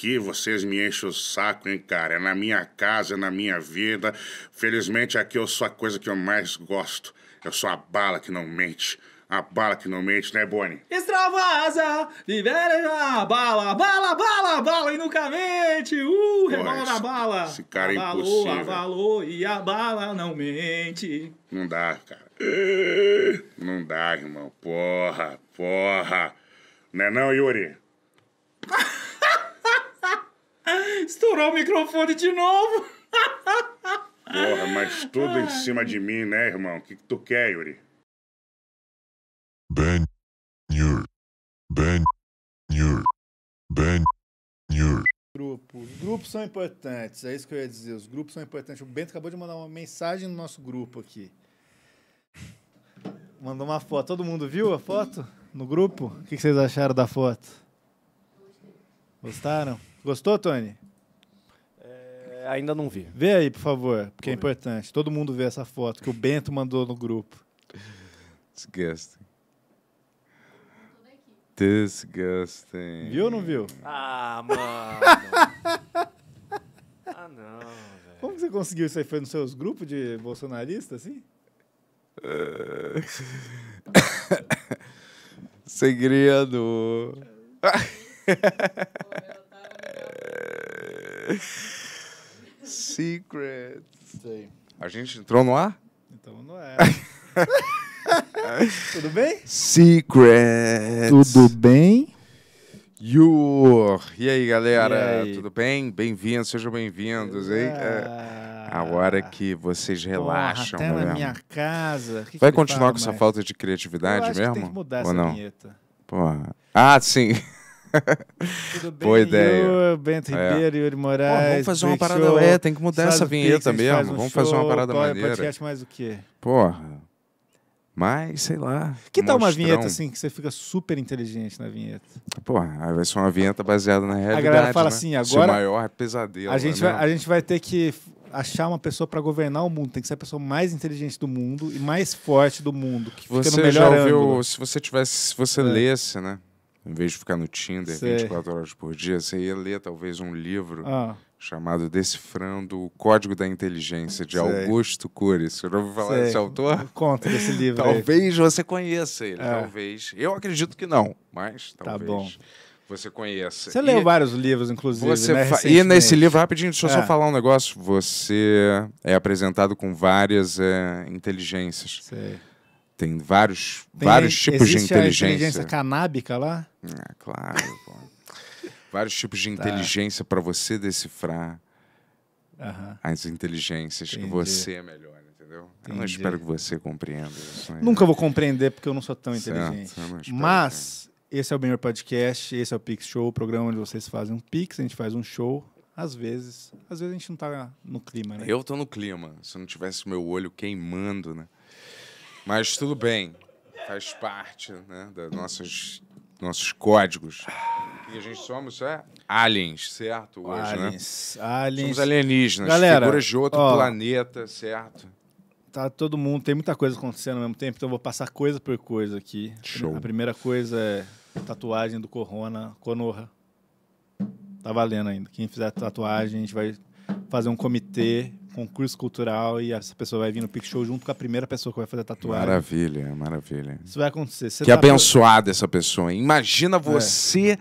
aqui, vocês me enchem o saco, hein, cara? É na minha casa, é na minha vida. Felizmente aqui eu sou a coisa que eu mais gosto. Eu sou a bala que não mente. A bala que não mente, né, Boni? Extravasa! Libera a bala, bala, bala, bala e nunca mente! Uh, rebola na bala! Esse cara avalou, é impossível. Avalou e a bala não mente. Não dá, cara. Não dá, irmão. Porra, porra. Não é não, Yuri? Estourou o microfone de novo. Porra, mas tudo em cima de mim, né, irmão? O que, que tu quer, Yuri? Ben. Yuri. Ben. Yuri. Ben. Yuri. Grupo. Grupos são importantes. É isso que eu ia dizer. Os grupos são importantes. O Bento acabou de mandar uma mensagem no nosso grupo aqui. Mandou uma foto. Todo mundo viu a foto no grupo? O que vocês acharam da foto? Gostaram? Gostou, Tony? É, ainda não vi. Vê aí, por favor, porque é Vou é importante. Ver. Todo mundo vê essa foto que o Bento mandou no grupo. Disgusting. Disgusting. Viu ou não viu? Ah, mano. ah, não, velho. Como você conseguiu isso aí? Foi nos seus grupos de bolsonaristas, assim? Uh, Segredo. Tá Secret. A gente entrou no ar? Então não é. Tudo bem? Secret. Tudo bem? You. E aí, galera? E aí? Tudo bem? Bem-vindos, sejam bem-vindos. Ah. É. é a hora que vocês relaxam. Porra, até na minha casa. Que Vai que continuar com mais? essa falta de criatividade Eu acho mesmo? Que tem que mudar Ou essa não? vinheta. Porra. Ah, sim. Tudo bem? Boa ideia. Bento é. Ribeiro, é. Yuri Moraes. Pô, vamos fazer uma parada. Show, é, tem que mudar essa vinheta mesmo. Faz um vamos show, fazer uma parada qual é maneira. podcast mais o quê? Porra. Mas, sei lá. Que tal uma vinheta assim, que você fica super inteligente na vinheta? Porra, aí vai ser uma vinheta baseada na realidade. A galera fala né? assim, agora. Seu maior pesadelo. A gente, né? vai, a gente vai ter que achar uma pessoa para governar o mundo. Tem que ser a pessoa mais inteligente do mundo e mais forte do mundo. Que você fica no melhor já ouviu, ângulo. se você tivesse, se você é. lesse, né? Em vez de ficar no Tinder Sei. 24 horas por dia, você ia ler talvez um livro ah. chamado Decifrando o Código da Inteligência, de Sei. Augusto Cury. Você não ouviu falar Sei. desse autor? Conta desse livro. talvez aí. você conheça ele, é. talvez. Eu acredito que não, mas tá talvez. Tá bom você conheça. Você leu vários livros, inclusive. Né, e nesse livro, rapidinho, deixa eu é. só falar um negócio. Você é apresentado com várias é, inteligências. Sei. Tem vários, Tem, vários tipos de inteligência. A inteligência canábica lá? É, claro. vários tipos de tá. inteligência para você decifrar as inteligências Entendi. que você é melhor. entendeu? Entendi. Eu não espero que você compreenda isso. Né? Nunca vou compreender porque eu não sou tão certo, inteligente. Mas que... esse é o melhor podcast, esse é o Pix Show, o programa onde vocês fazem um Pix, a gente faz um show. Às vezes, às vezes a gente não tá no clima, né? Eu tô no clima. Se não tivesse meu olho queimando, né? Mas tudo bem, faz parte né, das nossas nossos códigos. E a gente somos é, aliens, certo? Hoje, né? aliens, né? aliens. Somos alienígenas, Galera, figuras de outro ó, planeta, certo? Tá todo mundo, tem muita coisa acontecendo ao mesmo tempo, então eu vou passar coisa por coisa aqui. Show. A primeira coisa é tatuagem do Corona, Conorra. Tá valendo ainda. Quem fizer tatuagem, a gente vai fazer um comitê concurso cultural e essa pessoa vai vir no Pix Show junto com a primeira pessoa que vai fazer a tatuagem. Maravilha, maravilha. Isso vai acontecer. Você que tá abençoada essa pessoa. Imagina é. você é.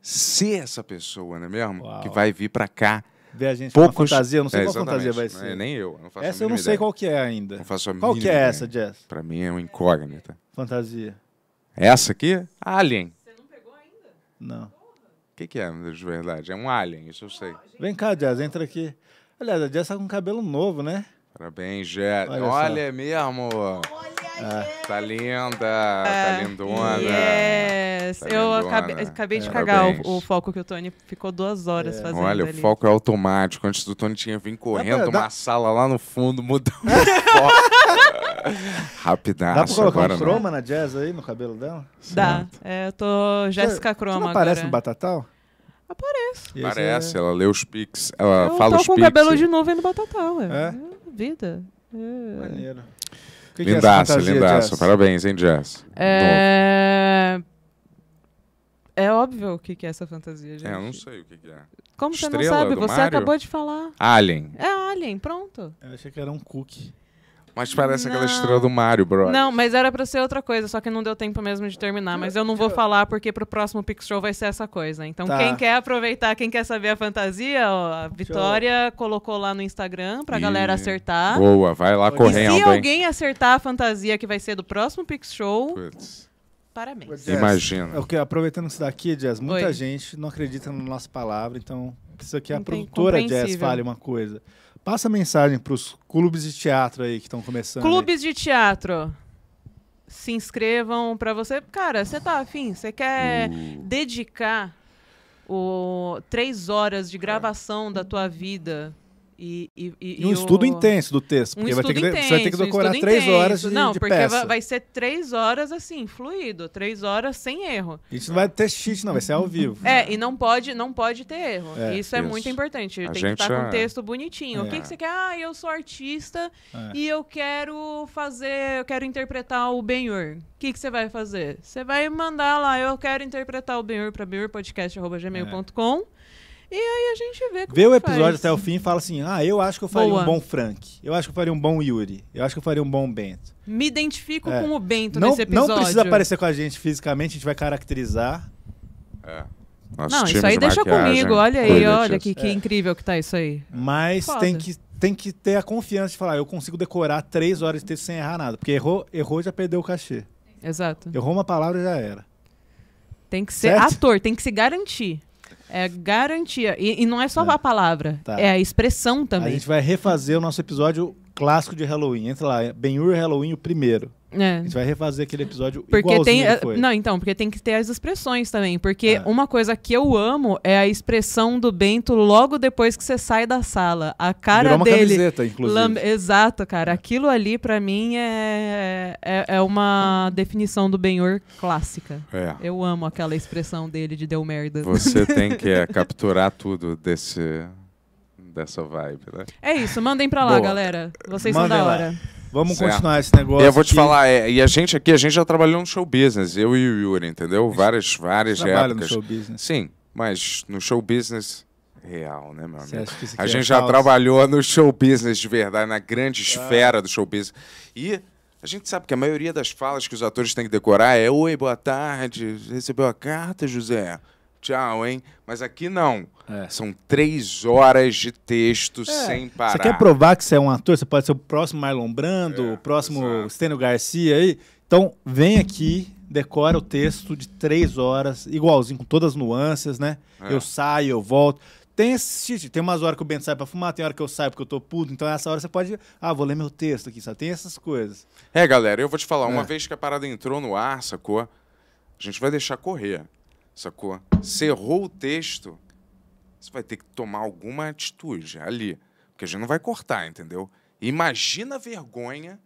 ser essa pessoa, não é mesmo? Uau. Que vai vir para cá. Ver a gente Poucos... fantasia, eu não sei é, qual fantasia vai é ser. É, nem eu, Essa eu não sei ideia. qual que é ainda. Não faço a qual que é ideia. essa, Jess? Para mim é um incógnita. Fantasia. É essa aqui? Alien. Você não pegou ainda? Não. O que, que é, de verdade? É um alien, isso eu sei. Vem cá, Jazz, entra aqui. Aliás, a Jess está com cabelo novo, né? Parabéns, Jé. Olha, Olha mesmo. Olha ah. Tá linda, ah. tá lindona. Yes. Tá eu lindona. Acabei, acabei, de é, cagar o, o, foco que o Tony ficou duas horas é. fazendo. Olha, ali. o foco é automático. Antes do Tony tinha vir correndo, dá, uma dá... sala lá no fundo, mudou. o foco. Rapidaço. Dá pra colocar agora, um croma não. na Jazz aí no cabelo dela? Dá. É, eu tô Jéssica Croma. Você não parece um batatal? aparece Aparece, é... ela lê os pics, ela eu fala os pics. Eu com cabelo de nuvem no Batatá, ué. É? é? Vida. É. Maneiro. lindaça, é lindaça. Parabéns, hein, Jess? É... É óbvio o que, que é essa fantasia, gente. É, eu não sei o que, que é. Como Estrela você não sabe? Você Mario? acabou de falar. Alien. É Alien, pronto. Eu achei que era um cookie. Mas parece não. aquela estrela do Mario, bro. Não, mas era pra ser outra coisa, só que não deu tempo mesmo de terminar. Mas eu não vou falar porque pro próximo Pix Show vai ser essa coisa. Então, tá. quem quer aproveitar, quem quer saber a fantasia, ó, a Vitória Show. colocou lá no Instagram pra e... galera acertar. Boa, vai lá correndo. E se alguém hein? acertar a fantasia que vai ser do próximo Pix Show. Puts. Parabéns. Jazz, é. Imagina. Okay, aproveitando isso daqui, Jazz, muita Oi. gente não acredita na nossa palavra, então precisa que é a produtora Jazz fale uma coisa. Passa mensagem para os clubes de teatro aí que estão começando. Clubes aí. de teatro. Se inscrevam para você. Cara, você tá afim? Você quer uh. dedicar o, três horas de gravação da tua vida e, e, e, e um estudo o... intenso do texto, porque um vai ter que, intenso, você vai ter que decorar um três intenso. horas de Não, de porque peça. vai ser três horas assim, fluido, três horas sem erro. Isso não vai ter cheat, não, vai ser ao vivo. É, e não pode, não pode ter erro. É, isso, é muito importante. A Tem que estar é... com um texto bonitinho. É. O que, que é. você quer? Ah, eu sou artista é. e eu quero fazer, eu quero interpretar o Ben-Hur. O que, que você vai fazer? Você vai mandar lá, eu quero interpretar o Ben-Hur para benhurpodcast.gmail.com. É. E aí a gente vê como Vê o episódio faz. até o fim e fala assim: ah, eu acho que eu faria Boa. um bom Frank. Eu acho que eu faria um bom Yuri. Eu acho que eu faria um bom Bento. Me identifico é. com o Bento não, nesse episódio. Não precisa aparecer com a gente fisicamente, a gente vai caracterizar. É. Nosso não, isso aí de deixa comigo. Olha aí, olha que, que é. incrível que tá isso aí. Mas Foda. tem que, tem que ter a confiança de falar: eu consigo decorar três horas de texto sem errar nada. Porque errou, errou já perdeu o cachê. Exato. Errou uma palavra já era. Tem que ser certo? ator, tem que se garantir. É garantia. E, e não é só é. a palavra, tá. é a expressão também. A gente vai refazer o nosso episódio clássico de Halloween. Entra lá, Ben-Hur Halloween, o primeiro. É. A gente vai refazer aquele episódio porque tem é, Não, então, porque tem que ter as expressões também. Porque é. uma coisa que eu amo é a expressão do Bento logo depois que você sai da sala. A cara Virou uma dele. camiseta, inclusive. Lam, exato, cara. Aquilo ali, para mim, é, é, é uma definição do Benhor clássica. É. Eu amo aquela expressão dele de deu merda. Você tem que é, capturar tudo desse, dessa vibe, né? É isso. Mandem pra lá, Boa. galera. Vocês mandem são da hora. Lá. Vamos certo. continuar esse negócio. É, eu vou te aqui. falar, é, e a gente aqui, a gente já trabalhou no show business, eu e o Yuri, entendeu? Várias, várias épocas. no show business. Sim, mas no show business real, né, meu amigo? a é gente é já falso? trabalhou no show business de verdade, na grande ah. esfera ah. do show business. E a gente sabe que a maioria das falas que os atores têm que decorar é Oi, boa tarde, recebeu a carta, José? Tchau, hein? Mas aqui não. É. São três horas de texto é. sem parar. Você quer provar que você é um ator? Você pode ser o próximo Marlon Brando, é, o próximo exato. Stênio Garcia aí. Então, vem aqui, decora o texto de três horas, igualzinho, com todas as nuances, né? É. Eu saio, eu volto. Tem esse, tem umas horas que o Bento sai pra fumar, tem hora que eu saio porque eu tô puto, então nessa hora você pode. Ah, vou ler meu texto aqui, só tem essas coisas. É, galera, eu vou te falar, uma é. vez que a parada entrou no ar, sacou? A gente vai deixar correr, sacou? Cerrou o texto, você vai ter que tomar alguma atitude ali. Porque a gente não vai cortar, entendeu? Imagina a vergonha.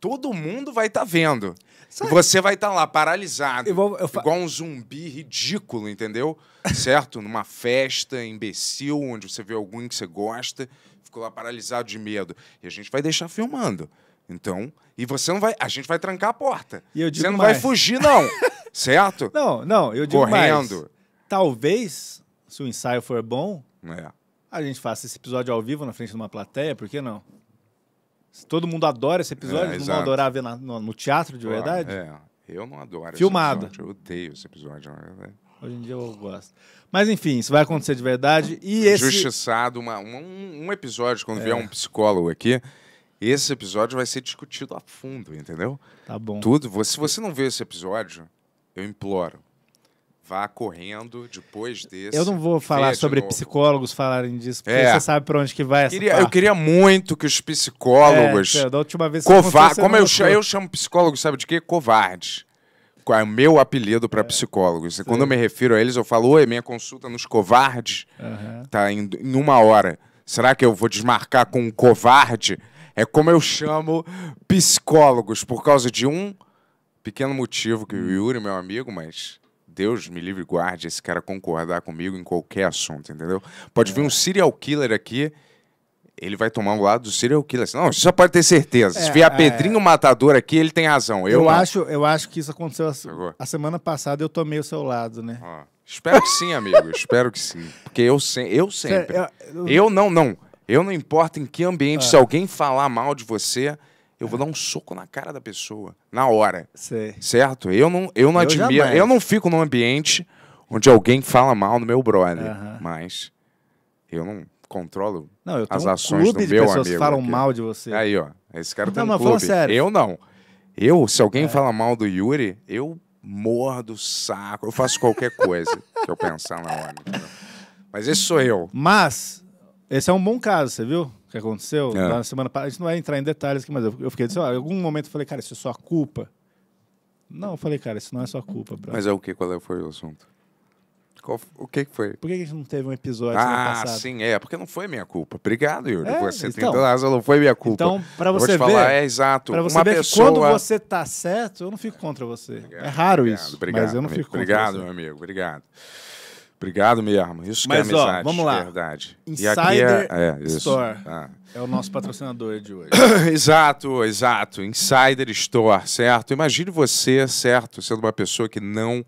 Todo mundo vai estar tá vendo. Sabe? Você vai estar tá lá paralisado. Eu vou, eu igual um zumbi ridículo, entendeu? certo? Numa festa imbecil, onde você vê alguém que você gosta, ficou lá paralisado de medo. E a gente vai deixar filmando. Então, e você não vai. A gente vai trancar a porta. você não mais. vai fugir, não. certo? Não, não, eu digo. Correndo. Mais. Talvez se o ensaio for bom, é. a gente faça esse episódio ao vivo na frente de uma plateia, por que não? Se todo mundo adora esse episódio, é, não vão adorar ver na, no, no, teatro de verdade? É, eu não adoro Filmado. esse episódio. Eu odeio esse episódio, Hoje em dia eu gosto. Mas enfim, isso vai acontecer de verdade. E esse... Justiçado, uma, um, um episódio, quando é. vier um psicólogo aqui, esse episódio vai ser discutido a fundo, entendeu? Tá bom. Tudo. Se você não vê esse episódio, eu imploro vá correndo depois desse. Eu não vou falar sobre psicólogos falarem disso, porque é. você sabe para onde que vai essa queria, Eu queria muito que os psicólogos. É, da última vez Como eu, chamo, eu chamo psicólogos, sabe de quê? Covardes. É o meu apelido para é. psicólogos. quando eu me refiro a eles, eu falo: Oi, minha consulta nos covardes uhum. tá em, em uma hora. Será que eu vou desmarcar com um covarde? É como eu chamo psicólogos, por causa de um pequeno motivo que o hum. Yuri, meu amigo, mas Deus me livre guarde esse cara concordar comigo em qualquer assunto, entendeu? Pode é. vir um é. serial killer aqui, ele vai tomar o lado do serial killer. Não, você só pode ter certeza. É, Se vier a é. Pedrinho Matador aqui, ele tem razão. Eu, eu acho, eu acho que isso aconteceu a, a, semana passada, eu tomei o seu lado, né? Ó, espero que sim, amigo. espero que sim. Porque eu, se, eu sempre. Eu, eu, eu não, não. Eu não importa em que ambiente, ah. se alguém falar mal de você, eu vou dar um soco na cara da pessoa, na hora. Sei. Certo? Eu não, eu não eu admiro, jamais. eu não fico num ambiente onde alguém fala mal do meu brother, mas eu não controlo não, eu as ações clube do meu de pessoas amigo. falam aqui. mal de você. Aí, ó, esse cara tá um no Sério. Eu não. Eu, se alguém é. fala mal do Yuri, eu mordo o saco, eu faço qualquer coisa que eu pensar na hora. Mas esse sou eu. Mas esse é um bom caso, você viu? que aconteceu é. na semana passada. A gente não vai entrar em detalhes aqui, mas eu, eu fiquei, em algum momento eu falei, cara, isso é sua culpa. Não, eu falei, cara, isso não é sua culpa. Bro. Mas é o que? Qual é, foi o assunto? Qual, o que foi? Por que a gente não teve um episódio Ah, sim, é, porque não foi minha culpa. Obrigado, Yuri. É, você então, tem razão, não foi minha culpa. Então, para você ver... falar, é exato. Pra você uma ver pessoa... quando você tá certo, eu não fico contra você. É obrigado, é raro obrigado, isso, obrigado, mas eu não amigo, fico contra Obrigado, você. meu amigo, obrigado. Obrigado mesmo. Isso Mas, que é amizade, ó, vamos lá. verdade. É- insider é, é, Store ah. é o nosso patrocinador de hoje. exato, exato. Insider Store, certo? Imagine você, certo, sendo uma pessoa que não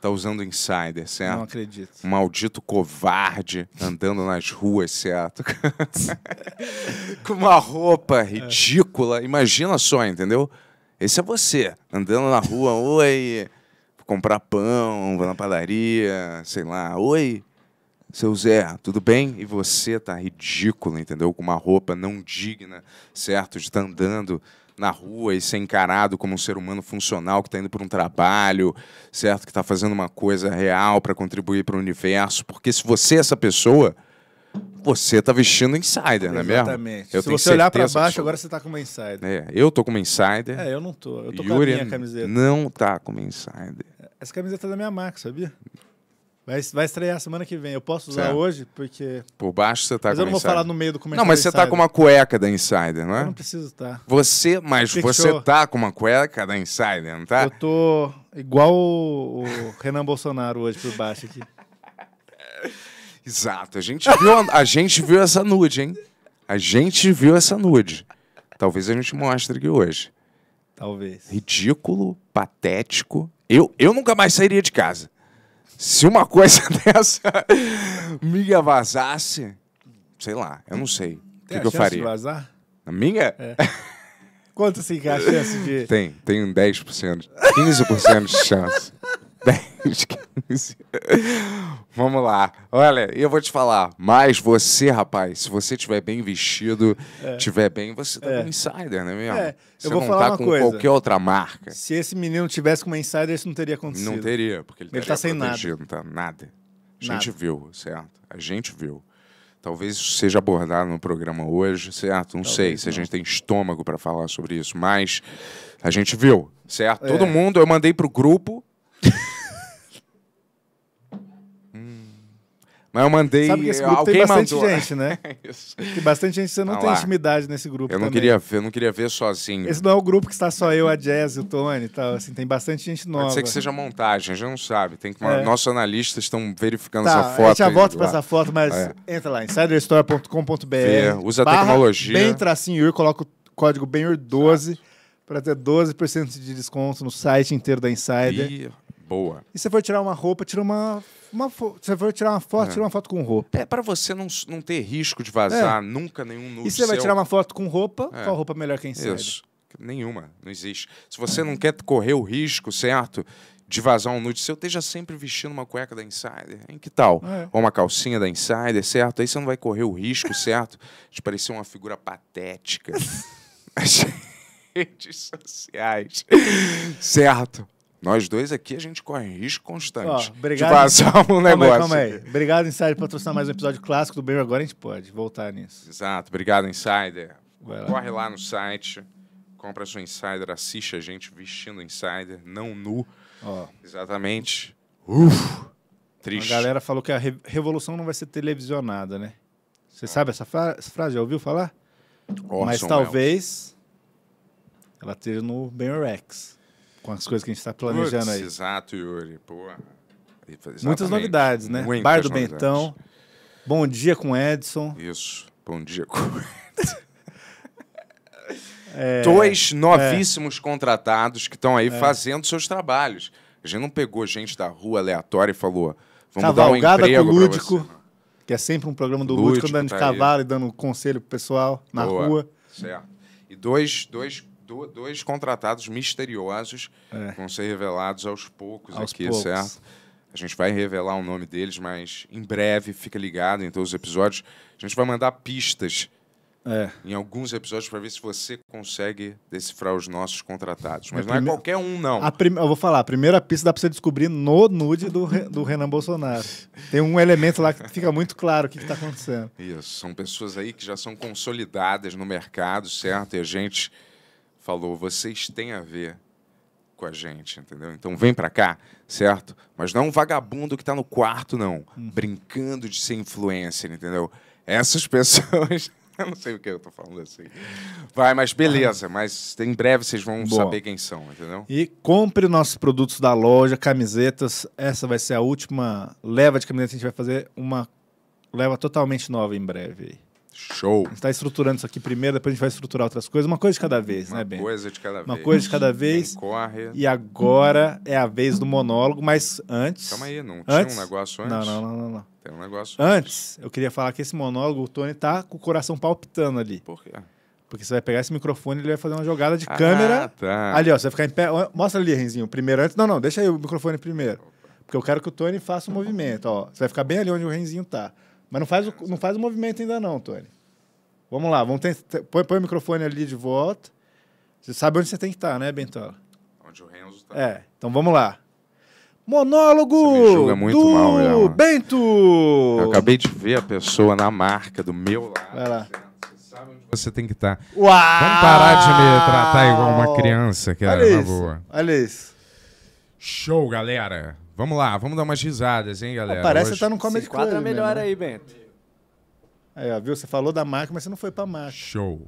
tá usando insider, certo? Não acredito. Um maldito covarde andando nas ruas, certo? Com uma roupa é. ridícula. Imagina só, entendeu? Esse é você, andando na rua, oi comprar pão, vou na padaria, sei lá. Oi, seu Zé, tudo bem? E você tá ridículo, entendeu? Com uma roupa não digna, certo? De estar tá andando na rua e ser encarado como um ser humano funcional que está indo para um trabalho, certo? Que está fazendo uma coisa real para contribuir para o universo. Porque se você é essa pessoa você está vestindo insider, não é mesmo? Exatamente. Eu Se você olhar para baixo, agora você está com uma insider. É, eu tô com uma insider. É, eu não tô. Eu tô Yuri com a minha camiseta. Não tá com uma insider. Essa camiseta é da minha marca, sabia? Vai, vai estrear semana que vem. Eu posso usar certo. hoje, porque. Por baixo você tá mas com Mas eu não vou falar no meio do comentário. Não, mas você tá insider. tá com uma cueca da insider, não é? Eu não preciso estar. Tá. Você, mas você tá com uma cueca da insider, não tá? Eu tô igual o, o Renan Bolsonaro hoje por baixo aqui. Exato. A gente viu, a, a gente viu essa nude, hein? A gente viu essa nude. Talvez a gente mostre aqui hoje. Talvez. Ridículo, patético. Eu, eu nunca mais sairia de casa. Se uma coisa dessa minha vazasse, sei lá, eu não sei. O que, que, eu faria? De vazar? A minha? É. Quanto assim que é a chance de. Tem, tem 10%, 15% de chance. 10, 15. Vamos lá. Olha, eu vou te falar, mas você, rapaz, se você tiver bem vestido, é. tiver bem, você tá é. com insider, né mesmo? É. Você eu vou não falar tá uma com coisa. qualquer outra marca. Se esse menino tivesse com uma insider, isso não teria acontecido. Não teria, porque ele, ele tá sem nada. Não tá nada. A gente nada. viu, certo? A gente viu. Talvez isso seja abordado no programa hoje, certo? Não Talvez sei se a gente tem estômago para falar sobre isso, mas a gente viu, certo? É. Todo mundo, eu mandei pro grupo, Mas eu mandei. Sabe que esse eh, grupo alguém tem bastante mandou. gente, né? É isso. Tem bastante gente, você não, não tá tem lá. intimidade nesse grupo. Eu não, queria ver, eu não queria ver sozinho. Esse não é o grupo que está só eu, a Jazz, o Tony e tal. Assim, tem bastante gente nova. Pode ser que seja montagem, a gente não sabe. Tem que... É. Nossos analistas estão verificando tá, essa foto. A gente já volta para essa foto, mas é. entra lá, insiderstore.com.br. Usa a tecnologia. Bem tracinho e coloca o código BENUR12 para ter 12% de desconto no site inteiro da Insider. Ih, Boa. E você foi tirar uma roupa, tira uma. uma Você foi tirar uma foto, é. tira uma foto com roupa. É para você não, não ter risco de vazar é. nunca nenhum nude. E você seu... vai tirar uma foto com roupa, é. qual roupa melhor que insider. Isso. Nenhuma, não existe. Se você não quer correr o risco, certo? De vazar um nude seu, esteja sempre vestindo uma cueca da Insider. Em que tal? É. Ou uma calcinha da Insider, certo? Aí você não vai correr o risco, certo? De parecer uma figura patética. redes sociais. certo? Nós dois aqui, a gente corre risco constante. Ó, obrigado. De passar um calma negócio. Aí, calma aí. Obrigado, Insider, por patrocinar mais um episódio clássico do Bem Agora. A gente pode voltar nisso. Exato. Obrigado, Insider. Lá. Corre lá no site, compra seu Insider, assiste a gente vestindo Insider, não nu. Ó. Exatamente. Uf, triste. A galera falou que a re revolução não vai ser televisionada, né? Você ah. sabe essa, fra essa, frase? Já ouviu falar? Orson Mas talvez Wells. ela esteja no Ben Rex com as coisas que a gente está planejando Puts, aí. Exato, Yuri. Porra. Muitas novidades, né? Muitas Bar do novidades. Bentão. Bom dia com Edson. Isso. Bom dia com Edson. é, Dois é. novíssimos é. contratados que estão aí é. fazendo seus trabalhos. A gente não pegou gente da rua aleatória e falou: vamos Cavalgada dar um emprego com o Lúdico, que é sempre um programa do Lúdico, Lúdico andando tá de cavalo aí. e dando um conselho pro pessoal na Boa. rua. Certo. E dois, dois dois contratados misteriosos é. vão ser revelados aos poucos aos aqui, poucos. certo? A gente vai revelar o nome deles, mas em breve, fica ligado em todos os episódios. A gente vai mandar pistas é. em alguns episódios para ver se você consegue decifrar os nossos contratados. É mas não é prime... é qualquer um, não. Prim... Eu vou falar, a primeira pista dá para você descobrir no nude do, Re... do Renan Bolsonaro. Tem um elemento lá que fica muito claro o que está acontecendo. Isso, são pessoas aí que já são consolidadas no mercado, certo? E a gente falou: vocês têm a ver com a gente, entendeu? Então vem para cá, certo? Mas não é um vagabundo que está no quarto, não, hum. brincando de ser influencer, entendeu? Essas pessoas. eu não sei o que eu tô falando assim. Vai, mas beleza, mas em breve vocês vão Boa. saber quem são, entendeu? E compre nossos produtos da loja, camisetas. Essa vai ser a última leva de camisetas que a gente vai fazer, uma leva totalmente nova em breve. Show. A gente está estruturando isso aqui primeiro, depois a gente vai estruturar outras coisas. Uma coisa de cada vez, Uma né, Ben? Uma coisa de cada vez. Uma coisa de cada vez. corre. E agora é a vez do monólogo, mas antes. Calma aí, não antes? tinha um negócio antes? Não, não, não, não. não. Tem um negócio antes. antes. eu queria falar que esse monólogo, o Tony tá com o coração palpitando ali. Por quê? Porque você vai pegar esse microfone e ele vai fazer uma jogada de ah, câmera. Tá. Ali, ó, você vai ficar em pé. Mostra ali, Renzinho. Primeiro antes. Não, não, deixa aí o microfone primeiro. Opa. Porque eu quero que o Tony faça o um movimento, ó. Você vai ficar bem ali onde o Renzinho tá. Mas não faz, o, não faz o movimento ainda não, Tony. Vamos lá, vamos tentar, põe, põe, o microfone ali de volta. Você sabe onde você tem que estar, tá, né, Bentola? Onde o Renzo está. É, então vamos lá. Monólogo do mal, eu, Bento! Eu acabei de ver a pessoa na marca do meu lado. Vai lá. Você sabe onde você tem que estar. Tá. Uau! Vamos parar de me tratar igual uma criança, cara, é Olha na boa. Olha isso. Show, galera! Vamos lá, vamos dar umas risadas, hein, galera? parece Hoje... que tá no Comedy Club. Quadra melhor mesmo, aí, né? Bento. Aí, ó, viu? Você falou da marca, mas você não foi pra marca. Show.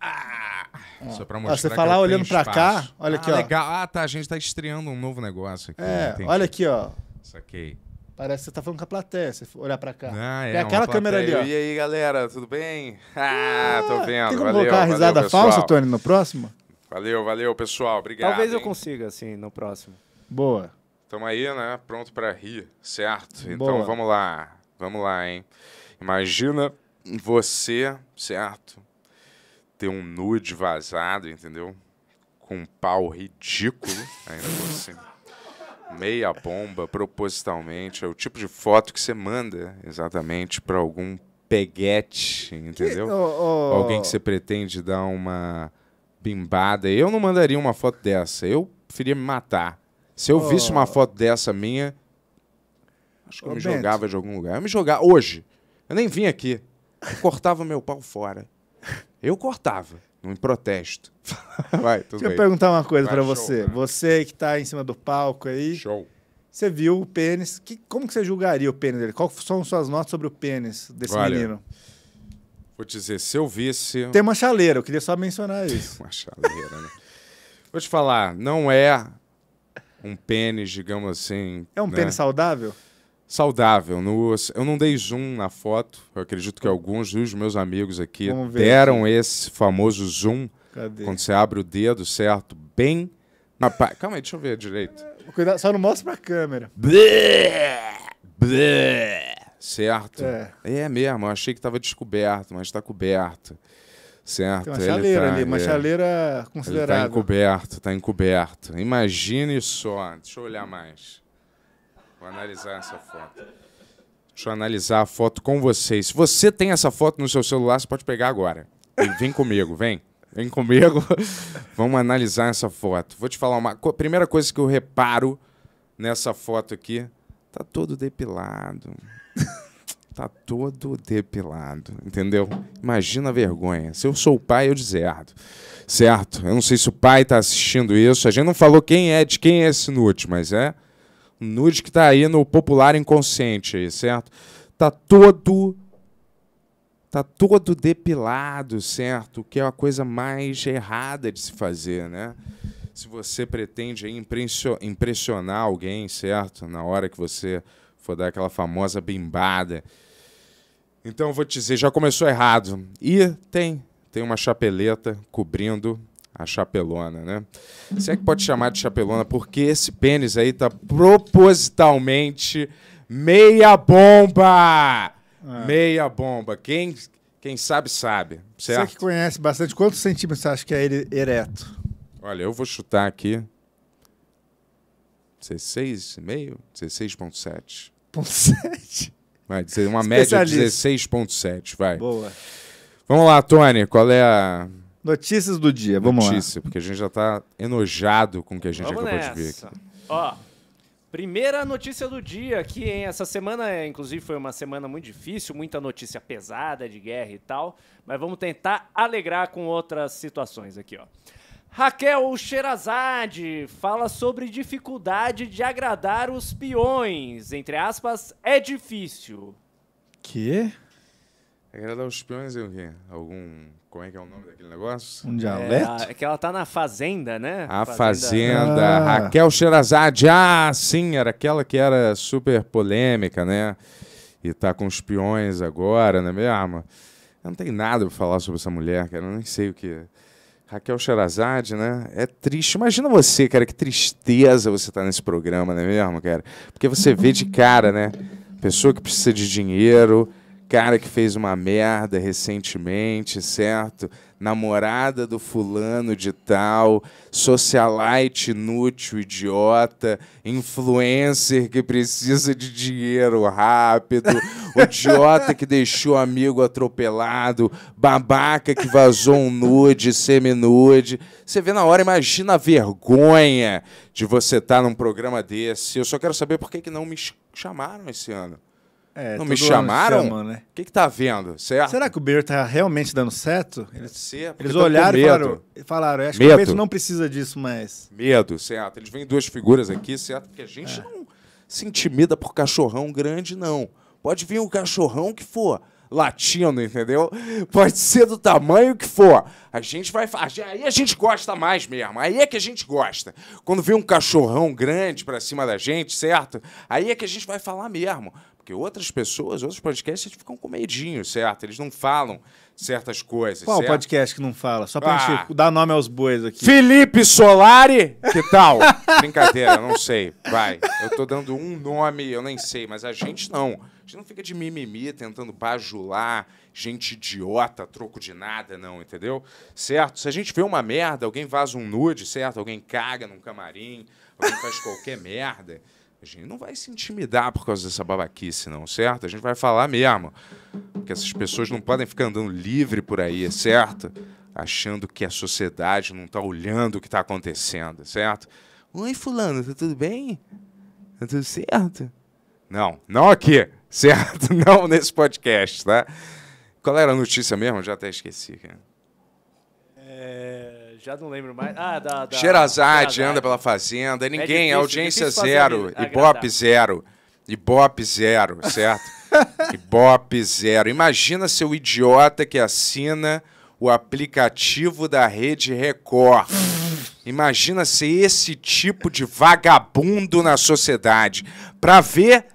Ah, ah. Só pra mostrar. Ah, você falar olhando para cá, olha aqui, ah, ó. Legal. Ah, tá. A gente tá estreando um novo negócio aqui. É, olha aqui, ó. Saquei. Parece que você tá falando com a plateia, se olhar pra cá. Ah, é, é aquela câmera ali, ó. E aí, galera, tudo bem? Ah, tô ah, vendo. Tem como valeu, colocar a risada valeu, falsa, Tony, no próximo? Valeu, valeu, pessoal. Obrigado. Talvez hein. eu consiga, assim, no próximo. Boa. Estamos aí, né? Pronto para rir, certo? Então vamos lá, vamos lá, hein? Imagina você, certo? Ter um nude vazado, entendeu? Com um pau ridículo, ainda assim. Meia bomba, propositalmente. É o tipo de foto que você manda exatamente para algum peguete, entendeu? Que, oh, oh. Alguém que você pretende dar uma bimbada. Eu não mandaria uma foto dessa. Eu preferia me matar. Se eu oh. visse uma foto dessa minha, acho que eu me Bento. jogava de algum lugar. Eu me jogava hoje. Eu nem vim aqui. Eu cortava meu pau fora. Eu cortava, em protesto. Vai, tudo Deixa bem. eu perguntar uma coisa para você. Né? Você que tá em cima do palco aí. Show. Você viu o pênis. Que, como que você julgaria o pênis dele? Quais são suas notas sobre o pênis desse Olha, menino? Vou te dizer, se eu visse. Tem uma chaleira, eu queria só mencionar isso. Tem uma chaleira, né? Vou te falar, não é um pênis, digamos assim. É um né? pênis saudável? Saudável. No, eu não dei zoom na foto. Eu acredito que alguns dos meus amigos aqui deram aqui. esse famoso zoom. Cadê? Quando você abre o dedo, certo? Bem. Na pa... Calma aí, deixa eu ver direito. Cuidado, só não mostra pra câmera. Blê, blê, certo? É. é mesmo, eu achei que tava descoberto, mas tá coberto. Certo. Tem uma chaleira tá, ali, uma chaleira tá considerável. Está encoberto, está encoberto. Imagine só. Deixa eu olhar mais. Vou analisar essa foto. Deixa eu analisar a foto com vocês. Se você tem essa foto no seu celular, você pode pegar agora. Vem comigo, vem. Vem comigo. Vamos analisar essa foto. Vou te falar uma co primeira coisa que eu reparo nessa foto aqui. Tá todo depilado tá todo depilado, entendeu? Imagina a vergonha. Se eu sou o pai, eu deserdo. Certo? Eu não sei se o pai tá assistindo isso. A gente não falou quem é, de quem é esse nude, mas é nude que tá aí no popular inconsciente aí, certo? Tá todo tá todo depilado, certo? Que é a coisa mais errada de se fazer, né? Se você pretende impressionar alguém, certo? Na hora que você for dar aquela famosa bimbada, então, vou te dizer, já começou errado. E tem, tem uma chapeleta cobrindo a chapelona, né? Você é que pode chamar de chapelona, porque esse pênis aí tá propositalmente meia bomba! É. Meia bomba. Quem, quem sabe, sabe. Certo? Você que conhece bastante, quantos centímetros você acha que é ele ereto? Olha, eu vou chutar aqui. 16,5? 16,7. 7. Vai dizer uma média de 16,7, vai. Boa. Vamos lá, Tony, qual é a. Notícias do dia, vamos Notícia, lá. Notícia, porque a gente já tá enojado com o que a gente vamos acabou nessa. de ver aqui. Ó, Primeira notícia do dia aqui, hein? Essa semana, inclusive, foi uma semana muito difícil, muita notícia pesada de guerra e tal, mas vamos tentar alegrar com outras situações aqui, ó. Raquel Xerazade fala sobre dificuldade de agradar os peões. Entre aspas, é difícil. Que? Agradar os peões é o quê? Algum. Como é que é o nome daquele negócio? Um dialeto? É, é que ela tá na Fazenda, né? A Fazenda. fazenda. Ah. Raquel Xerazade. Ah, sim, era aquela que era super polêmica, né? E tá com os peões agora, né mesmo? Eu não tem nada pra falar sobre essa mulher, cara. Eu nem sei o que. Raquel Sherazade, né? É triste. Imagina você, cara, que tristeza você tá nesse programa, não é mesmo, cara? Porque você vê de cara, né? Pessoa que precisa de dinheiro, cara que fez uma merda recentemente, certo? Namorada do fulano de tal, socialite inútil, idiota, influencer que precisa de dinheiro rápido, o idiota que deixou amigo atropelado, babaca que vazou um nude, semi-nude. Você vê na hora, imagina a vergonha de você estar tá num programa desse. Eu só quero saber por que, que não me chamaram esse ano. É, não me chamaram? Chamam, né? O que, que tá vendo? Certo? É- Será que o Beer tá realmente dando certo? É- eles, Sim, eles tá olharam e falaram, falaram, é, acho medo. que o Beto não precisa disso mais. Medo, certo. Eles vêm duas figuras aqui, certo? Porque a gente é. não se intimida por cachorrão grande, não. Pode vir um cachorrão que for latino, entendeu? Pode ser do tamanho que for. A gente vai. Aí a gente gosta mais mesmo. Aí é que a gente gosta. Quando vem um cachorrão grande pra cima da gente, certo? Aí é que a gente vai falar mesmo. Porque outras pessoas, outros podcasts ficam com medinho, certo? Eles não falam certas coisas. Qual certo? podcast que não fala? Só pra ah, gente dar nome aos bois aqui. Felipe Solari! Que tal? Brincadeira, não sei. Vai. Eu tô dando um nome, eu nem sei, mas a gente não. A gente não fica de mimimi tentando bajular gente idiota, troco de nada, não, entendeu? Certo? Se a gente vê uma merda, alguém vaza um nude, certo? Alguém caga num camarim, alguém faz qualquer merda a gente não vai se intimidar por causa dessa babaquice, não, certo? A gente vai falar mesmo. Porque essas pessoas não podem ficar andando livre por aí, certo? Achando que a sociedade não está olhando o que está acontecendo, certo? Oi, Fulano, tá tudo bem? Tá tudo certo? Não, não aqui, certo? Não nesse podcast, tá? Qual era a notícia mesmo? já até esqueci, cara. É já não lembro mais. Ah, da. da Xerazade anda pela fazenda. É ninguém, é difícil, audiência zero. Ibope zero. Ibope zero, certo? Ibope zero. Imagina seu idiota que assina o aplicativo da Rede Record. Imagina ser esse tipo de vagabundo na sociedade. Pra ver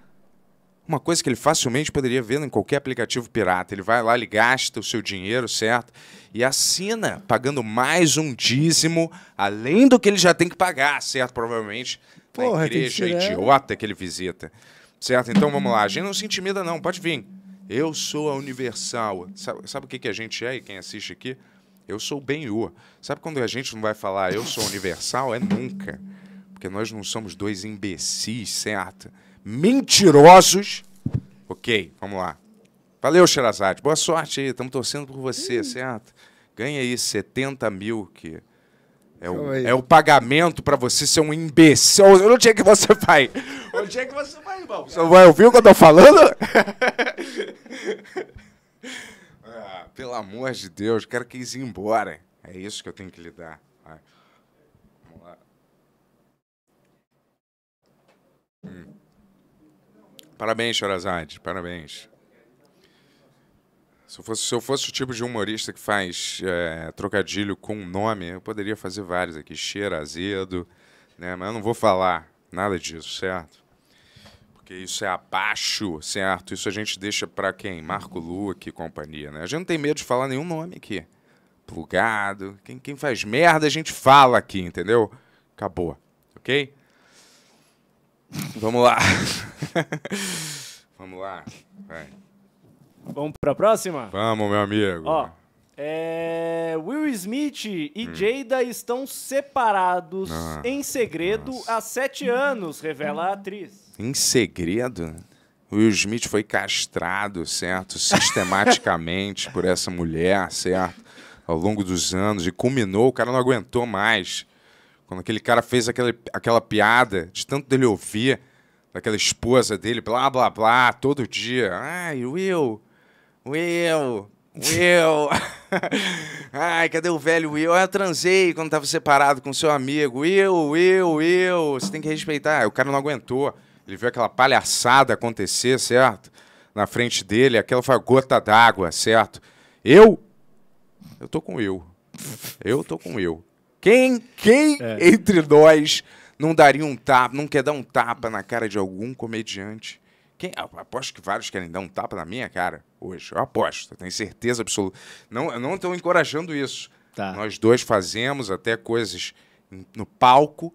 uma coisa que ele facilmente poderia ver em qualquer aplicativo pirata. Ele vai lá, ele gasta o seu dinheiro, certo? E assina, pagando mais um dízimo, além do que ele já tem que pagar, certo? Provavelmente Porra, na igreja que idiota que ele visita. Certo? Então vamos lá. A gente não se intimida, não. Pode vir. Eu sou a Universal. Sabe, sabe o que, que a gente é e quem assiste aqui? Eu sou o Ben-Hur. Sabe quando a gente não vai falar eu sou Universal? É nunca. Porque nós não somos dois imbecis, certo? mentirosos. Ok, vamos lá. Valeu, Xerazade. Boa sorte aí. Estamos torcendo por você, hum. certo? Ganha aí 70 mil, que é o, é o pagamento para você ser um imbecil. Onde é que você vai? Onde é que você vai, irmão? Você vai ouvir o que eu tô falando? Ah, pelo amor de Deus, quero que eles ir embora. É isso que eu tenho que lidar. Vai. Vamos lá. Hum. Parabéns, Chorazade, parabéns. Se eu, fosse, se eu fosse o tipo de humorista que faz é, trocadilho com o nome, eu poderia fazer vários aqui, cheiro, azedo, né? mas eu não vou falar nada disso, certo? Porque isso é abaixo, certo? Isso a gente deixa para quem? Marco Luque e companhia, né? A gente não tem medo de falar nenhum nome aqui. Plugado, quem, quem faz merda a gente fala aqui, entendeu? Acabou, ok? Vamos lá. Vamos lá. Vai. Vamos para a próxima? Vamos, meu amigo. Ó, é... Will Smith e hum. Jada estão separados ah, em segredo nossa. há sete anos, revela a atriz. Em segredo? Will Smith foi castrado, certo? Sistematicamente por essa mulher, certo? Ao longo dos anos e culminou, o cara não aguentou mais. Quando aquele cara fez aquela, aquela piada, de tanto dele ouvir, daquela esposa dele, blá blá blá, todo dia. Ai, Will, Will, Will. Ai, cadê o velho Will? Eu transei quando tava separado com seu amigo. Will, Will, Will. Você tem que respeitar. O cara não aguentou. Ele viu aquela palhaçada acontecer, certo? Na frente dele, aquela foi a gota d'água, certo? Eu? Eu tô com eu. Eu tô com eu. Quem, quem é. entre nós não daria um tapa, não quer dar um tapa na cara de algum comediante? Quem, aposto que vários querem dar um tapa na minha cara hoje. Eu aposto, eu tenho certeza absoluta. Não, eu não estou encorajando isso. Tá. Nós dois fazemos até coisas no palco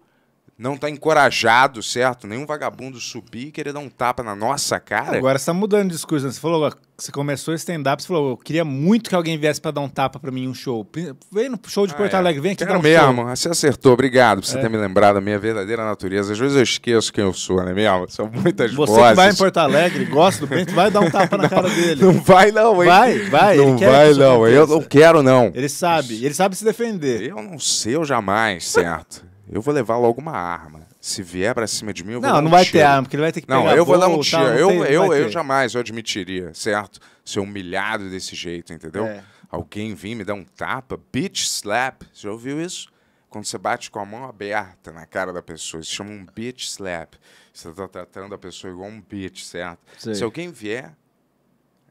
não tá encorajado, certo? Nenhum vagabundo subir e querer dar um tapa na nossa cara. Agora você tá mudando de discurso, né? Você falou, você começou stand-up, você falou, eu queria muito que alguém viesse para dar um tapa para mim em um show. Vem no show de ah, Porto é. Alegre, vem aqui Quero um mesmo, show. você acertou, obrigado por você é. ter me lembrado da minha verdadeira natureza. Às vezes eu esqueço quem eu sou, né mesmo? São muitas você Você que vai em Porto Alegre, gosta do Bento, vai dar um tapa na não, cara dele. Não vai não, hein? Vai, vai. Não vai não, eu não quero não. Ele sabe, ele sabe se defender. Eu não sei, eu jamais, certo? Eu vou levar logo uma arma. Se vier pra cima de mim, eu vou Não, não vai tiro. ter arma, porque ele vai ter que não, pegar Não, eu vou dar um tá? tiro. Tal, eu, tem, eu, eu jamais eu admitiria, certo? Ser humilhado desse jeito, entendeu? É. Alguém vir me dar um tapa, bitch slap. Você já ouviu isso? Quando você bate com a mão aberta na cara da pessoa, isso chama um bitch slap. Você tá tratando a pessoa igual um bitch, certo? Se alguém vier,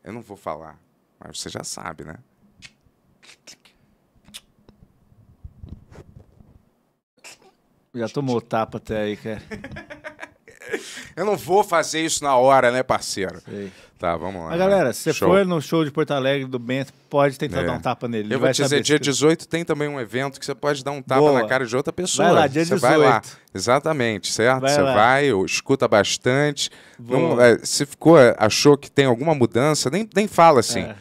eu não vou falar. Mas você já sabe, né? Já tomou tapa até aí, cara. Eu não vou fazer isso na hora, né, parceiro? Sei. Tá, vamos lá. Mas, galera, se você for no show de Porto Alegre do Bento, pode tentar é. dar um tapa nele. eu vou te dizer, dia 18 tem também um evento que você pode dar um tapa Boa. na cara de outra pessoa. Vai lá, dia você 18. Vai lá. Exatamente, certo? você vai? vai, escuta bastante. Não, é, se ficou, achou que tem alguma mudança, nem, nem fala assim. É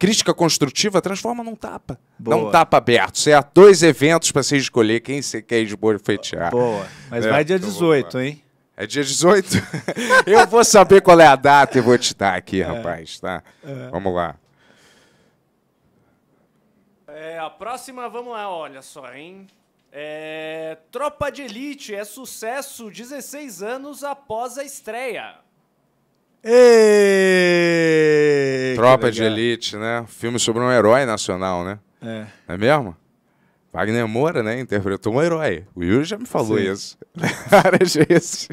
crítica construtiva transforma num tapa. Boa. Não tapa aberto, certo? É dois eventos para você escolher quem você quer esbofetear. Boa. Mas é, vai dia 18, hein? É dia 18? eu vou saber qual é a data e vou te dar aqui, é. rapaz, tá? É. Vamos lá. É, a próxima, vamos lá, olha só, hein? É, Tropa de Elite é sucesso 16 anos após a estreia. Ei, Tropa de Elite, né? Filme sobre um herói nacional, né? É. Não é mesmo? Wagner Moura, né, interpretou um herói. O Will já me falou Sim. isso. Várias vezes.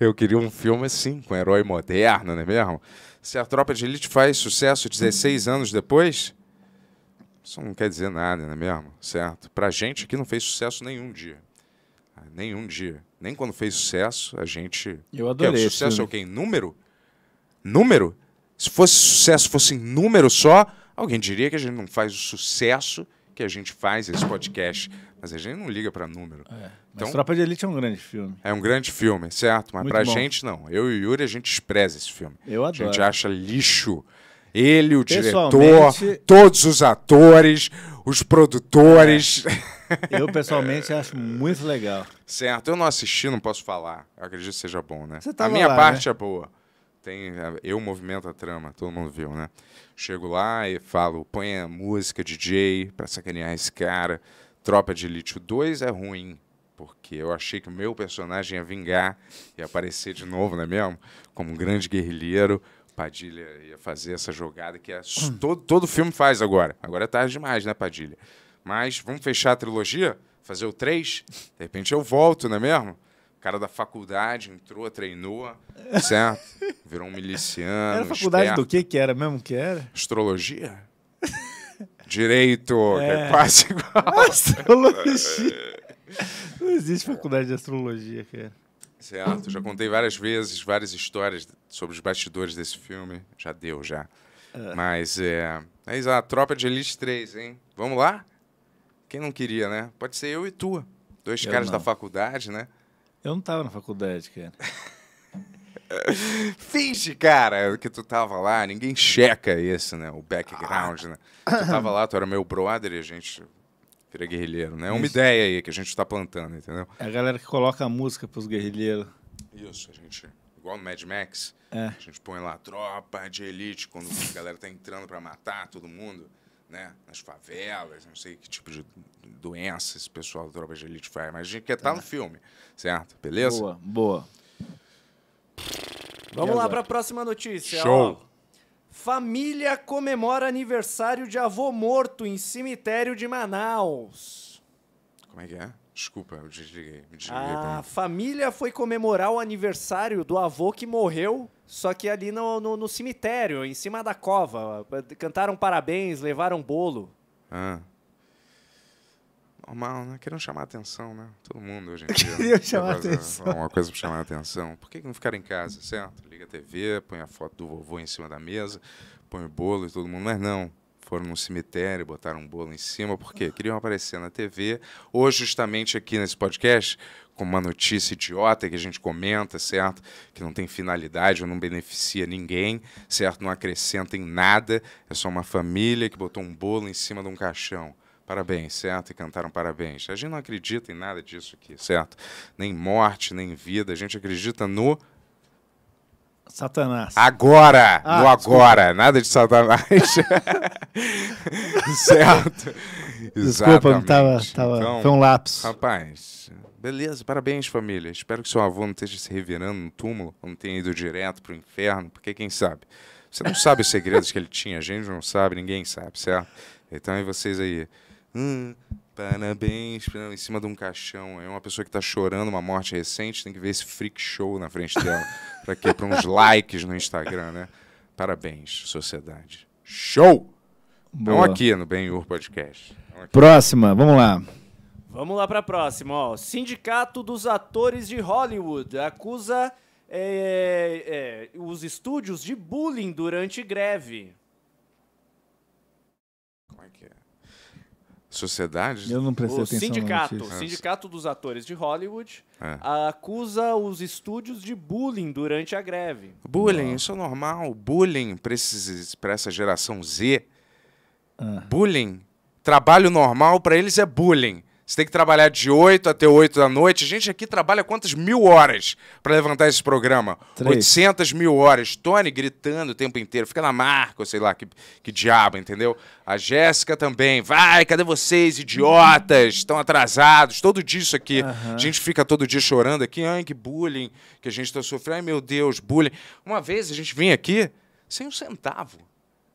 Eu queria um filme assim, com um herói moderno, não é mesmo? Se a Tropa de Elite faz sucesso 16 anos depois, isso não quer dizer nada, não é mesmo? Certo? Pra gente aqui não fez sucesso nenhum dia. Ah, nenhum dia nem quando fez sucesso, a gente. Eu adorei. É, sucesso é o quê? Em número? Número? Se fosse sucesso, fosse em número só, alguém diria que a gente não faz o sucesso que a gente faz esse podcast. Mas a gente não liga para número. É, então, Tropa de Elite é um grande filme. É um grande filme, certo? Mas para a gente, não. Eu e o Yuri, a gente despreza esse filme. Eu adoro. A gente acha lixo. Ele, o diretor, todos os atores, os produtores. É. Eu, pessoalmente, acho muito legal. Certo. Eu não assisti, não posso falar. Eu acredito que seja bom, né? Você tá a minha lá, parte né? é boa. Tem, é, eu movimento a trama, todo mundo viu, né? Chego lá e falo, põe a música DJ pra sacanear esse cara. Tropa de Elite 2 é ruim, porque eu achei que o meu personagem ia vingar e aparecer de novo, não é mesmo? Como um grande guerrilheiro. Padilha ia fazer essa jogada que é, todo, todo filme faz agora. Agora é tarde demais, né, Padilha? Mas vamos fechar a trilogia? fazer o 3, de repente eu volto, não é mesmo? O cara da faculdade entrou, treinou, certo? Virou um miliciano. Era faculdade esperto. do que que era mesmo que era? Astrologia? Direito, é. que é quase igual. Astrologia. Não existe faculdade de astrologia, cara. Certo, já contei várias vezes, várias histórias sobre os bastidores desse filme. Já deu, já. É. Mas é. Mas a Tropa de Elite 3, hein? Vamos lá? Quem não queria, né? Pode ser eu e tua. Dois eu caras não. da faculdade, né? Eu não tava na faculdade, cara. Finge, cara, que tu tava lá, ninguém checa isso, né? O background, ah. né? Tu tava lá, tu era meu brother e a gente vira guerrilheiro, né? É uma ideia aí que a gente tá plantando, entendeu? É a galera que coloca a música pros guerrilheiros. Isso, a gente. Igual no Mad Max, é. a gente põe lá tropa de elite quando a galera tá entrando pra matar todo mundo né? Nas favelas, não sei que tipo de doença esse pessoal do Tropa de Elite faz, mas a gente quer estar tá. tá no tá. filme, certo? Beleza? Boa, boa. Vamos lá para a próxima notícia. Show! Ó. Família comemora aniversário de avô morto em cemitério de Manaus. Como é que é? Desculpa, eu desliguei. Me desliguei a família foi comemorar o aniversário do avô que morreu, só que ali no, no, no cemitério, em cima da cova. Cantaram parabéns, levaram bolo. Ah. Normal, né? Queriam chamar a atenção, né? Todo mundo hoje em dia. Queriam chamar atenção. Uma coisa para chamar a atenção. Por que não ficar em casa, certo? Liga a TV, põe a foto do vovô em cima da mesa, põe o bolo e todo mundo. Mas não foram num cemitério, botaram um bolo em cima, porque queriam aparecer na TV, ou justamente aqui nesse podcast, com uma notícia idiota que a gente comenta, certo? Que não tem finalidade, ou não beneficia ninguém, certo? Não acrescenta em nada, é só uma família que botou um bolo em cima de um caixão. Parabéns, certo? E cantaram parabéns. A gente não acredita em nada disso aqui, certo? Nem morte, nem vida. A gente acredita no Satanás. Agora, ah, no agora, desculpa. nada de Satanás. certo. Desculpa, não tava, tava então, foi um lapso. Rapaz, beleza, parabéns família. Espero que seu avô não esteja se revirando no túmulo, não tenha ido direto pro inferno, porque quem sabe. Você não sabe os segredos que ele tinha, a gente não sabe, ninguém sabe, certo? Então, e vocês aí, Hum, parabéns, em cima de um caixão. É uma pessoa que está chorando uma morte recente, tem que ver esse freak show na frente dela. para quê? Para uns likes no Instagram, né? Parabéns, sociedade. Show! Então Boa. Não aqui no Ben Ur Podcast. Então próxima, vamos lá. Vamos lá para a próxima. Ó. Sindicato dos Atores de Hollywood acusa é, é, é os estúdios de bullying durante greve. Sociedade? Eu não prestei o atenção. Sindicato, Sindicato dos Atores de Hollywood, é. acusa os estúdios de bullying durante a greve. Bullying, não. isso é normal. Bullying para essa geração Z. Ah. Bullying, trabalho normal para eles é bullying. Você tem que trabalhar de 8 até 8 da noite. A gente aqui trabalha quantas mil horas para levantar esse programa? Três. 800 mil horas. Tony gritando o tempo inteiro. Fica na marca, sei lá, que, que diabo, entendeu? A Jéssica também. Vai, cadê vocês, idiotas? Estão atrasados. Todo dia isso aqui. Uhum. A gente fica todo dia chorando aqui. Ai, que bullying que a gente está sofrendo. Ai, meu Deus, bullying. Uma vez a gente vinha aqui sem um centavo.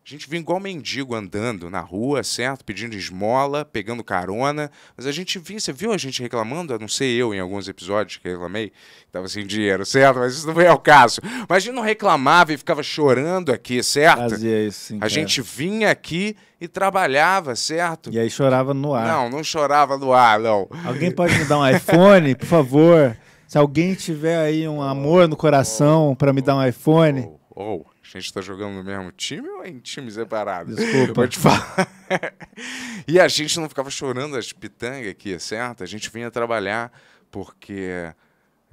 A gente vinha igual mendigo andando na rua, certo? Pedindo esmola, pegando carona. Mas a gente vinha, você viu a gente reclamando? Eu não sei eu, em alguns episódios que reclamei, que tava sem dinheiro, certo? Mas isso não é o caso. Mas a gente não reclamava e ficava chorando aqui, certo? Fazia isso, sim. A gente vinha aqui e trabalhava, certo? E aí chorava no ar. Não, não chorava no ar, não. Alguém pode me dar um iPhone, por favor? Se alguém tiver aí um amor no coração para me dar um iPhone. Oh, oh gente está jogando no mesmo time ou é em time separado? Desculpa. Eu te falar. e a gente não ficava chorando as pitangas aqui, certo? A gente vinha trabalhar porque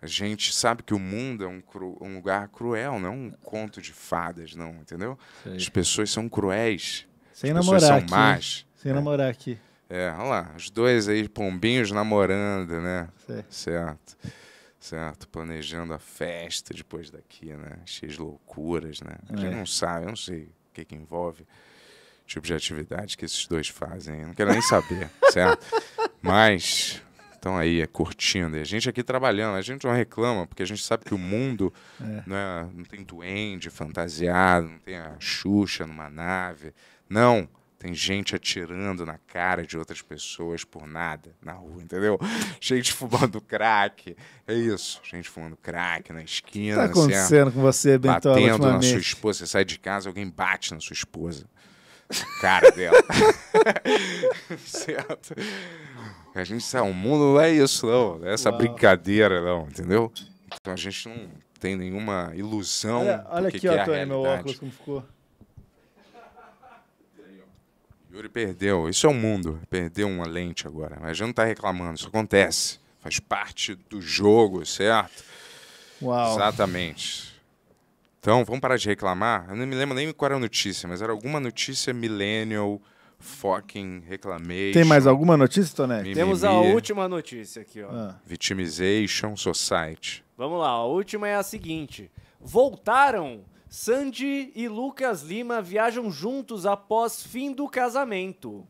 a gente sabe que o mundo é um, cru, um lugar cruel, não um conto de fadas, não, entendeu? Sei. As pessoas são cruéis. Sem as namorar pessoas são aqui. más. Sem namorar aqui. É, olha lá, os dois aí, pombinhos namorando, né? Sei. Certo certo? Planejando a festa depois daqui, né? Cheias loucuras, né? A gente é. não sabe, eu não sei o que, que envolve, tipo de atividade que esses dois fazem. Eu não quero nem saber, certo? Mas estão aí é curtindo. E a gente aqui trabalhando, a gente não reclama, porque a gente sabe que o mundo é. né, não tem duende fantasiado, não tem a Xuxa numa nave. Não. Tem gente atirando na cara de outras pessoas por nada na rua, entendeu? Gente fumando crack. É isso. Gente fumando crack na esquina. O que tá assim, acontecendo com você, Bento? Batendo na sua esposa. Você sai de casa, alguém bate na sua esposa. Cara dela. certo? A gente sabe, o mundo não é isso, não. Não é essa Uau. brincadeira, não, entendeu? Então a gente não tem nenhuma ilusão. Olha, olha aqui, é ó, Tony, meu óculos como ficou. Yuri perdeu. Isso é o um mundo. Perdeu uma lente agora. Mas já não está reclamando. Isso acontece. Faz parte do jogo, certo? Uau. Exatamente. Então, vamos parar de reclamar. Eu não me lembro nem qual era a notícia, mas era alguma notícia millennial fucking reclamei. Tem mais alguma notícia, Toné? Temos a última notícia aqui, ó. Ah. Victimization Society. Vamos lá, a última é a seguinte. Voltaram Sandy e Lucas Lima viajam juntos após fim do casamento.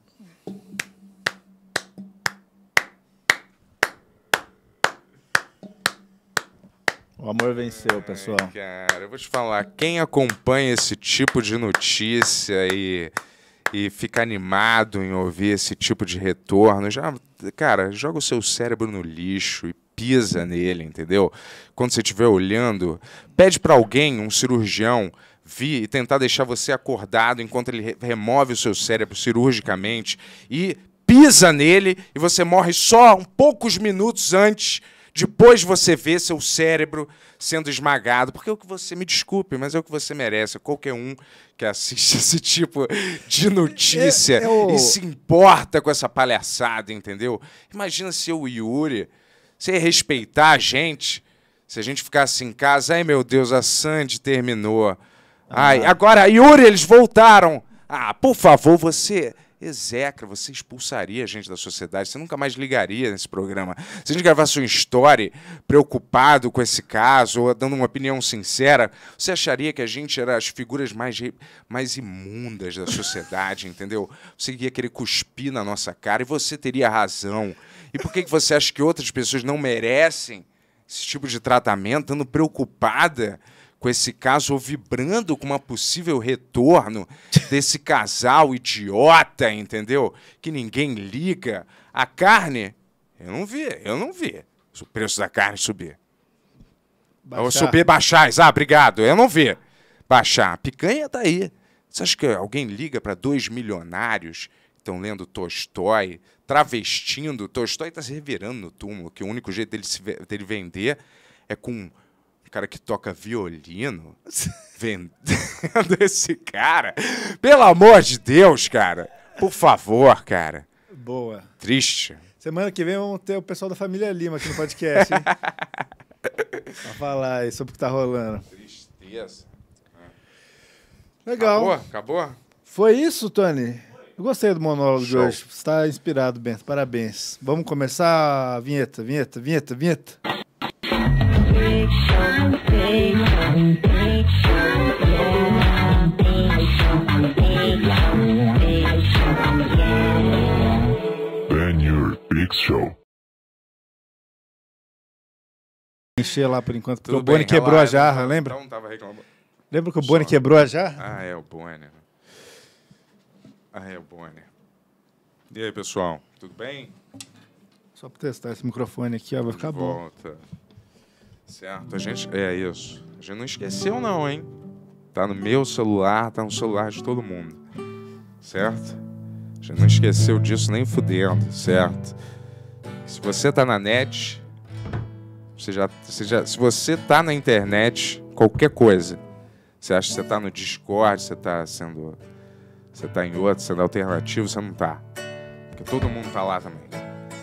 O amor venceu, pessoal. Ai, cara, eu vou te falar, quem acompanha esse tipo de notícia e, e fica animado em ouvir esse tipo de retorno, já, cara, joga o seu cérebro no lixo e pisa nele, entendeu? Quando você estiver olhando, pede para alguém, um cirurgião, vir e tentar deixar você acordado enquanto ele remove o seu cérebro cirurgicamente e pisa nele e você morre só um poucos minutos antes. Depois você vê seu cérebro sendo esmagado, porque é o que você, me desculpe, mas é o que você merece. Qualquer um que assiste esse tipo de notícia é, é e se importa com essa palhaçada, entendeu? Imagina se eu, Yuri, você respeitar a gente. Se a gente ficasse assim em casa, ai meu Deus, a Sandy terminou. Ai, ah. agora, Yuri, eles voltaram. Ah, por favor, você execra, você expulsaria a gente da sociedade, você nunca mais ligaria nesse programa. Se a gente gravasse uma história preocupado com esse caso, ou dando uma opinião sincera, você acharia que a gente era as figuras mais, mais imundas da sociedade, entendeu? Você ia querer cuspir na nossa cara e você teria razão. E por que você acha que outras pessoas não merecem esse tipo de tratamento, estando preocupada com esse caso ou vibrando com uma possível retorno desse casal idiota, entendeu? Que ninguém liga. A carne, eu não vi, eu não vi o preço da carne subir. Baixar. Ou subir, baixar. Ah, obrigado, eu não vi. Baixar. A picanha tá aí. Você acha que alguém liga para dois milionários que estão lendo Tolstói, travestindo. Tolstói está se revirando no túmulo, que o único jeito dele, se, dele vender é com um cara que toca violino vendendo esse cara. Pelo amor de Deus, cara. Por favor, cara. Boa. Triste. Semana que vem vamos ter o pessoal da família Lima aqui no podcast, hein? pra falar aí sobre o que tá rolando. Tristeza. Legal. Acabou? Acabou? Foi isso, Tony? Eu gostei do monólogo Show. de hoje. Você está inspirado, Bento. Parabéns. Vamos começar a vinheta, vinheta, vinheta, vinheta. Ben Your Big Show. Encher lá por enquanto, porque Tudo o Boni quebrou a jarra, então. lembra? Não tava reclamando. Lembra que o Boni quebrou a jarra? Ah, é, o Boni. Né? Ah, é E aí, pessoal, tudo bem? Só para testar esse microfone aqui, ó, vai ficar volta. bom. Certo, a gente. É isso. A gente não esqueceu, não, hein? Tá no meu celular, tá no celular de todo mundo. Certo? A gente não esqueceu disso nem fudendo, certo? Se você tá na net, você já, você já, se você tá na internet, qualquer coisa, você acha que você tá no Discord, você tá sendo você tá em outro, você é alternativo, você não tá. Porque todo mundo tá lá também.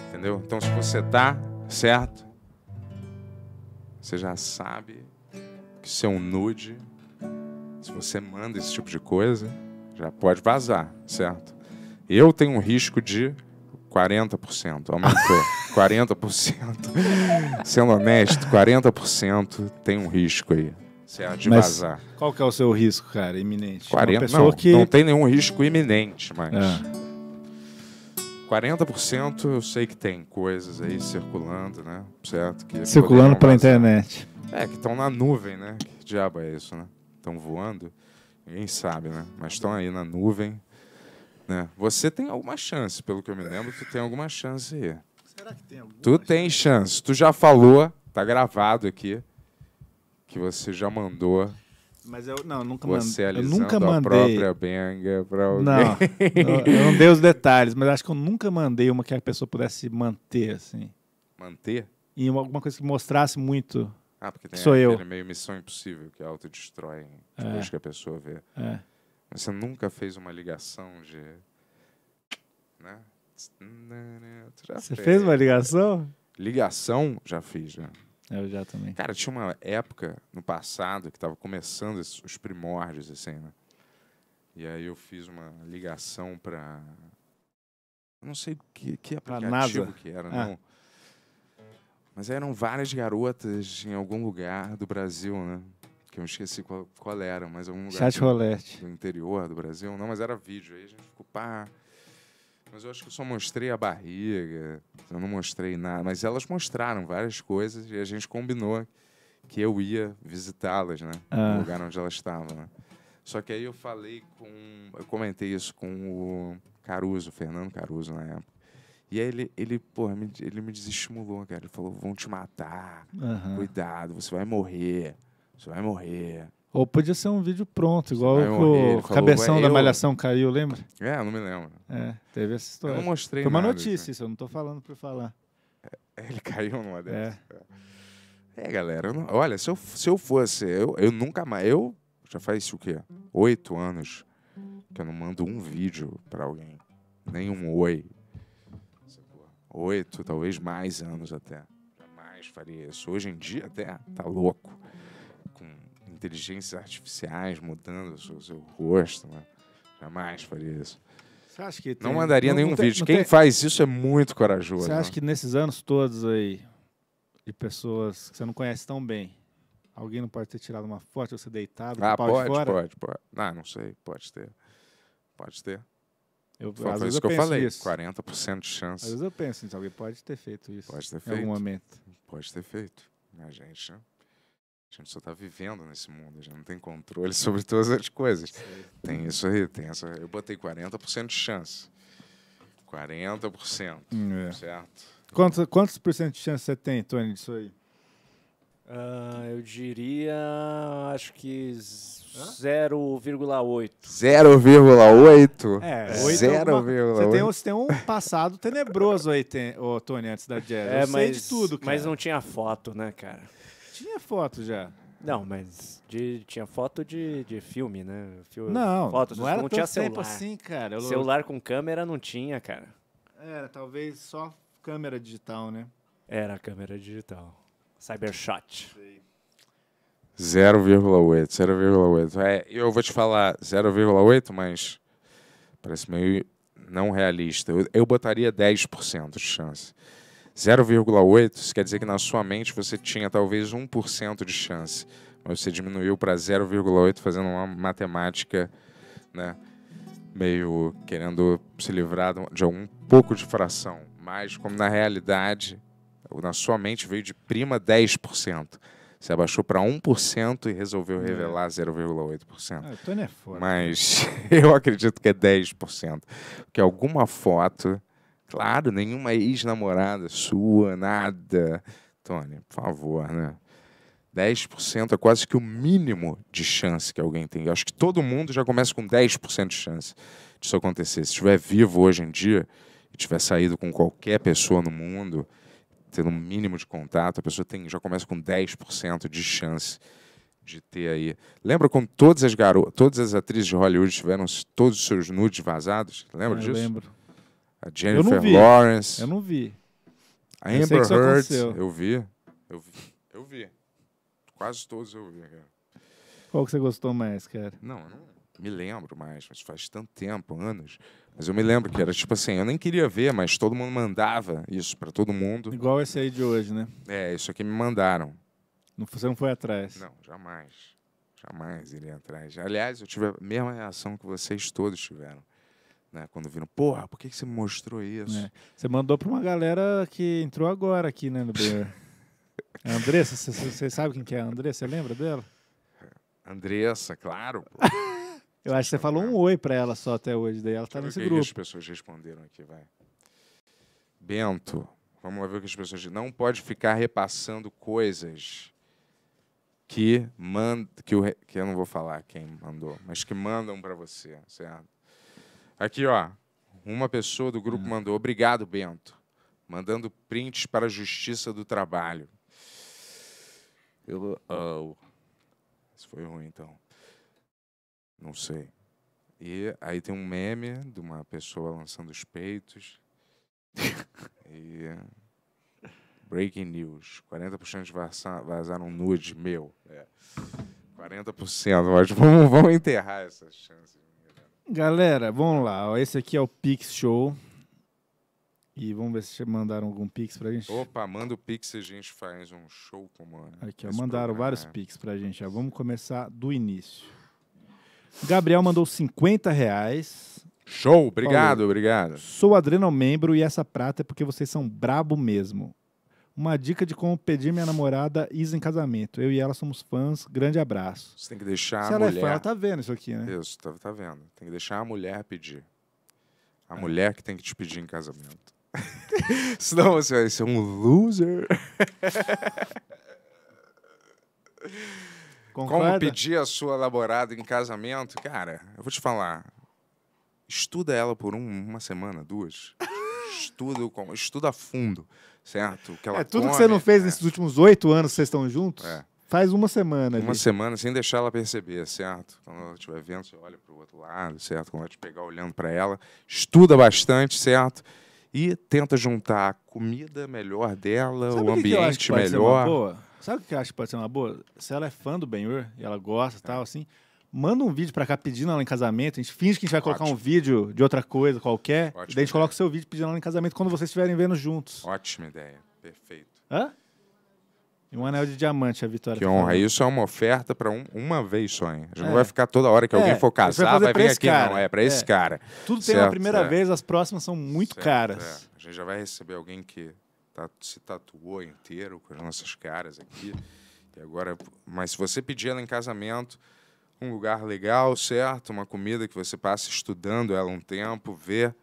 Entendeu? Então se você tá certo, você já sabe que se é um nude, se você manda esse tipo de coisa, já pode vazar, certo? Eu tenho um risco de 40%, aumentou. 40%. Sendo honesto, 40% tem um risco aí de mas vazar. Qual que é o seu risco, cara, iminente? 40, não, que... não tem nenhum risco iminente, mas... É. Ah. 40% eu sei que tem coisas aí circulando, né? Certo? Que circulando pela internet. É, que estão na nuvem, né? Que diabo é isso, né? Estão voando. Ninguém sabe, né? Mas estão aí na nuvem. Né? Você tem alguma chance, pelo que eu me lembro, tu tem alguma chance aí. Será que tem alguma? Tu tem chance. Tu já falou, tá gravado aqui que você já mandou. Mas eu não, nunca você mandei. Eu nunca mandei. a própria benga para alguém. Não, eu não dei os detalhes, mas acho que eu nunca mandei uma que a pessoa pudesse manter, assim. Manter? E uma, alguma coisa que mostrasse muito. Ah, porque tem sou eu. meio missão impossível que autodestrói depois é. que a pessoa vê. É. Você nunca fez uma ligação de. Né? Você fez. fez uma ligação? Ligação já fiz, já. Né? Eu já também. Cara, tinha uma época no passado que tava começando esses, os primórdios, assim, né? E aí eu fiz uma ligação para não sei que, que aplicativo que era, ah. não. Mas eram várias garotas em algum lugar do Brasil, né? Que eu esqueci qual, qual era, mas algum lugar. Chat do, do interior do Brasil. Não, mas era vídeo. Aí a gente ficou, pá. Mas eu acho que eu só mostrei a barriga, eu não mostrei nada. Mas elas mostraram várias coisas e a gente combinou que eu ia visitá-las, né? Ah. No lugar onde elas estavam, né? Só que aí eu falei com. Eu comentei isso com o Caruso, Fernando Caruso, na época. E aí ele, ele porra, me, ele me desestimulou, cara. Ele falou: vão te matar, uhum. cuidado, você vai morrer, você vai morrer. Ou podia ser um vídeo pronto, igual o, o cabeção falou, da malhação caiu, lembra? É, não me lembro. É, teve essa história. Eu não mostrei Foi uma nada, notícia assim. isso, eu não estou falando por falar. É, ele caiu numa é. dessas. É, é galera, não... olha, se eu, se eu fosse, eu, eu nunca mais, eu já faz o quê? Oito anos que eu não mando um vídeo para alguém. Nenhum oi. Oito, talvez mais anos até. Jamais faria isso. Hoje em dia até, tá louco inteligências artificiais mudando o seu, seu rosto. Né? Jamais faria isso. Você acha que tem... Não mandaria não, nenhum não tem, vídeo. Quem tem... faz isso é muito corajoso. Você né? acha né? que nesses anos todos aí, de pessoas que você não conhece tão bem, alguém não pode ter tirado uma foto, você deitado, ah, pode, de fora? pode, pode. Não, ah, não sei, pode ter. Pode ter. Eu, Foi às vezes eu que eu, falei, isso. 40% de chance. Às vezes eu penso, então alguém pode ter feito isso. Pode ter feito. Em algum momento. Pode ter feito. A gente né? A gente só está vivendo nesse mundo, a gente não tem controle sobre todas as coisas. Tem isso aí, tem essa. Eu botei 40% de chance. 40%. É. Certo? Quantos, quantos por cento de chance você tem, Tony, disso aí? Uh, eu diria, acho que 0,8. 0,8? É, 0,8. É você tem, você tem um passado tenebroso aí, tem, oh, Tony, antes da Jazz. É, eu mas, sei de tudo, cara. Mas não tinha foto, né, cara? foto já. Não, mas de, tinha foto de, de filme, né? não, fotos, não era não tinha celular. tempo assim, cara. Eu... Celular com câmera não tinha, cara. Era, talvez só câmera digital, né? Era câmera digital. Cybershot. 0,8, 0,8. É, eu vou te falar 0,8, mas parece meio não realista. Eu, eu botaria 10% de chance. 0,8, quer dizer que na sua mente você tinha talvez 1% de chance. Mas você diminuiu para 0,8 fazendo uma matemática, né? Meio querendo se livrar de algum pouco de fração. Mas como na realidade, na sua mente veio de prima 10%. Você abaixou para 1% e resolveu é. revelar 0,8%. Ah, eu Mas eu acredito que é 10%. Porque alguma foto Claro, nenhuma ex-namorada sua, nada. Tony, por favor, né? 10% é quase que o mínimo de chance que alguém tem. Eu acho que todo mundo já começa com 10% de chance disso acontecer. Se estiver vivo hoje em dia e tiver saído com qualquer pessoa no mundo, tendo um mínimo de contato, a pessoa tem, já começa com 10% de chance de ter aí. Lembra quando todas as garotas, todas as atrizes de Hollywood tiveram todos os seus nudes vazados? Lembra Eu é, disso? Lembro. A Jennifer eu Lawrence. Eu não vi. A Amber Heard. Eu vi. Eu vi. Eu vi. Quase todos eu vi, cara. Qual que você gostou mais, cara? Não, eu não me lembro mais, mas faz tanto tempo, anos. Mas eu me lembro que era tipo assim, eu nem queria ver, mas todo mundo mandava isso para todo mundo. Igual esse aí de hoje, né? É, isso aqui me mandaram. Não, você não foi atrás? Não, jamais. Jamais iria atrás. Aliás, eu tive a mesma reação que vocês todos tiveram. Né? Quando viram, porra, por que, você me mostrou isso? É. Você mandou para uma galera que entrou agora aqui, né, no BR. a é Andressa, você sabe quem que é a Andressa? Você lembra dela? Andressa, claro. Eu acho que você falou um oi para ela só até hoje, daí ela está nesse grupo. as pessoas responderam aqui, vai. Bento, vamos lá ver o que as pessoas dizem. Não pode ficar repassando coisas que mandam, que, que, eu não vou falar quem mandou, mas que mandam para você, certo? Aqui, ó. Uma pessoa do grupo hum. mandou. Obrigado, Bento. Mandando prints para a Justiça do Trabalho. Eu, oh. Isso foi ruim, então. Não sei. E aí tem um meme de uma pessoa lançando os peitos. e... Breaking news. 40% vazaram, um nude meu. É. 40%. Mas vamos, vamos enterrar essas chances. Galera, vamos lá. Esse aqui é o Pix Show. E vamos ver se mandaram algum pix pra gente. Opa, manda o pix e a gente faz um show como é. Aqui, ó, mandaram vários é pix pra gente. Ó. Vamos começar do início. Gabriel mandou 50 reais. Show, obrigado, Falou. obrigado. Sou Adrenal membro e essa prata é porque vocês são brabo mesmo. Uma dica de como pedir minha namorada Isa em casamento. Eu e ela somos fãs. Grande abraço. Você tem que deixar Se a ela mulher... É fã, ela tá vendo isso aqui, né? Isso, tá, tá vendo. Tem que deixar a mulher pedir. A é. mulher que tem que te pedir em casamento. Senão você vai ser um loser. Concorda? Como pedir a sua namorada em casamento? Cara, eu vou te falar. Estuda ela por um, uma semana, duas estudo, estuda estudo a fundo, certo? Que é, tudo come, que você não fez é. nesses últimos oito anos vocês estão juntos, é. faz uma semana. Uma semana sem deixar ela perceber, certo? Quando ela estiver vendo, você olha para o outro lado, certo? Quando ela te pegar olhando para ela, estuda bastante, certo? E tenta juntar a comida melhor dela, Sabe o ambiente melhor. Sabe o que eu acho que pode ser uma boa? Se ela é fã do Benhur e ela gosta e é. tal, assim manda um vídeo pra cá pedindo ela em casamento. A gente finge que a gente vai colocar Ótimo. um vídeo de outra coisa qualquer. Ótima daí a gente coloca o seu vídeo pedindo ela em casamento quando vocês estiverem vendo juntos. Ótima ideia. Perfeito. Hã? E um anel de diamante, a Vitória. Que tá honra. Isso é uma oferta para um, uma vez só, hein? gente é. não vai ficar toda hora que é. alguém for casar, vai vir aqui. Cara. Não, é para é. esse cara. Tudo certo, tem uma primeira vez, as próximas são muito certo, caras. A gente já vai receber alguém que tá, se tatuou inteiro com as nossas caras aqui. E agora, mas se você pedir ela em casamento, um lugar legal, certo? Uma comida que você passa estudando ela um tempo, vê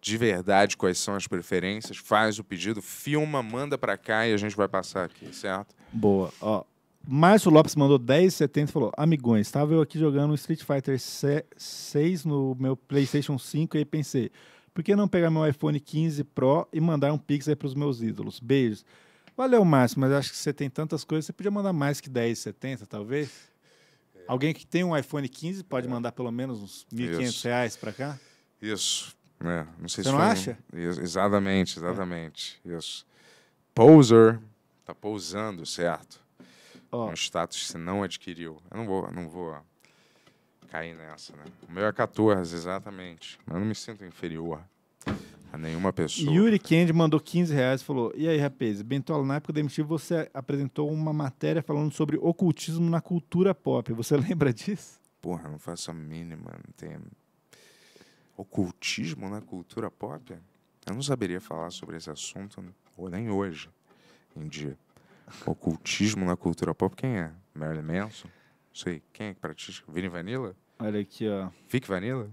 de verdade quais são as preferências, faz o pedido, filma, manda para cá e a gente vai passar aqui, certo? Boa. Ó, Márcio Lopes mandou 10,70 e falou: Amigões, estava eu aqui jogando Street Fighter 6 no meu PlayStation 5 e aí pensei, por que não pegar meu iPhone 15 Pro e mandar um Pix aí para os meus ídolos? Beijos. Valeu, Márcio, mas acho que você tem tantas coisas, você podia mandar mais que 10,70 talvez? Alguém que tem um iPhone 15 pode é. mandar pelo menos uns R$ 1.500 para cá? Isso. É, não sei Você se não foi... acha? Exatamente, é. exatamente. Isso. Poser. Tá pousando, certo? Oh. Um status se não adquiriu. Eu não vou, não vou cair nessa, né? O meu é 14, exatamente. Mas eu não me sinto inferior. A nenhuma pessoa. Yuri Kendi mandou 15 reais e falou: E aí, rapaz, Bentola, na época da MTV você apresentou uma matéria falando sobre ocultismo na cultura pop. Você lembra disso? Porra, não faço a mínima. Não tem... Ocultismo na cultura pop? Eu não saberia falar sobre esse assunto, ou nem hoje em dia. Ocultismo na cultura pop, quem é? Marilyn Manson? Não sei. Quem é que pratica? Vini Vanilla? Olha aqui, ó. Vic Vanilla?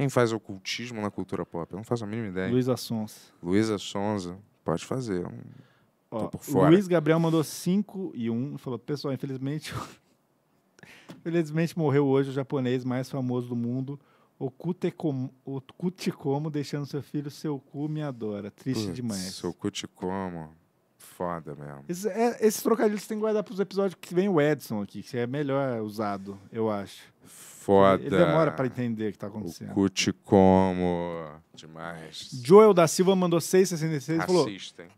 Quem faz ocultismo na cultura pop? Eu não faço a mínima ideia. Luísa Sonza. Luísa Sonza. Pode fazer. Ó, por fora. Luiz Gabriel mandou 5 e 1. Um, falou, pessoal, infelizmente... infelizmente morreu hoje o japonês mais famoso do mundo, Okutikomo, Okutikomo deixando seu filho seu cu me adora. Triste Puts, demais. Okutikomo. Foda mesmo. Esse, é, esse trocadilho você tem que guardar para os episódios que vem o Edson aqui, que é melhor usado, eu acho foda. Ele demora para entender o que está acontecendo. O Cuti como. Demais. Joel da Silva mandou 666 e falou: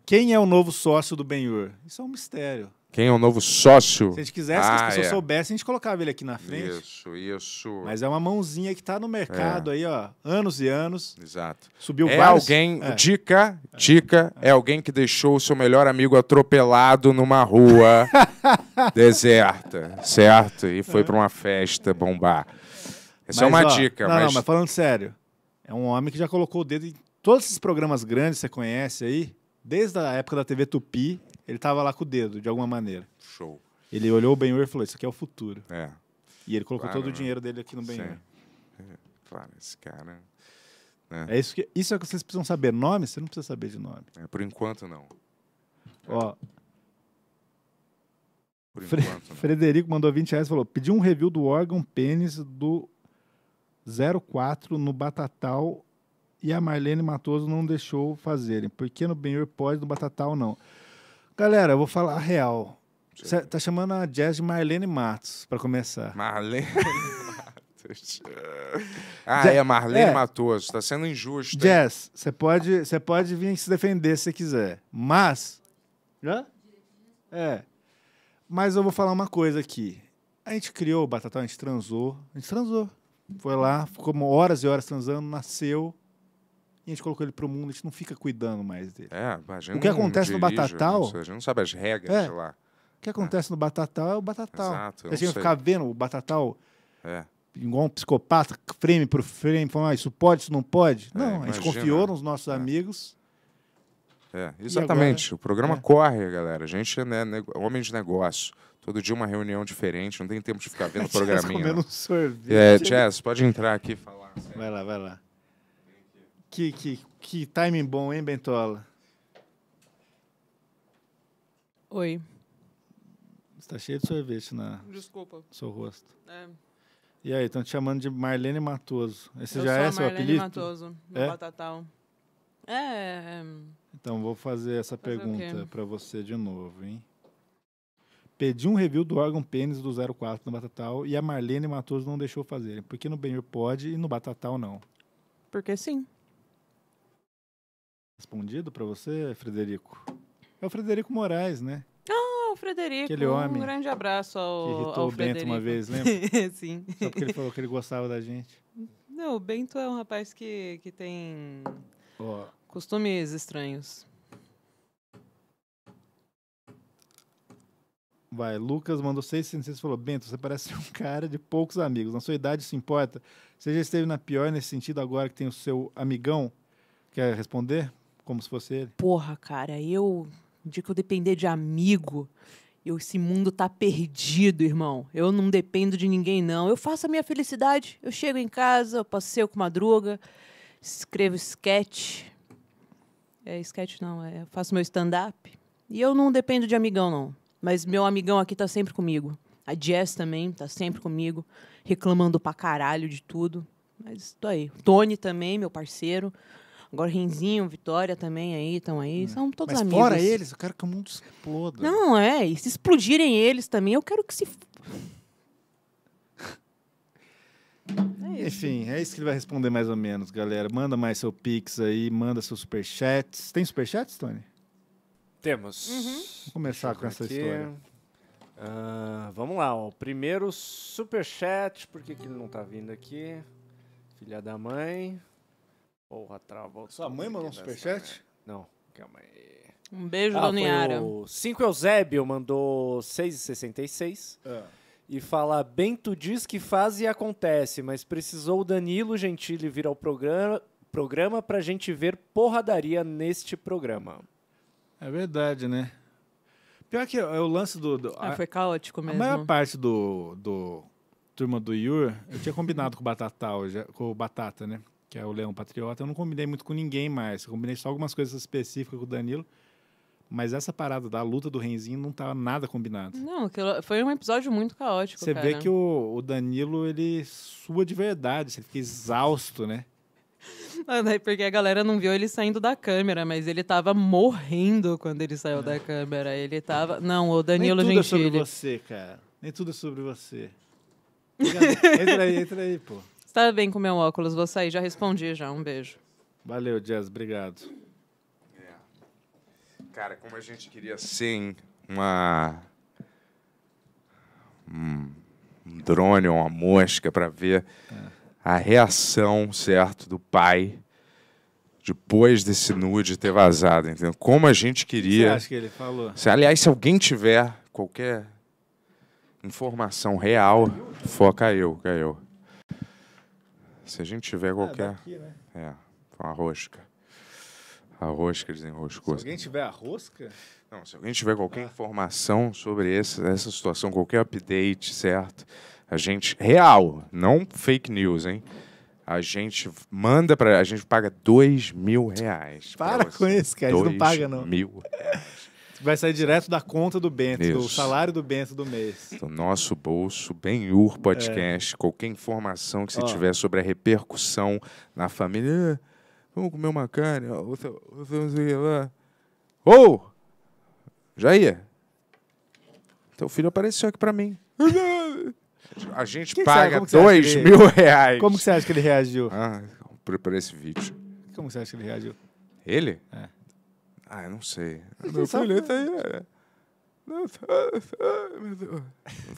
Quem é o novo sócio do Benhur? Isso é um mistério. Quem é o novo sócio? Se a gente quisesse ah, que as ah, pessoas é. soubessem, a gente colocava ele aqui na frente. Isso, isso. Mas é uma mãozinha que está no mercado é. aí, ó, anos e anos. Exato. Subiu É vários... alguém, é. dica, é. dica, é. alguém que deixou o seu melhor amigo atropelado numa rua deserta, certo? E foi é. para uma festa bombar. Isso é mas, é uma ó, dica. Não, mas... não, mas falando sério, é um homem que já colocou o dedo em todos esses programas grandes que você conhece aí, desde a época da TV Tupi, ele estava lá com o dedo, de alguma maneira. Show. Ele olhou o ben e falou: Isso aqui é o futuro. É. E ele colocou claro, todo né? o dinheiro dele aqui no ben é, Claro, esse cara. Né? É isso, que, isso é que vocês precisam saber. Nome? Você não precisa saber de nome. É, por enquanto, não. Ó. Por Fre não. Frederico mandou 20 reais e falou: pediu um review do órgão pênis do 04 no Batatal e a Marlene Matoso não deixou fazerem. Porque no Benhur pode, no Batatal não. Galera, eu vou falar a real. você tá chamando a jazz de Marlene Matos, para começar. Marlene Matos. ah, jazz, é, Marlene é. Matos. Tá sendo injusto. Jazz, você pode, pode vir se defender se quiser. Mas. Hã? É. Mas eu vou falar uma coisa aqui. A gente criou o Batatal, a gente transou. A gente transou foi lá, ficou horas e horas transando, nasceu. E a gente colocou ele pro mundo, a gente não fica cuidando mais dele. É, o que acontece no Batatal. Não, a gente não sabe as regras é, de lá. O que acontece é. no Batatal é o Batatal. Exato, a gente ficar vendo o Batatal é. igual um psicopata, frame por frame, falando, ah, isso pode, isso não pode. Não, a gente é, confiou nos nossos é. amigos é, exatamente. Agora, o programa é. corre, galera. A gente é né, homem de negócio. Todo dia uma reunião diferente, não tem tempo de ficar vendo o tá programinha. comendo um sorvete. É, Jess, pode entrar aqui e falar. Vai lá, vai lá. Que, que, que timing bom, hein, Bentola? Oi. Está cheio de sorvete na Desculpa. seu rosto. É. E aí, estão te chamando de Marlene Matoso. Esse Eu já é seu Marlene apelido? Marlene Matoso, no é? Batatal. é, é, é. Então vou fazer essa fazer pergunta para você de novo, hein? Pedi um review do órgão pênis do 04 no Batatal e a Marlene Matoso não deixou fazerem. Por que no Benir pode e no Batatal não? Porque sim. Respondido para você, Frederico? É o Frederico Moraes, né? Ah, o Frederico. Aquele homem. Um grande abraço ao. Que irritou ao o Bento Frederico. uma vez, lembra? sim. Só porque ele falou que ele gostava da gente. Não, o Bento é um rapaz que, que tem. Ó. Oh Costumes estranhos. Vai, Lucas mandou 666 e falou: Bento, você parece um cara de poucos amigos. Na sua idade, isso importa? Você já esteve na pior nesse sentido agora que tem o seu amigão? Quer responder? Como se fosse ele? Porra, cara, eu. de dia que eu depender de amigo, eu, esse mundo tá perdido, irmão. Eu não dependo de ninguém, não. Eu faço a minha felicidade. Eu chego em casa, eu passeio com madruga, escrevo sketch, é sketch não, é, eu faço meu stand-up. E eu não dependo de amigão, não. Mas meu amigão aqui tá sempre comigo. A Jess também tá sempre comigo, reclamando pra caralho de tudo. Mas tô aí. Tony também, meu parceiro. Agora Renzinho, Vitória também aí, estão aí. É. São todos Mas amigos. fora eles, eu quero que o mundo exploda. Não, é. E se explodirem eles também, eu quero que se... É Enfim, é isso que ele vai responder mais ou menos, galera. Manda mais seu pix aí, manda seus superchats. Tem superchats, Tony? Temos. Uhum. Vamos começar com essa aqui. história. Uh, vamos lá, o primeiro superchat, por que, que ele não tá vindo aqui? Filha da mãe. Porra, travou. Sua mãe mandou um superchat? Não, calma aí. Um beijo, ah, Dona O 5 Eusébio mandou 6,66. É e falar: Bento diz que faz e acontece, mas precisou o Danilo Gentili vir ao programa programa para a gente ver porradaria neste programa. É verdade, né? Pior que é o lance do. do ah, a, foi caótico mesmo. A maior parte do, do turma do Yur, eu tinha combinado com o Batata hoje, com o Batata, né? Que é o Leão Patriota. Eu não combinei muito com ninguém mais. Eu combinei só algumas coisas específicas com o Danilo. Mas essa parada da luta do Renzinho não tá nada combinado. Não, foi um episódio muito caótico. Você vê que o, o, Danilo, ele sua de verdade, ele fica exausto, né? Ah, porque a galera não viu ele saindo da câmera, mas ele tava morrendo quando ele saiu é. da câmera. Ele tava. Não, o Danilo Nem tudo Gentili. é sobre você, cara. Nem tudo é sobre você. Entra aí, entra aí, pô. Você tá bem com meu óculos, vou sair. Já respondi já. Um beijo. Valeu, Jazz. Obrigado cara, como a gente queria sim uma um drone ou uma mosca para ver é. a reação, certo, do pai depois desse nude ter vazado, entendeu? Como a gente queria. Você acha que ele falou? Se, aliás, se alguém tiver qualquer informação real, foca eu, caiu. Se a gente tiver ah, qualquer. É, daqui, né? é foi uma rosca a rosca desenroscou. Se né? alguém tiver a rosca? Não, se alguém tiver qualquer ah. informação sobre essa, essa situação, qualquer update, certo? A gente. Real, não fake news, hein? A gente manda para A gente paga dois mil reais. Para com isso, cara. A gente não paga, não. Mil reais. Vai sair direto da conta do Bento, Isso. do salário do Bento do mês. Do nosso bolso, Benhur Podcast. É. Qualquer informação que você Ó. tiver sobre a repercussão na família vamos comer uma carne, você não sei lá. Ô! Já ia. Teu filho apareceu aqui pra mim. A gente paga dois mil reais. Como que você acha que ele reagiu? Ah, esse vídeo. Como você acha que ele reagiu? Ele? É. Ah, eu não sei. Meu filho tá aí. Né?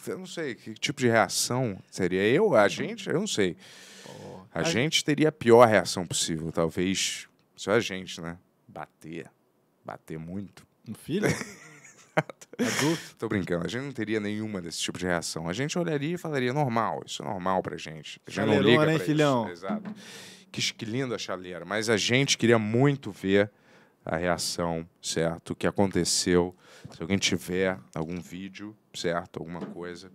Eu não sei que tipo de reação seria eu, a gente, eu não sei. A, gente teria a pior reação possível, talvez. Só a gente, né? Bater. Bater muito. Um filho? Adulto? Tô brincando, a gente não teria nenhuma desse tipo de reação. A gente olharia e falaria, normal, isso é normal pra gente. A gente Chalerou, não liga né, pra filhão? Isso. Exato. Que, que linda chaleira. Mas a gente queria muito ver a reação, certo? O que aconteceu. Se alguém tiver algum vídeo, certo? Alguma coisa,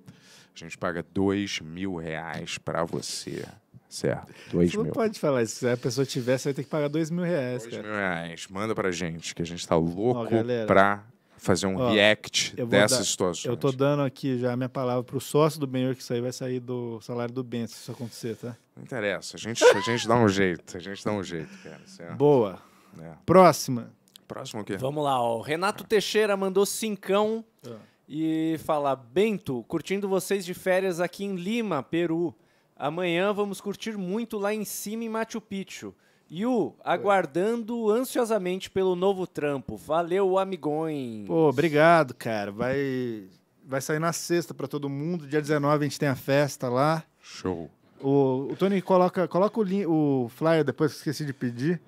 a gente paga dois mil reais pra você. Certo, dois mil. Não pode falar isso. Se a pessoa tiver, você vai ter que pagar dois mil reais. Dois cara. mil reais. Manda pra gente, que a gente tá louco Ó, galera, pra fazer um ó, react dessas dar, situações. Eu tô dando aqui já a minha palavra pro sócio do Benhor, que isso aí vai sair do salário do Ben se isso acontecer, tá? Não interessa. A gente, a gente dá um jeito. A gente dá um jeito, cara. Certo? Boa. É. Próxima. Próximo quê? Vamos lá, ó. O Renato Teixeira mandou cincão é. e fala: Bento, curtindo vocês de férias aqui em Lima, Peru. Amanhã vamos curtir muito lá em cima em Machu Picchu. Yu, aguardando ansiosamente pelo novo trampo. Valeu, amigões. Pô, obrigado, cara. Vai vai sair na sexta para todo mundo. Dia 19 a gente tem a festa lá. Show. O, o Tony coloca, coloca o, o flyer depois que esqueci de pedir,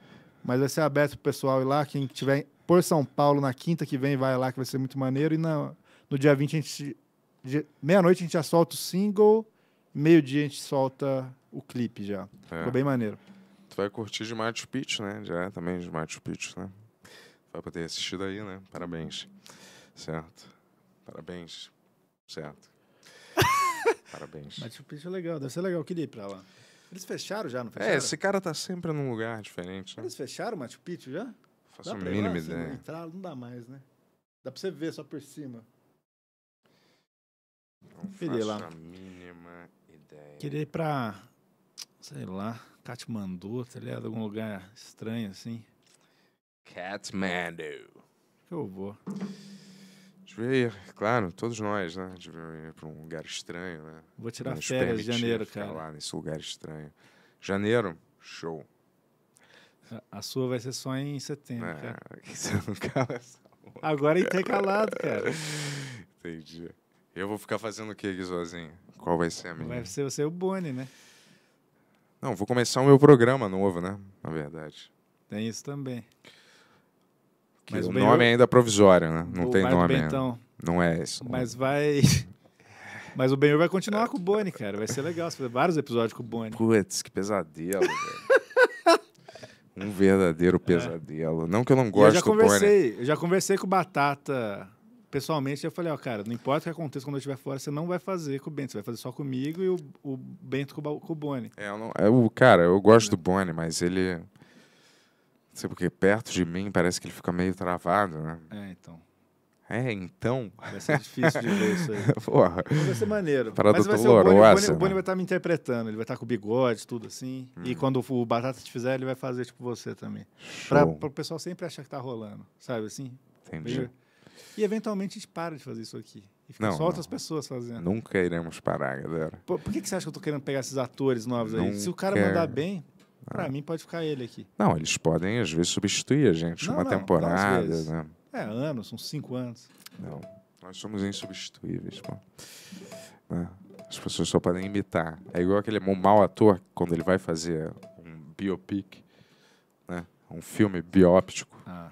mas vai ser aberto pro pessoal ir lá. Quem tiver por São Paulo na quinta que vem vai lá, que vai ser muito maneiro. E na, no dia 20 a gente. Meia-noite a gente assolta o single meio-dia a gente solta o clipe já. É. Ficou bem maneiro. Tu vai curtir de Machu Picchu, né? Já é também de Machu Picchu, né? Vai poder assistir daí, né? Parabéns. Certo. Parabéns. Certo. Parabéns. Machu Picchu é legal, deve ser legal. Eu queria ir pra lá. Eles fecharam já, não é, fecharam? É, esse cara tá sempre num lugar diferente, né? Eles fecharam o Machu Picchu já? Faço a mínima assim, ideia. Assim, entrar não dá mais, né? Dá pra você ver só por cima. Não faço lá. a mínima Queria ir pra, sei lá, Katmandu, tá ligado? Algum lugar estranho assim. Katmandu. Que eu vou. Devia claro, todos nós, né? Devia ir pra um lugar estranho, né? Vou tirar Nos férias de janeiro, cara. lá nesse lugar estranho. Janeiro, show. A, sua vai ser só em setembro, é, cara. Você não cala essa boca. Agora é intercalado, cara. Entendi. Eu vou ficar fazendo o que aqui sozinho? Qual vai ser a minha? Vai ser você o Boni, né? Não, vou começar o meu programa novo, né? Na verdade. Tem isso também. Que Mas o nome eu... é ainda provisório, né? Não o tem nome Então. ainda. Não é isso. Mas vai... Mas o Benhur vai continuar com o Boni, cara. Vai ser legal. Você fazer vários episódios com o Boni. Putz, que pesadelo, velho. um verdadeiro é. pesadelo. É. Não que eu não goste eu já conversei, do Boni. Eu já conversei com o Batata pessoalmente, eu falei, ó, cara, não importa o que aconteça quando eu estiver fora, você não vai fazer com o Bento, você vai fazer só comigo e o, o Bento com, o Boni. É, eu não, eu, é, cara, eu gosto é. do Boni, mas ele. Não sei porque perto de mim parece que ele fica meio travado, né? É, então. É, então. Vai ser difícil de ver isso aí. Porra. vai ser maneiro. Para Mas vai ser o Boni, o Boni, o né? Boni vai estar tá me interpretando. Ele vai estar tá com o bigode, tudo assim. Hum. E quando o Batata te fizer, ele vai fazer tipo você também. Para o pessoal sempre achar que tá rolando, sabe assim? Entendi. Veja? E eventualmente a gente para de fazer isso aqui. E fica não, só não. outras pessoas fazendo. Nunca iremos parar, galera. Por, por que, que, você acha que eu tô querendo pegar esses atores novos aí? Se o cara mandar bem, para ah. mim pode ficar ele aqui. Não, eles podem às vezes substituir a gente não, uma temporada. Né? É, anos, uns cinco anos. Não, nós somos insubstituíveis, pô. Né? As pessoas só podem imitar. É igual aquele mau ator quando ele vai fazer um biopic, né? um filme bióptico. Ah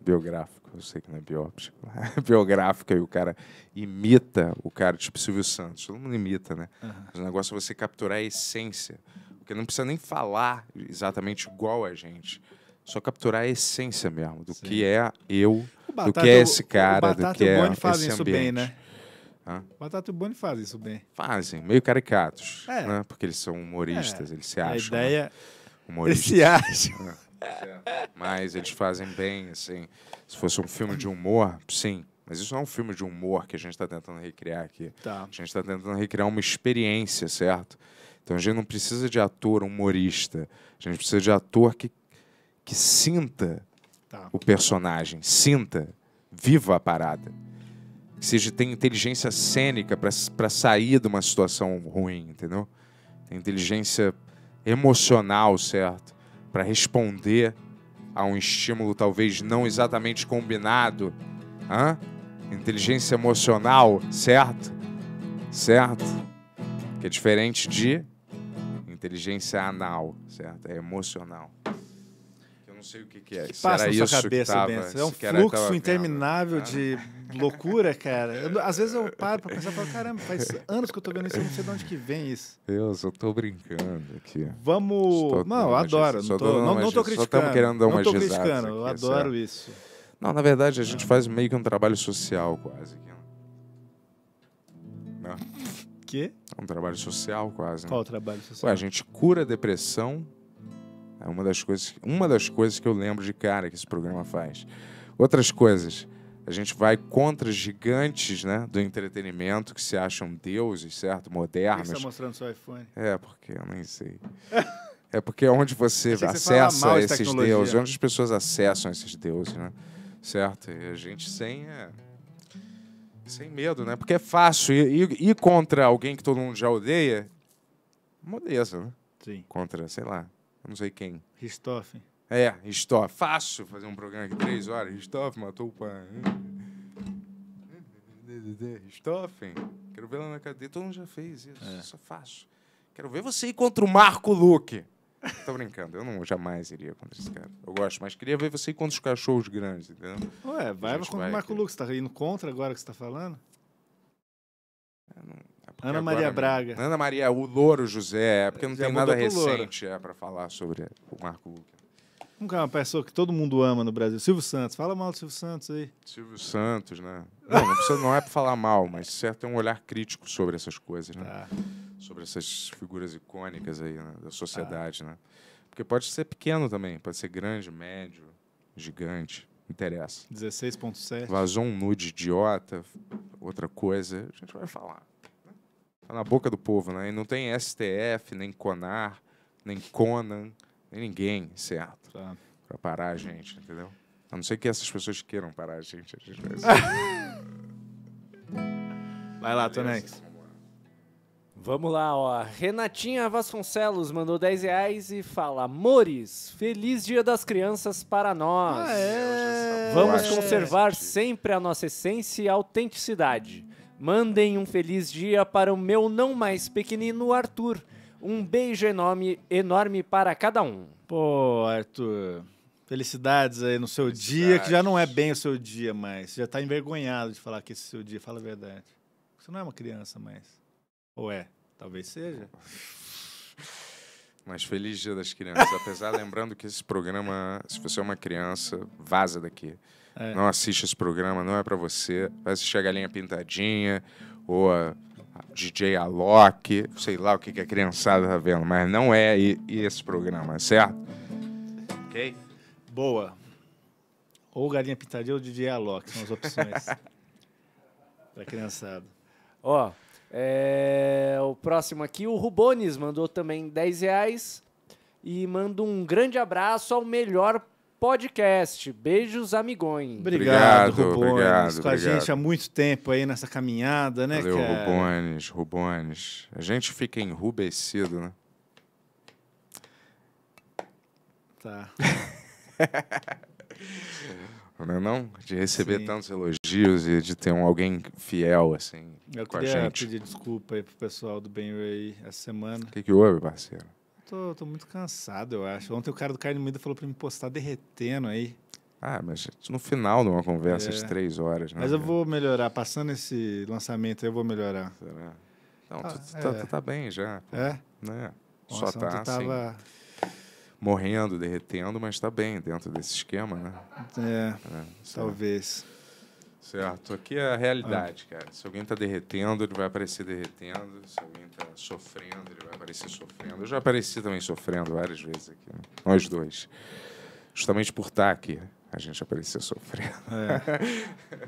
biográfico, eu sei que não é bióptico, é biográfica, e o cara imita o cara, tipo Silvio Santos, todo mundo imita, né? Uhum. O negócio é você capturar a essência, porque não precisa nem falar exatamente igual a gente, só capturar a essência mesmo, do Sim. que é eu, Batata, do que é esse cara, o, o Batata do que é e o é fazem isso ambiente. bem, né? Hã? Batata e o Boni fazem isso bem. Fazem, meio caricatos, é. né? Porque eles são humoristas, é. eles se acham. A né? ideia... Né? Eles se acham. É. Mas eles fazem bem, assim. Se fosse um filme de humor, sim. Mas isso não é um filme de humor que a gente está tentando recriar aqui. Tá. A gente está tentando recriar uma experiência, certo? Então a gente não precisa de ator humorista. A gente precisa de ator que, que sinta tá. o personagem, sinta, viva a parada. Que seja, tem inteligência cênica para sair de uma situação ruim, entendeu? Tem inteligência emocional, certo? para responder a um estímulo talvez não exatamente combinado. Hã? Inteligência emocional, certo? Certo? Que é diferente de inteligência anal, certo? É emocional. Eu não sei o que, que é. Que passa Será na sua cabeça, tava, É um fluxo interminável de loucura, cara. Eu, às vezes eu paro pra pensar e falo, caramba, faz anos que eu tô vendo isso, eu não sei de onde que vem isso. Deus, eu tô brincando aqui. Vamos. Estou não, eu adoro. Não tô, não, não, tô criticando. Só estamos querendo dar uma Não tô criticando, aqui, eu adoro certo? isso. Não, na verdade, a gente não. faz meio que um trabalho social quase. Né? Não. Que? um trabalho social quase. Né? o trabalho social? Ué, a gente cura a depressão. É uma das coisas, uma das coisas que eu lembro de cara que esse programa faz. Outras coisas. A gente vai contra gigantes né, do entretenimento que se acham deuses, certo? Modernos. você está mostrando seu iPhone? É, porque eu nem sei. é porque onde você acessa você esses deuses, onde as pessoas acessam esses deuses, né? Certo? E a gente sem. É... Sem medo, né? Porque é fácil. E, contra alguém que todo mundo já odeia, modeza, né? Sim. Contra, sei lá, não sei quem. Ristoffen. É, Stoff. Fácil fazer um programa aqui, três horas. Stoff matou o pai. hein? quero ver lá na cadeia. Todo mundo já fez isso, é. isso é fácil. Quero ver você ir contra o Marco Luque. Tô brincando, eu não jamais iria contra esse cara. Eu gosto, mas queria ver você ir contra os cachorros grandes, entendeu? Ué, vai contra o Marco Luque, você tá indo contra agora que você tá falando? É, não, é Ana Maria Braga. Ana Maria, o Louro José, é porque não já tem nada recente é, para falar sobre o Marco Luque. Como é uma pessoa que todo mundo ama no Brasil? Silvio Santos. Fala mal do Silvio Santos aí. Silvio Santos, né? Não, não, precisa, não é para falar mal, mas certo é um olhar crítico sobre essas coisas, né? Tá. Sobre essas figuras icônicas aí né? da sociedade, tá. né? Porque pode ser pequeno também, pode ser grande, médio, gigante, interessa. 16.7. Vazou um nude idiota, outra coisa, a gente vai falar. Né? Tá na boca do povo, né? E não tem STF, nem CONAR, nem CONAN ninguém certo tá. para parar a gente, entendeu? A não ser que essas pessoas queiram parar a gente. às vezes. vai... vai lá, Tonex. Assim, vamos lá, ó. Renatinha Vasconcelos mandou 10 reais e fala: Amores, feliz dia das crianças para nós. Ah, é. Vamos conservar sempre a nossa essência e autenticidade. Mandem um feliz dia para o meu não mais pequenino Arthur um beijo enorme, enorme para cada um. Pô, Arthur. Felicidades aí no seu dia, que já não é bem o seu dia mais. Você já está envergonhado de falar que esse seu dia, fala a verdade. Você não é uma criança mais. Ou é? Talvez seja. Mas feliz dia das crianças. Apesar, lembrando que esse programa, se você é uma criança, vaza daqui. É. Não assiste esse programa, não é para você. Vai assistir a Galinha Pintadinha ou a DJ Alok, sei lá o que, que a criançada tá vendo, mas não é esse programa, certo? Ok? Boa. Ou Galinha Pintadinha ou DJ Alok, são as opções pra criançada. Ó, é, o próximo aqui, o Rubones mandou também 10 reais e manda um grande abraço ao melhor podcast. Beijos, amigões. Obrigado, obrigado Rubones, com a gente há muito tempo aí nessa caminhada, né, Valeu, cara? Rubones, Rubones. A gente fica enrubescido, né? Tá. não é não? De receber Sim. tantos elogios e de ter um alguém fiel, assim, Eu com a gente. Eu queria pedir desculpa aí pro pessoal do Ben Ray essa semana. O que, que houve, parceiro? tô, tô muito cansado, eu acho. Ontem o cara do Carne Moída falou pra me postar tá derretendo aí. Ah, mas no final de uma conversa é. de três horas, né? Mas eu né? vou melhorar. Passando esse lançamento, eu vou melhorar. Será? Não, ah, tu, tá, é. tá, tu, tá, bem já. É? Né? Só tá tava... Assim, morrendo, derretendo, mas tá bem dentro desse esquema, né? É, é, é. talvez. Certo. Aqui é a realidade, cara. Se alguém está derretendo, ele vai aparecer derretendo. Se alguém está sofrendo, ele vai aparecer sofrendo. Eu já apareci também sofrendo várias vezes aqui. Né? Nós dois. Justamente por estar tá aqui, a gente apareceu sofrendo. É.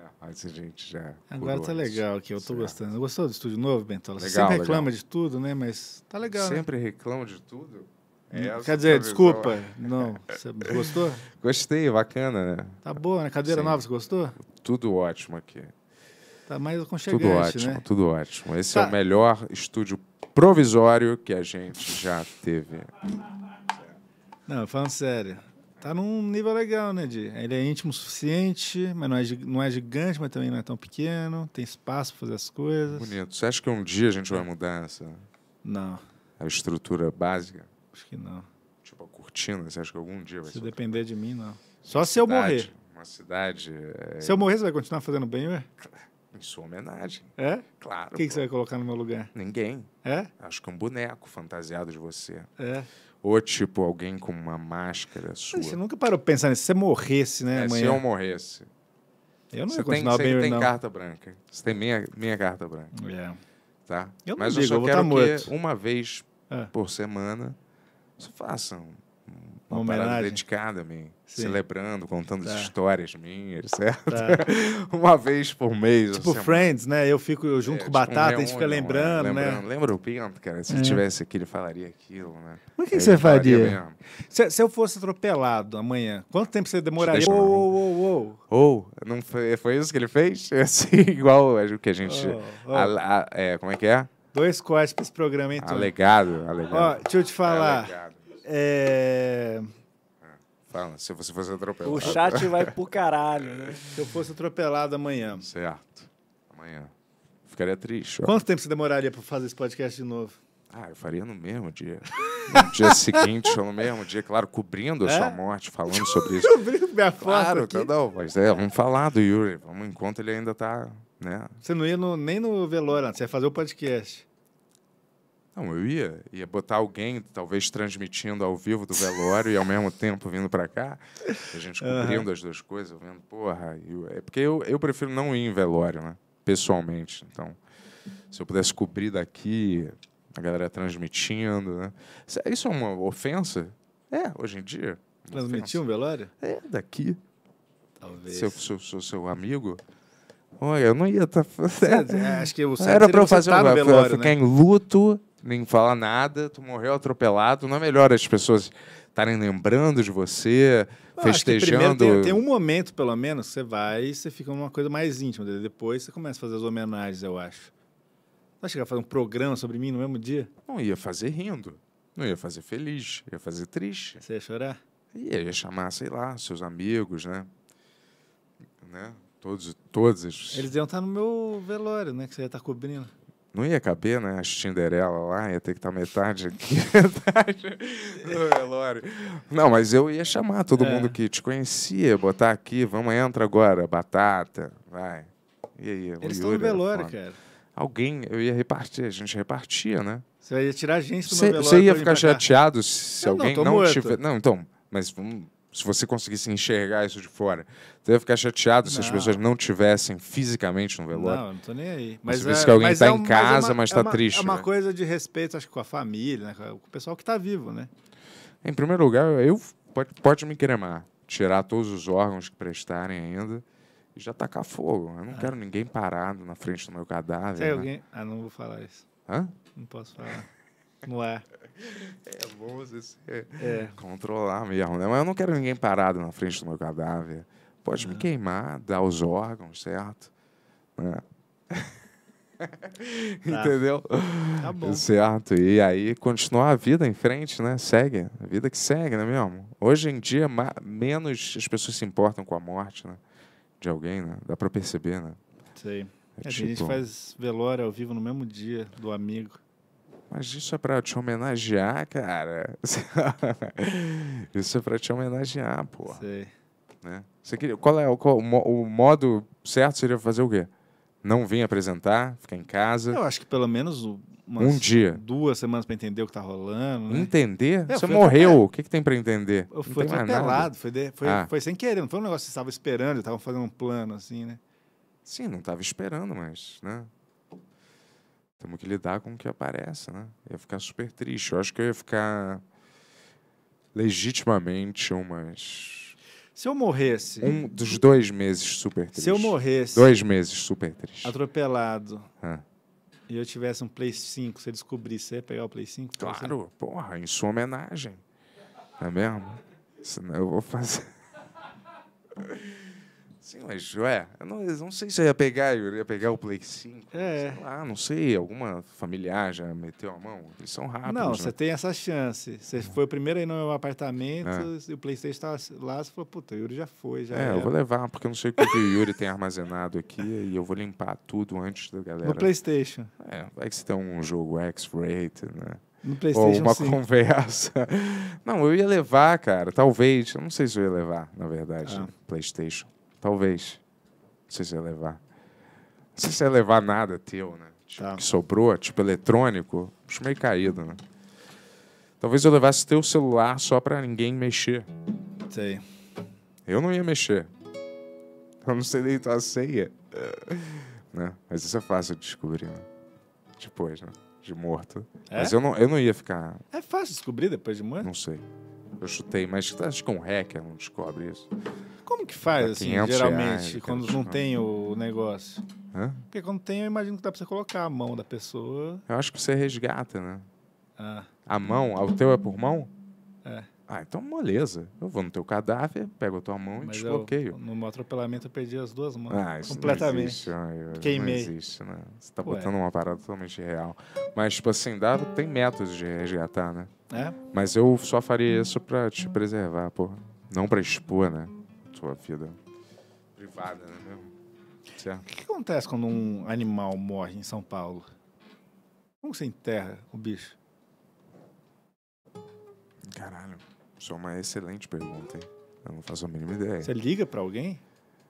é. mas a gente já. Agora tá legal aqui, eu tô gostando. Gostou do estúdio novo, Bento Legal, Você sempre reclama legal. de tudo, né? Mas tá legal. Né? Sempre né? reclamo de tudo? É hum, quer dizer, desculpa, não. Você gostou? Gostei, bacana, né? Tá boa, né? Cadeira Sim. nova, você gostou? Tudo ótimo aqui. Tá mais aconchegante, Tudo né? ótimo, né? tudo ótimo. Esse é tá. é o melhor estúdio provisório que a gente já teve. Não, falando sério. Tá num nível legal, né, Di? Ele é íntimo o suficiente, mas não é, não é gigante, mas também não é tão pequeno. Tem espaço para fazer as coisas. Bonito. Você acha que um dia a gente vai mudar essa... Não. A estrutura básica? Acho que não. Tipo, a cortina, você acha que algum dia vai Se ser depender de mim, não. Só uma se cidade, eu morrer. Uma cidade. É... Se eu morrer, você vai continuar fazendo bem, ué? Em sua homenagem. É? Claro. O que, você vai colocar no meu lugar? Ninguém. É? Acho que um boneco fantasiado de você. É. Ou tipo alguém com uma máscara sua. Você nunca parou de pensar nisso. Se você morresse, né, é, amanhã? Se eu morresse. Eu não você ia continuar tem, bem, você não. tem carta branca. Você tem minha, minha carta branca. É. Tá? Eu não Mas digo, eu só eu quero tá que morto. uma vez é. por semana só faça um, uma, uma parada dedicada a mim, Sim. celebrando, contando tá. histórias minhas, certo? Tá. uma vez por mês. Tipo assim, Friends, né? Eu fico eu junto é, com tipo Batata, um a gente fica lembrando, é, lembrando né? Lembra o Pinto, cara? Se é. tivesse aqui, ele falaria aquilo, né? Mas o que, você faria? Se, se, eu fosse atropelado amanhã, quanto tempo você demoraria? Ou, ou, ou, ou. não foi, foi isso que ele fez? Assim, igual o que a gente... Oh, oh. A, a, é, como é que é? Dois cortes para esse programa, então. Alegado, alegado. Ó, deixa eu te falar. É... Fala, se você fosse atropelado. O chat vai pro caralho, né? Se eu fosse atropelado amanhã. Certo. Amanhã. Ficaria triste. Ó. Quanto tempo você demoraria para fazer esse podcast de novo? Ah, eu faria no mesmo dia. No dia seguinte, ou no mesmo dia, claro, cobrindo a é? sua morte, falando sobre isso. cobrindo minha foto. Claro, aqui. Tá, mas é, vamos falar do Yuri. Vamos enquanto ele ainda tá. Né? Você não ia no, nem no velório, antes, você ia fazer o podcast. Não, eu ia, ia botar alguém, talvez transmitindo ao vivo do velório e ao mesmo tempo vindo para cá. A gente cumprindo uhum. as duas coisas, vendo, porra. Eu, é porque eu, eu prefiro não ir em velório, né? Pessoalmente. Então, se eu pudesse cobrir daqui, a galera transmitindo, né? Isso é, é uma ofensa? É, hoje em dia. Transmitir um velório? É, daqui. Talvez. Se eu sou, seu amigo. Olha, eu não ia estar. Tá... É, acho que o Era para eu fazer tá um velório. Ficar né? em luto nem falar nada, tu morreu atropelado, não é melhor as pessoas estarem lembrando de você, ah, festejando. Tem, tem, um momento, pelo menos, você vai e você fica uma coisa mais íntima. Depois você começa a fazer as homenagens, eu acho. Vai chegar a fazer um programa sobre mim no mesmo dia? Não ia fazer rindo. Não ia fazer feliz, ia fazer triste. Você ia chorar? Ia, ia chamar, sei lá, seus amigos, né? né? Todos, todos. Eles iam estar no meu velório, né? Que você ia estar cobrindo. Não ia caber, né? A Cinderela lá, ia ter que estar tá metade aqui, metade no velório. Não, mas eu ia chamar todo é. mundo que te conhecia, botar aqui, vamos, entra agora, batata, vai. E aí, Eles estão no velório, cara. Alguém, eu ia repartir, a gente repartia, né? Você ia tirar a gente do meu velório. Você ia ficar chateado se, alguém não, não tiver. Não, então, mas vamos se você conseguisse enxergar isso de fora. Você ia ficar chateado se as pessoas não tivessem fisicamente no velório. Não, não tô nem aí. Mas, mas é, que alguém está é um, em casa, mas, é uma, mas tá é, é, é tá uma, triste. É uma né? coisa de respeito, acho que com a família, né? com o pessoal que está vivo, né? Em primeiro lugar, eu pode, pode me cremar, tirar todos os órgãos que prestarem ainda e já tacar fogo. Eu não ah. quero ninguém parado na frente do meu cadáver. né? alguém. Ah, não vou falar isso. Hã? Não posso falar. não é É bom você ser é. controlar mesmo, né? Mas eu não quero ninguém parado na frente do meu cadáver. Pode uhum. me ah. queimar, dar os órgãos, certo? Né? Tá. Entendeu? Tá bom. Certo. E aí continuar a vida em frente, né? Segue. A vida que segue, né mesmo? Hoje em dia, menos as pessoas se importam com a morte, né? De alguém, né? Dá pra perceber, né? Sei. É, tipo... A gente tipo faz velório ao vivo no mesmo dia do amigo. Mas isso é pra te homenagear, cara. isso é pra te homenagear, pô. Sei. Né? Você queria, qual é qual, o, o modo certo seria fazer o quê? Não vir apresentar, ficar em casa. Eu acho que pelo menos um dia. duas semanas para entender o que tá rolando. Né? Entender? É, Você morreu. Até... O que, que tem para entender? Eu fui atropelado, foi, de... foi, ah. foi sem querer, não foi um negócio que estava esperando, estavam fazendo um plano assim, né? Sim, não estava esperando, mas, né? Temos que lidar com o que aparece, né? Eu ia ficar super triste. Eu acho que eu ia ficar legitimamente umas. Se eu morresse. Um dos dois meses super triste. Se eu morresse. Dois meses super triste. Atropelado. Ah. E eu tivesse um Play 5, você descobrisse, você ia pegar o Play 5? Claro, você? porra, em sua homenagem. Tá não é mesmo? Senão eu vou fazer. Sim, mas, ué, eu não, eu não sei se eu ia pegar, eu ia pegar o Play 5. É. Sei lá, não sei, alguma familiar já meteu a mão. Eles são rápidos. Não, né? você né? tem essa chance. Você uhum. foi o primeiro aí no meu apartamento é. e o Playstation estava tá lá, você falou, puta, o Yuri já foi, já É, era. eu vou levar, porque eu não sei o que, o Yuri tem armazenado aqui e eu vou limpar tudo antes da galera. No Playstation. É, vai que você tem um jogo X-Rated, né? No PlayStation Ou uma 5. conversa. Não, eu ia levar, cara, talvez. Eu não sei se eu ia levar, na verdade, ah. PlayStation. Talvez. Não sei se ia levar. Não sei se ia levar nada teu, né? Tipo, tá. que sobrou, tipo eletrônico. Acho meio caído, né? Talvez eu levasse teu celular só pra ninguém mexer. Sei. Eu não ia mexer. Eu não sei nem tua ceia. né? Mas isso é fácil de descobrir, né? Depois, né? De morto. É? Mas eu não, eu não ia ficar. É fácil descobrir depois de morto? Não sei eu chutei, mas acho que um hacker não descobre isso. Como que faz, assim, geralmente, reais, quando não tem o negócio? Hã? Porque quando tem, eu imagino que dá pra você colocar a mão da pessoa. Eu acho que você resgata, né? Ah. A mão, ah, o teu é por mão? É. Ah, então moleza, Eu vou no teu cadáver, pego a tua mão e desbloqueio. no meu atropelamento eu perdi as duas mãos. Ah, isso completamente. Ah, não existe, Queimei. Não existe, né? Você tá Ué. botando uma parada totalmente real. Mas, tipo assim, dá, tem métodos de resgatar, né? É. Mas eu só faria isso pra te preservar, pô. Não pra expor, né? Sua vida privada, né? Mesmo? Certo. O que acontece quando um animal morre em São Paulo? Como você enterra o bicho? Caralho. Isso é uma excelente pergunta, hein? Eu não faço a mínima ideia. Você liga para alguém?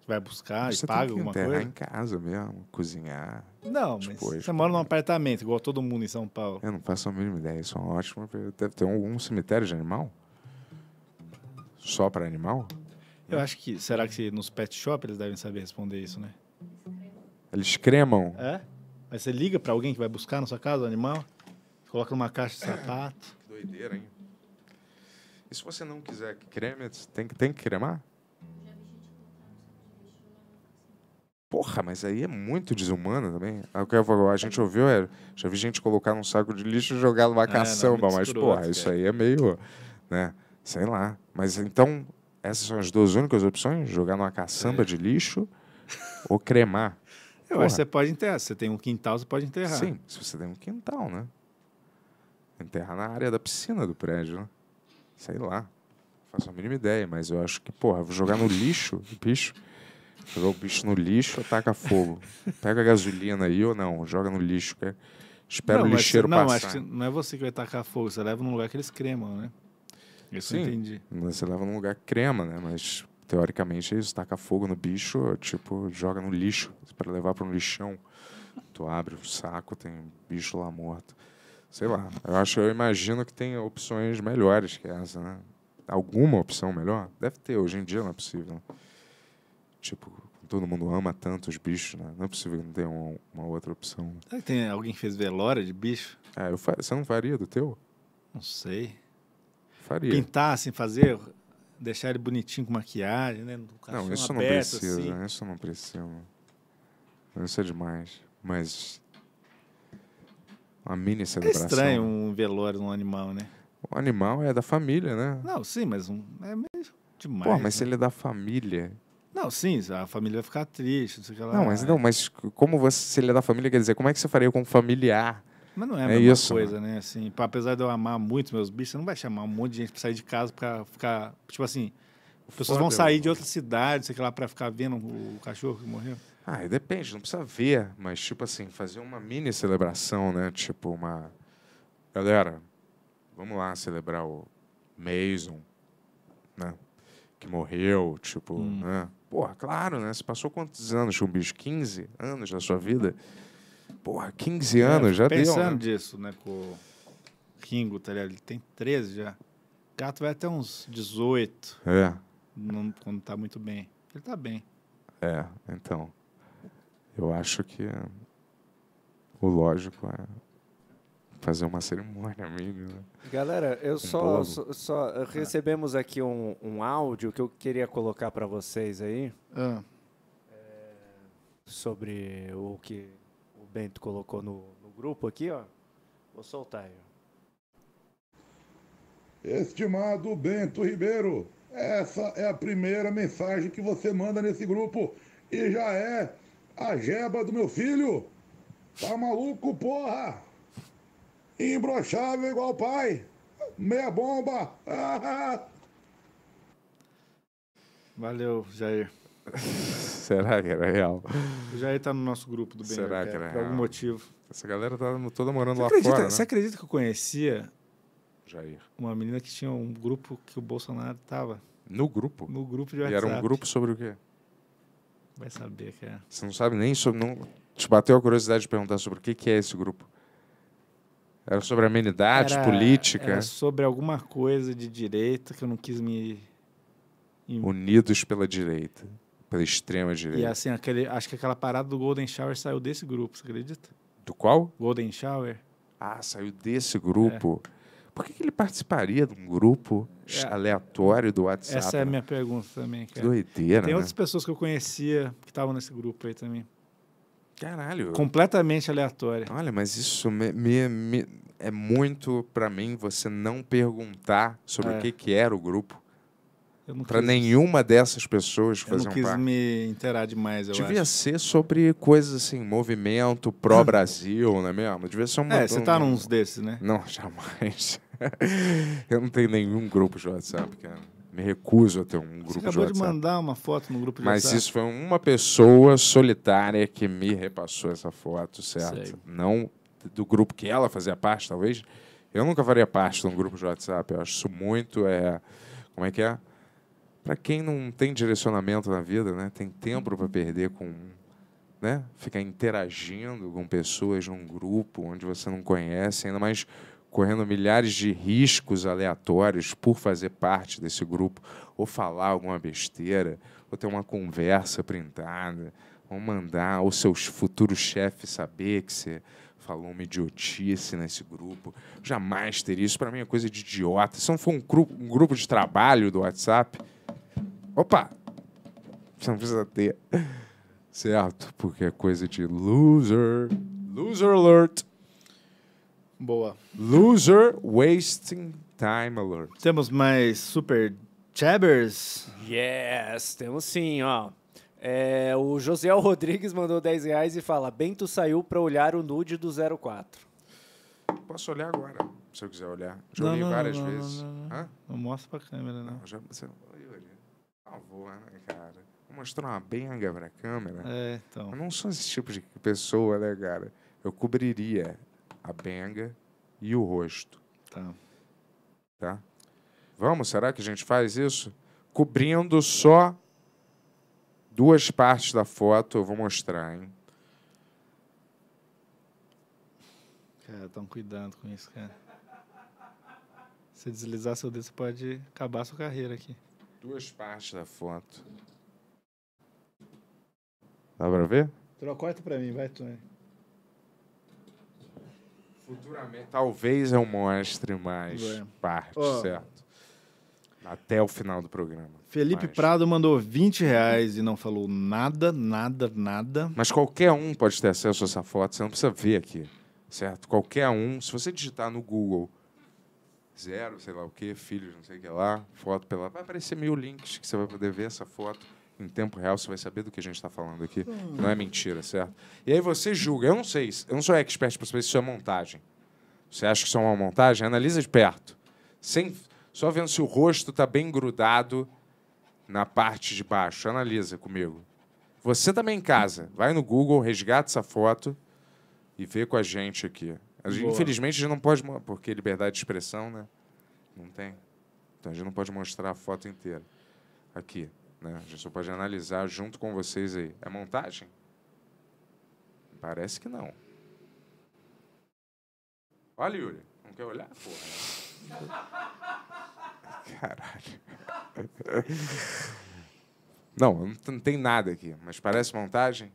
Vai buscar você e paga alguma coisa? em casa mesmo, cozinhar. Não, tipo, mas você mora num apartamento, igual todo mundo em São Paulo. Eu não faço a mínima ideia, isso é uma ótima Deve ter algum cemitério de animal? Só para animal? Eu acho que. Será que nos pet shop eles devem saber responder isso, né? Eles cremam? É? Mas você liga para alguém que vai buscar na sua casa o animal, coloca numa caixa de sapato. que doideira, hein? E se você não quiser que creme, tem que, tem que cremar? Porra, mas aí é muito desumano também. É o que a gente ouviu é, já vi gente colocar num saco de lixo e jogar numa caçamba, é, não, é mas escuro, porra, isso aí é meio, né, sei lá. Mas então, essas são as duas únicas opções? Jogar numa caçamba é. de lixo ou cremar? Eu acho que você pode enterrar. Se você tem um quintal, você pode enterrar. Sim, se você tem um quintal, né? Enterrar na área da piscina do prédio, né? Sei lá. Não faço a mínima ideia, mas eu acho que, porra, vou jogar no lixo o bicho. Jogar o bicho no lixo, ataca fogo. Pega a gasolina aí ou não, joga no lixo. quer é- Espera não, o lixeiro mas, não, passar. Não, não é você que vai tacar fogo, você leva num lugar que eles cremam, né? Isso Sim, eu entendi. Você leva num lugar que crema, né? Mas teoricamente é isso taca fogo no bicho, tipo, joga no lixo para levar para um lixão. Tu abre o saco, tem bicho lá morto sei lá. Eu acho, eu imagino que tem opções melhores que essa, né? Alguma opção melhor? Deve ter, hoje em dia não é possível. Tipo, todo mundo ama tanto os bichos, né? Não é possível que não tenha uma, uma outra opção. Será que tem alguém que fez velório de bicho? É, eu fa... você não faria do teu? Não sei. Faria. Pintar, assim, fazer, deixar ele bonitinho com maquiagem, né? Não, isso aberto, não precisa, assim. isso não precisa. Isso é demais. Mas uma mini celebração. É estranho né? um velório num um animal, né? O animal é da família, né? Não, sim, mas um, é meio demais. Pô, mas né? se ele é da família. Não, sim, a família vai ficar triste, não sei que ela. Não, mas, não, mas como você, se ele é da família, quer dizer, como é que você faria com familiar? Mas não é a é mesma é isso, né? coisa, né? Assim, pra, apesar de eu amar muito meus bichos, você não vai chamar um monte de gente pra sair de casa pra ficar. Tipo assim, pessoas Foda vão sair eu, né? de outra cidade, sei lá, pra ficar vendo o cachorro que morreu. Ah, depende, não precisa ver, mas tipo assim, fazer uma mini celebração, né? Tipo uma galera, vamos lá celebrar o Mason, né? Que morreu, tipo, hum. né? Porra, claro, né? Você passou quantos anos com tipo, um bicho? 15 anos da sua vida? Porra, 15 é, anos, é, já pensando deu. Pensando né? disso, né? Com o Ringo, tá ligado? Ele tem 13 já. O gato vai até uns 18. É. Não, quando tá muito bem. Ele tá bem. É, então eu acho que o lógico é fazer uma cerimônia, amigo. Né? Galera, eu um só, só, só, recebemos aqui um, um, áudio que eu queria colocar para vocês aí ah. é, sobre o que o Bento colocou no, no grupo aqui, ó. Vou soltar aí. Estimado Bento Ribeiro, essa é a primeira mensagem que você manda nesse grupo e já é a jeba do meu filho! Tá maluco, porra! Imbrochável igual o pai! Meia bomba! Valeu, Jair. Será que era real? O Jair tá no nosso grupo do BNB. Será né? que era real? Por algum motivo. Essa galera tá toda morando você lá acredita, fora. Né? Você acredita que eu conhecia Jair. uma menina que tinha um grupo que o Bolsonaro tava? No grupo? No grupo de WhatsApp. E era um grupo sobre o quê? Vai saber que é. Você não sabe nem sobre. Não, te bateu a curiosidade de perguntar sobre o que, que é esse grupo? Era sobre amenidades, era, política? Era sobre alguma coisa de direita que eu não quis me. Unidos pela direita, pela extrema direita. E assim, aquele, acho que aquela parada do Golden Shower saiu desse grupo, você acredita? Do qual? Golden Shower. Ah, saiu desse grupo. É. Por que, que ele participaria de um grupo é, aleatório do WhatsApp? Essa é a né? minha pergunta também, cara. Que doideira, Tem né? outras pessoas que eu conhecia que estavam nesse grupo aí também. Caralho. Completamente aleatória. Olha, mas isso me, me, me é muito para mim você não perguntar sobre é. o que, que era o grupo. Para nenhuma dessas pessoas fazer um Eu não quis me interar demais, eu Devia acho. ser sobre coisas assim, movimento pró-Brasil, não é mesmo? Devia ser um... É, você tá num desses, né? Não, jamais. eu não tenho nenhum grupo de WhatsApp, cara. Me recuso a ter um grupo de WhatsApp. Você acabou de, de mandar uma foto no grupo de Mas WhatsApp. Mas isso foi uma pessoa solitária que me repassou essa foto, certo? Sei. Não do grupo que ela fazia parte, talvez. Eu nunca faria parte de um grupo de WhatsApp. Eu acho isso muito. É... Como é que é? Para quem não tem direcionamento na vida, né? tem tempo para perder com. Né? Ficar interagindo com pessoas num grupo onde você não conhece, ainda mais correndo milhares de riscos aleatórios por fazer parte desse grupo, ou falar alguma besteira, ou ter uma conversa printada, ou mandar o seu futuro chefe saber que você falou uma idiotice nesse grupo. Jamais teria isso. Para mim é coisa de idiota. Se não for um grupo, um grupo de trabalho do WhatsApp, opa, você não precisa ter. Certo? Porque é coisa de loser. Loser alert. Boa. Loser Wasting Time Alert. Temos mais Super chabers. Yes, temos sim, ó. É, o José Rodrigues mandou 10 reais e fala: Bento saiu para olhar o nude do 04. Posso olhar agora, se eu quiser olhar. Já olhei várias não, vezes. Não, não, não. não mostra pra câmera, não. não já, você, por favor, né, cara? Vou mostrar uma benga pra câmera. É, então. Eu não sou esse tipo de pessoa, né, cara? Eu cobriria a benga e o rosto. Tá. Tá? Vamos, será que a gente faz isso? Cobrindo só duas partes da foto, eu vou mostrar, hein? Cara, toma cuidado com isso, cara. Se deslizar seu dedo, você pode acabar sua carreira aqui. Duas partes da foto. Dá pra ver? Troca pra mim, vai, Tony. Futuramente, talvez eu mostre mais é. parte, oh. certo? Até o final do programa. Felipe Mas... Prado mandou 20 reais e não falou nada, nada, nada. Mas qualquer um pode ter acesso a essa foto, você não precisa ver aqui, certo? Qualquer um, se você digitar no Google zero, sei lá o que filhos, não sei o que lá, foto pela. Vai aparecer mil links que você vai poder ver essa foto em tempo real, você vai saber do que a gente está falando aqui. Hum. Não é mentira, certo? E aí você julga. Eu não sei, eu não sou expert para saber se isso é montagem. Você acha que isso é uma montagem? Analisa de perto. Sem, só vendo se o rosto está bem grudado na parte de baixo. Analisa comigo. Você também tá em casa, vai no Google, resgata essa foto e vê com a gente aqui. A gente, infelizmente, a gente não pode, porque liberdade de expressão, né? Não tem. Então a gente não pode mostrar a foto inteira. Aqui. Né? A gente só pode analisar junto com vocês aí. É montagem? Parece que não. Olha, Yuri. Não quer olhar? Porra. Né? Caralho. Não, não tem nada aqui. Mas parece montagem?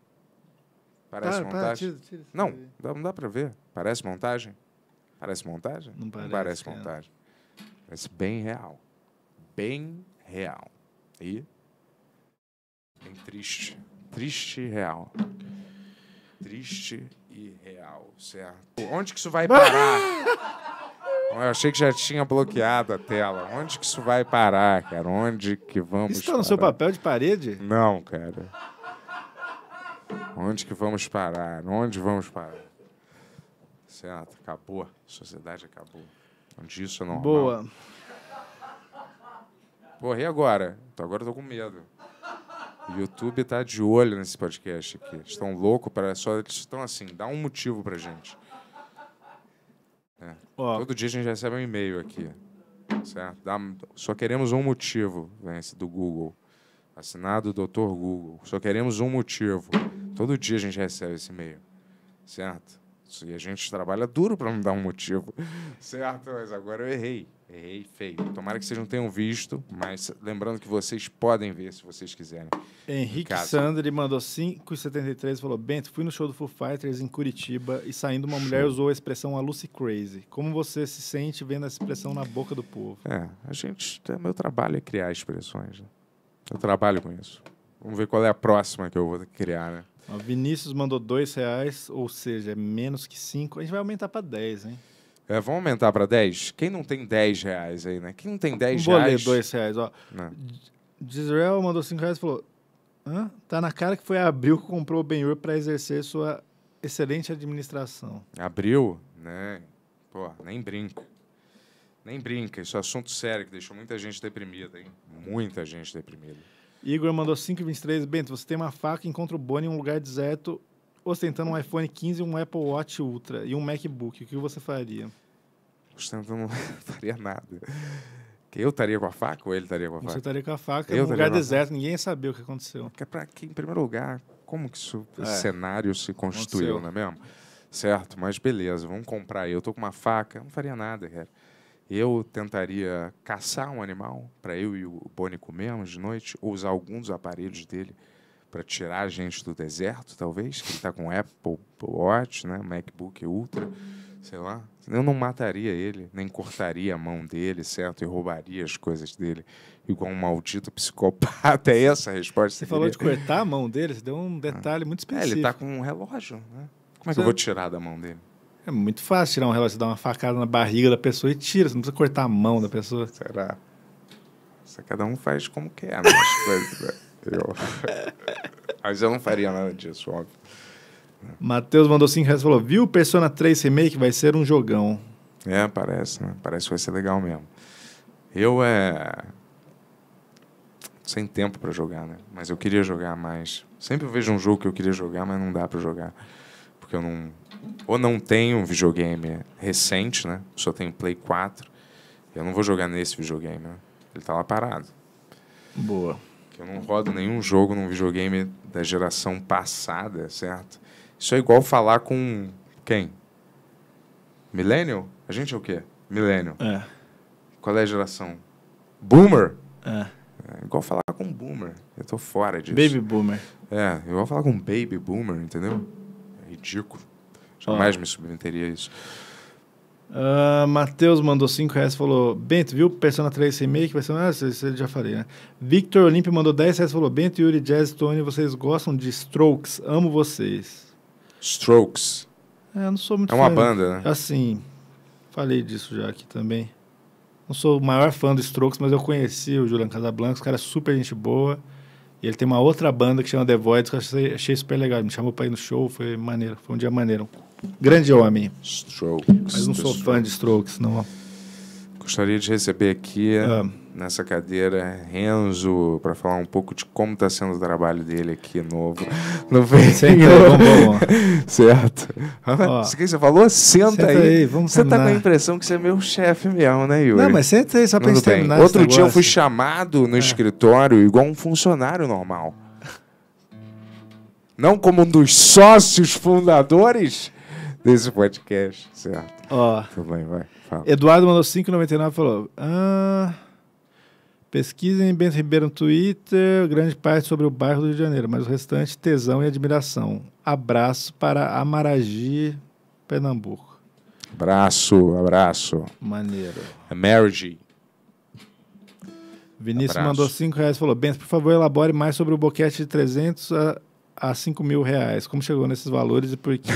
Parece para, ah, tá, montagem? Para, tira, tira, não, dá, não dá para ver. Parece montagem? Parece montagem? Não parece, não parece montagem. Parece bem real. Bem real. E Bem triste. Triste e real. Triste e real, certo? Onde que isso vai parar? Eu achei que já tinha bloqueado a tela. Onde que isso vai parar, cara? Onde que vamos Isso tá no seu papel de parede? Não, cara. Onde que vamos parar? Onde vamos parar? Certo, acabou. sociedade acabou. Onde isso é normal. Boa. Porra, e agora? Então agora eu tô com medo. O YouTube está de olho nesse podcast aqui. Estão loucos para só eles estão assim, dá um motivo para gente. É. Todo dia a gente recebe um e-mail aqui, certo? Dá, só queremos um motivo, né, esse do Google, assinado Dr. Google. Só queremos um motivo. Todo dia a gente recebe esse e-mail, certo? E a gente trabalha duro para não dar um motivo, certo? Mas agora eu errei. Errei feio. Tomara que vocês não tenham visto, mas lembrando que vocês podem ver se vocês quiserem. Henrique Sandri mandou 5,73 e falou: Bento, fui no show do Foo Fighters em Curitiba e saindo uma show. mulher usou a expressão a Lucy Crazy. Como você se sente vendo essa expressão na boca do povo? É, a gente. É, meu trabalho é criar expressões. Né? Eu trabalho com isso. Vamos ver qual é a próxima que eu vou criar, né? Vinícius mandou dois reais, ou seja, menos que cinco. A gente vai aumentar para 10, hein? É, vamos aumentar para 10? Quem não tem 10 reais aí, né? Quem não tem 10 Vou reais. Vou ler 2 reais, ó. Né? Israel mandou 5 reais e falou: Hã? Tá na cara que foi Abril que comprou o Benhur para exercer sua excelente administração. Abril? Né? Pô, nem brinca. Nem brinca. Isso é assunto sério que deixou muita gente deprimida, hein? Muita gente deprimida. Igor mandou 5,23. Bento, você tem uma faca, encontra o Boni em um lugar deserto ostentando um iPhone 15, um Apple Watch Ultra e um MacBook, o que você faria? Ostentando não faria nada. Eu estaria com a faca ou ele estaria com a faca? Você estaria com a faca eu um lugar deserto, ninguém sabia o que aconteceu. Que é pra que, em primeiro lugar, como que isso, é. esse cenário se constituiu, aconteceu. não é mesmo? Certo, mas beleza, vamos comprar. Eu tô com uma faca, não faria nada, cara. Eu tentaria caçar um animal para eu e o Boni comermos de noite, ou usar algum dos aparelhos dele para tirar a gente do deserto, talvez, que ele está com Apple Watch, né, MacBook Ultra, sei lá. Eu não mataria ele, nem cortaria a mão dele, certo? E roubaria as coisas dele, igual um maldito psicopata. É essa a resposta. Você falou de cortar a mão dele, você deu um detalhe ah. muito específico. É, ele está com um relógio, né? Como é que eu vou tirar da mão dele? É muito fácil tirar um relógio, você dá uma facada na barriga da pessoa e tira, você não precisa cortar a mão da pessoa. Será? Cada um faz como quer, né? Mas eu não faria nada disso, óbvio. Matheus mandou 5 reais e falou: Viu Persona 3 Remake? Vai ser um jogão. É, parece, né? Parece que vai ser legal mesmo. Eu é. Sem tempo para jogar, né? Mas eu queria jogar mais. Sempre vejo um jogo que eu queria jogar, mas não dá para jogar. Porque eu não. Ou não tenho um videogame recente, né? Só tenho Play 4. Eu não vou jogar nesse videogame, né? Ele tá lá parado. Boa que eu não rodo nenhum jogo num videogame da geração passada, certo? Isso é igual falar com quem? Millennial? A gente é o quê? Millennial. É. Qual é a geração? Boomer? É. é igual falar com boomer. Eu tô fora disso. Baby boomer. É, eu vou falar com baby boomer, entendeu? É ridículo. Jamais oh. me submeteria a isso. Uh, Matheus mandou 5 reais e falou: Bento, viu? Persona 3 Remake, Persona. Ah, isso, isso eu já falei, né? Victor Olímpio mandou 10 reais e falou: Bento, Yuri, Jazz, Tony, vocês gostam de Strokes? Amo vocês. Strokes? É, eu não sou muito É uma fã, banda, né? Assim, falei disso já aqui também. Não sou o maior fã do Strokes, mas eu conheci o Julian Casablancas, cara é super gente boa. E ele tem uma outra banda que chama The Void, que eu achei, achei super legal. Ele me chamou pra ir no show, foi maneiro, foi um dia maneiro. Grande homem. Strokes. Mas não sou fã de Strokes, não. Gostaria de receber aqui ah. nessa cadeira Renzo para falar um pouco de como está sendo o trabalho dele aqui novo. No Senta vamos, vamos. certo. Ó, que você falou? Senta, senta aí. aí. Vamos você está com a impressão que você é meu chefe mesmo, né, Yuri? Não, mas senta aí só para terminar. Outro dia eu fui chamado no é. escritório igual um funcionário normal não como um dos sócios fundadores, desse podcast, certo? Ó. Tudo bem, vai. Fala. Eduardo mandou 5,99 e falou. Ah, pesquisem Bento Ribeiro no Twitter, grande parte sobre o bairro do Rio de Janeiro, mas o restante, tesão e admiração. Abraço para Amaragi, Pernambuco. Abraço, abraço. Maneiro. Amaragi. Vinícius Abraço. mandou 5 reais e falou: Bento, por favor, elabore mais sobre o boquete de 300 a a 5 mil reais. Como chegou nesses valores e por quê?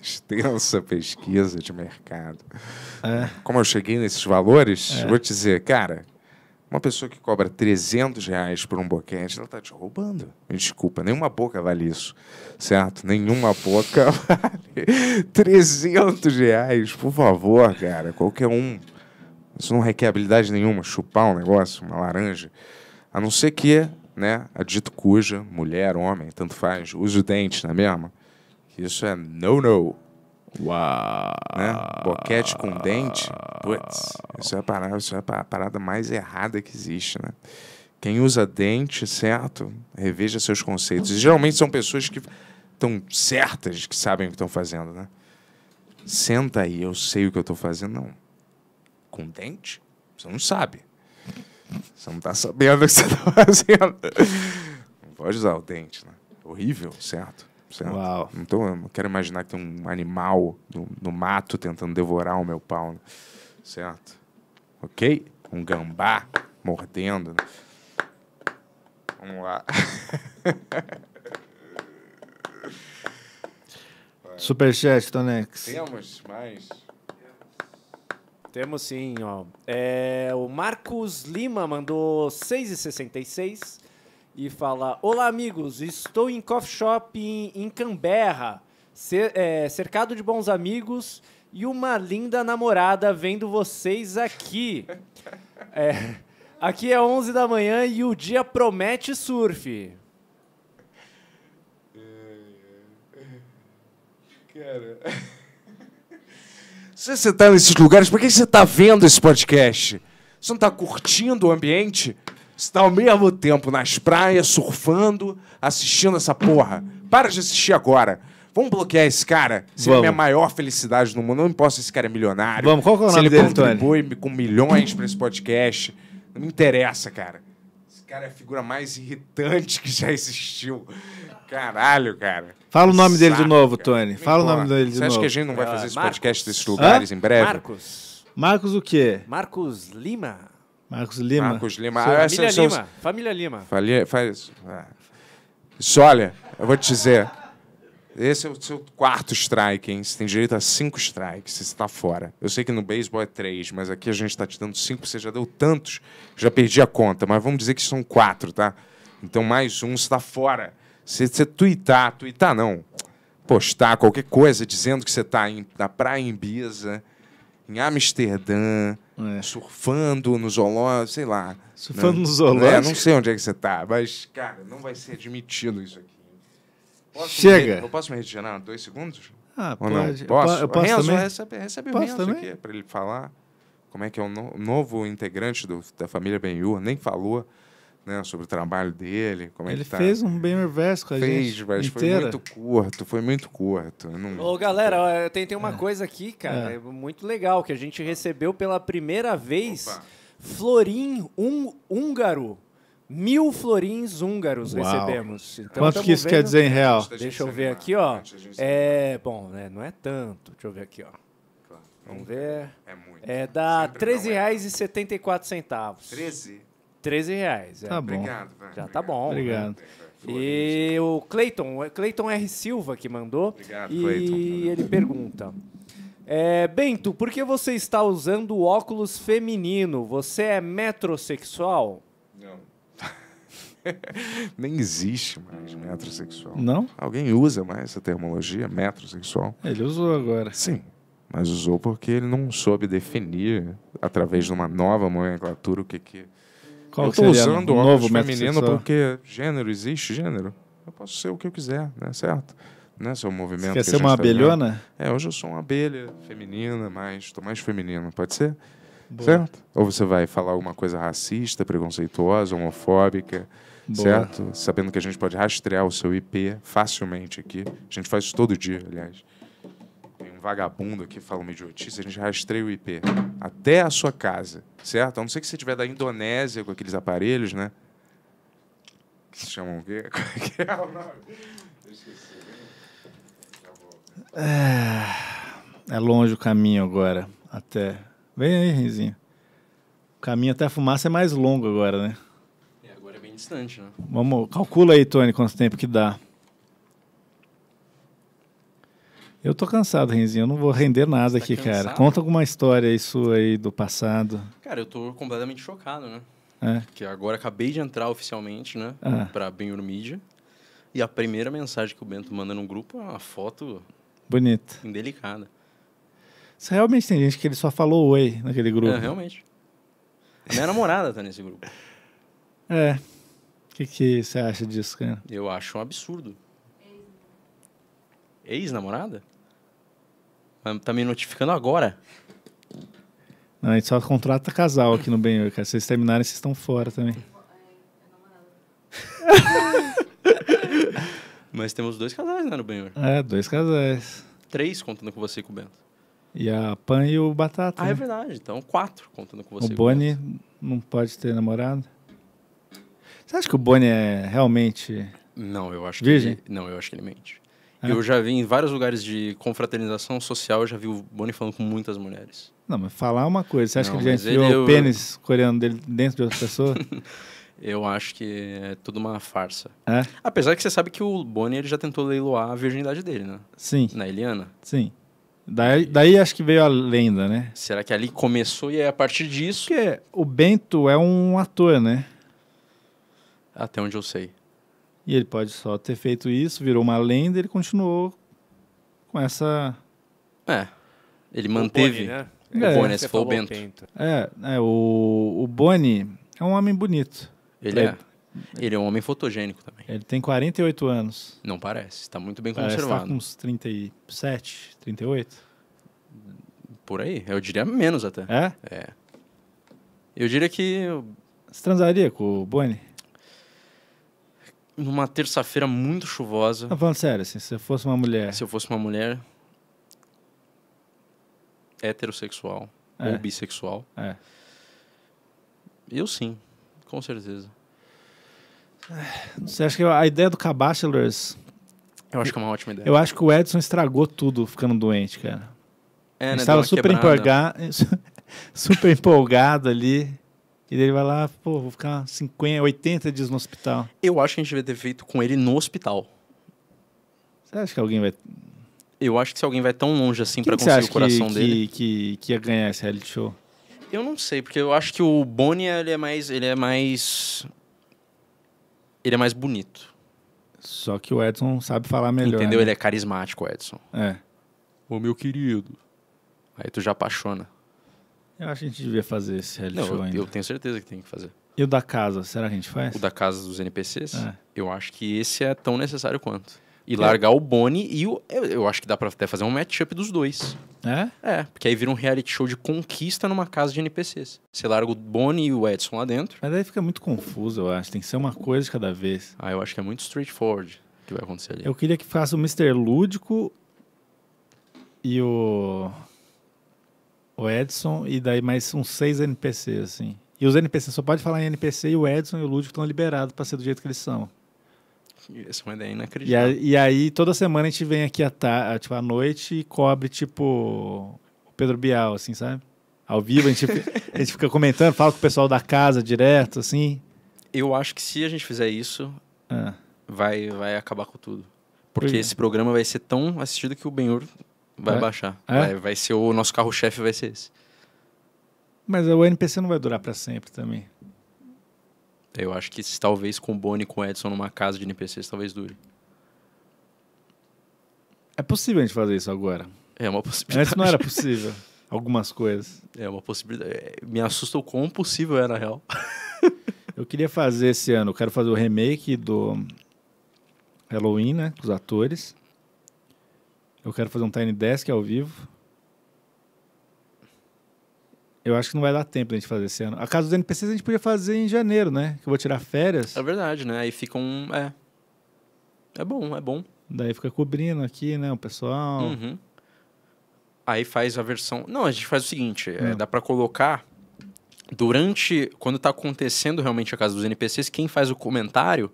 Extensa pesquisa de mercado. É. Como eu cheguei nesses valores, é. vou te dizer, cara, uma pessoa que cobra 300 reais por um boquete, ela está te roubando. Me desculpa, nenhuma boca vale isso, certo? Nenhuma boca vale 300 reais, por favor, cara. Qualquer um. Isso não requer habilidade nenhuma, chupar um negócio, uma laranja. A não ser que né? A é dito cuja, mulher, homem, tanto faz, usa o dente, não é mesmo? Isso é no-no. Uau! Né? Boquete com dente, putz, isso é, a parada, isso é a parada mais errada que existe, né? Quem usa dente, certo? Reveja seus conceitos. E geralmente são pessoas que estão certas que sabem o que estão fazendo, né? Senta aí, eu sei o que eu estou fazendo. Não. Com dente? Você não sabe. Você não está sabendo o que você está fazendo. Não pode usar o dente, né? Horrível, certo? certo? Uau. Então, eu não quero imaginar que tem um animal no, no mato tentando devorar o meu pau, né? certo? Ok? Um gambá mordendo. Né? Vamos lá. Superchat, Tonex. Temos mais. Temos sim, ó. É, o Marcos Lima mandou 6,66 e fala: Olá, amigos, estou em coffee shop em, em Canberra, cer é, cercado de bons amigos e uma linda namorada vendo vocês aqui. É, aqui é 11 da manhã e o dia promete surf. É, é, é, cara. Se você está nesses lugares, por que você está vendo esse podcast? Você não está curtindo o ambiente? Você está ao mesmo tempo nas praias, surfando, assistindo essa porra. Para de assistir agora. Vamos bloquear esse cara? Seria é a minha maior felicidade no mundo, não importa se esse cara é milionário. Vamos, qual que é o nome se ele dele, contribui Tony? com milhões para esse podcast. Não me interessa, cara. Esse cara é a figura mais irritante que já existiu. Caralho, cara. Fala o nome Saca, dele de novo, Tony. Fala o nome dele de novo. Você acha que a gente não vai fazer esse Marcos. podcast desses lugares Hã? em breve? Marcos. Marcos o quê? Marcos Lima. Marcos Lima. Marcos Lima. Ah, família, Lima. São... família Lima. Família faz... ah. Isso, olha, eu vou te dizer. Esse é o seu quarto strike, hein? Você tem direito a cinco strikes, você está fora. Eu sei que no beisebol é três, mas aqui a gente está te dando cinco, você já deu tantos, já perdi a conta, mas vamos dizer que são quatro, tá? Então mais um, você está fora se você tuitar tuitar não, postar qualquer coisa dizendo que você está na praia em Ibiza, em Amsterdã, é. surfando no zoológico, sei lá. Surfando nos né? no zoológico? É, não sei onde é que você está, mas, cara, não vai ser admitido isso aqui. Posso Chega! Me, eu posso me retirar dois segundos? Ah, pode. Não? Posso? Eu posso Renzo, também? recebe, recebe posso também? aqui para ele falar como é que é o, no, novo integrante do, da família Benhur, nem falou né, sobre o trabalho dele, como é ele, ele tá. fez um bem reverso com a fez, gente. Fez, mas inteira. foi muito curto, foi muito curto. Não... Ô, galera, tem, tem uma é. coisa aqui, cara, é. é. muito legal, que a gente recebeu pela primeira vez Opa. Florim um, Húngaro. Mil florins húngaros Uau. recebemos. Então, Quanto que isso vendo... quer dizer em real? Deixa eu ver aqui, ó. É, bom, né, não é tanto. Deixa eu ver aqui, ó. Vamos ver. É muito. É da é. R$13,74. 13? 13 reais. É. Tá bom. Obrigado, velho. Já tá bom. Obrigado. Né? E o Cleiton, é, Cleiton R. Silva que mandou. Obrigado, e Clayton. ele pergunta. É, Bento, por que você está usando óculos feminino? Você é metrosexual? Não. Nem existe mais metrosexual. Não? Alguém usa mais essa terminologia, metrosexual? Ele usou agora. Sim, mas usou porque ele não soube definir, através de uma nova nomenclatura, o que, que qual eu estou usando o novo feminino porque gênero existe gênero. Eu posso ser o que eu quiser, né? Certo? Né? Seu movimento. Você quer ser uma tá abelhona? é, hoje eu sou uma abelha feminina, mas estou mais feminino. Pode ser? Boa. Certo? Ou você vai falar alguma coisa racista, preconceituosa, homofóbica, Boa. certo? Sabendo que a gente pode rastrear o seu IP facilmente aqui. A gente faz isso todo dia, aliás vagabundo aqui fala uma idiotice, a gente rastreia o IP até a sua casa, certo? A não ser que você estiver da Indonésia com aqueles aparelhos, né? Que se chamam o quê? É Qual é o nome? É, é longe o caminho agora, até. Vem aí, Renzinho. O caminho até a fumaça é mais longo agora, né? É, agora é bem distante, né? Vamos, calcula aí, Tony, quanto tempo que dá. Eu tô cansado, Renzinho. Eu não vou render nada tá aqui, cansado? cara. Conta alguma história aí sua aí do passado. Cara, eu tô completamente chocado, né? É. Que agora acabei de entrar oficialmente, né? Ah. Pra Benhur Media. E a primeira mensagem que o Bento manda no grupo é uma foto. Bonita. Indelicada. Você realmente tem gente que ele só falou oi naquele grupo. É, realmente. A minha namorada tá nesse grupo. É. O que, que você acha disso, cara? Eu acho um absurdo. Ex-namorada? Tá me notificando agora. Não, a gente só contrata casal aqui no Benhur, cara. Se vocês terminarem, vocês estão fora também. Mas temos dois casais, né, no Benhur? É, dois casais. Três contando com você e com o Bento. E a Pan e o Batata. Ah, é né? é verdade. Então, quatro contando com você. O Boni não pode ter namorado. Você acha que o Boni é realmente. Não, eu acho virgem? que. Ele... Não, eu acho que ele mente. É. Eu já vi em vários lugares de confraternização social, eu já vi o Boni falando com muitas mulheres. Não, mas falar é uma coisa, você acha não, que ele já enfiou ele, o pênis coreano dele dentro de outra pessoa? eu acho que é tudo uma farsa. É? Apesar que você sabe que o Boni ele já tentou leiloar a virgindade dele, né? Sim. Na Eliana? Sim. Daí, daí acho que veio a lenda, né? Será que ali começou e é a partir disso? Porque o Bento é um ator, né? Até onde eu sei. E ele pode só ter feito isso, virou uma lenda, ele continuou com essa. É. Ele manteve. Né? O Boni, né? É, o Boni, se for o Bento. Então. É, é o, o Boni é um homem bonito. Ele é. é. Ele é um homem fotogênico também. Ele tem 48 anos. Não parece, está muito bem parece tá conservado. está com uns 37, 38. Por aí, eu diria menos até. É? É. Eu diria que. Você transaria com o Boni? numa terça-feira muito chuvosa. Tá falando sério, assim, se eu fosse uma mulher. Se eu fosse uma mulher heterossexual é. ou bissexual. É. Eu sim, com certeza. Você acha que a ideia do Cabachelors. Eu acho que é uma ótima ideia. Eu acho que o Edson estragou tudo ficando doente, cara. É, né? Estava super, empolga... super empolgado ali. E daí ele vai lá, pô, vou ficar 50, 80 dias no hospital. Eu acho que a gente devia ter feito com ele no hospital. Você acha que alguém vai. Eu acho que se alguém vai tão longe assim para conseguir o coração que, dele. Que, que, que ia ganhar esse reality show? Eu não sei, porque eu acho que o Boni ele é mais. Ele é mais. Ele é mais bonito. Só que o Edson sabe falar melhor. Entendeu? Né? Ele é carismático, o Edson. É. Ô meu querido. Aí tu já apaixona. Eu acho que a gente devia fazer esse reality Não, show eu, ainda. eu tenho certeza que tem que fazer. E o da casa, será que a gente faz? O da casa dos NPCs? É. Eu acho que esse é tão necessário quanto. E é. largar o Bonnie e o. Eu, eu acho que dá pra até fazer um matchup dos dois. É? É, porque aí vira um reality show de conquista numa casa de NPCs. Você larga o Bonnie e o Edson lá dentro. Mas aí fica muito confuso, eu acho. Tem que ser uma coisa de cada vez. Ah, eu acho que é muito straightforward que vai acontecer ali. Eu queria que faça o Mr. Lúdico e o o Edson e daí mais uns seis NPCs, assim. E os NPCs só pode falar em NPC e o Edson e o Lúdico estão liberados para ser do jeito que eles são. Isso é uma ideia inacreditável. E, a, e, aí, toda semana a gente vem aqui à, ta, tipo, à noite e cobre, tipo, o Pedro Bial, assim, sabe? Ao vivo, a gente, a gente fica comentando, fala com o pessoal da casa direto, assim. Eu acho que se a gente fizer isso, ah. vai, vai acabar com tudo. Porque é. esse programa vai ser tão assistido que o Benhur Vai, é? baixar. É? Vai, vai ser o nosso carro-chefe, vai ser esse. Mas o NPC não vai durar para sempre também. Eu acho que talvez com o Bonnie e com o Edson numa casa de NPCs talvez dure. É possível a gente fazer isso agora. É uma possibilidade. Antes não era possível. Algumas coisas. É uma possibilidade. É, me assusta o quão possível é, na real. eu queria fazer esse ano, eu quero fazer o remake do Halloween, né? Com os atores. Eu quero fazer um Tiny Desk ao vivo. Eu acho que não vai dar tempo a gente fazer esse ano. A casa dos NPCs a gente podia fazer em janeiro, né? Que eu vou tirar férias. É verdade, né? Aí fica um. É. É bom, é bom. Daí fica cobrindo aqui, né? O pessoal. Uhum. Aí faz a versão. Não, a gente faz o seguinte: é, dá para colocar. Durante. Quando tá acontecendo realmente a casa dos NPCs, quem faz o comentário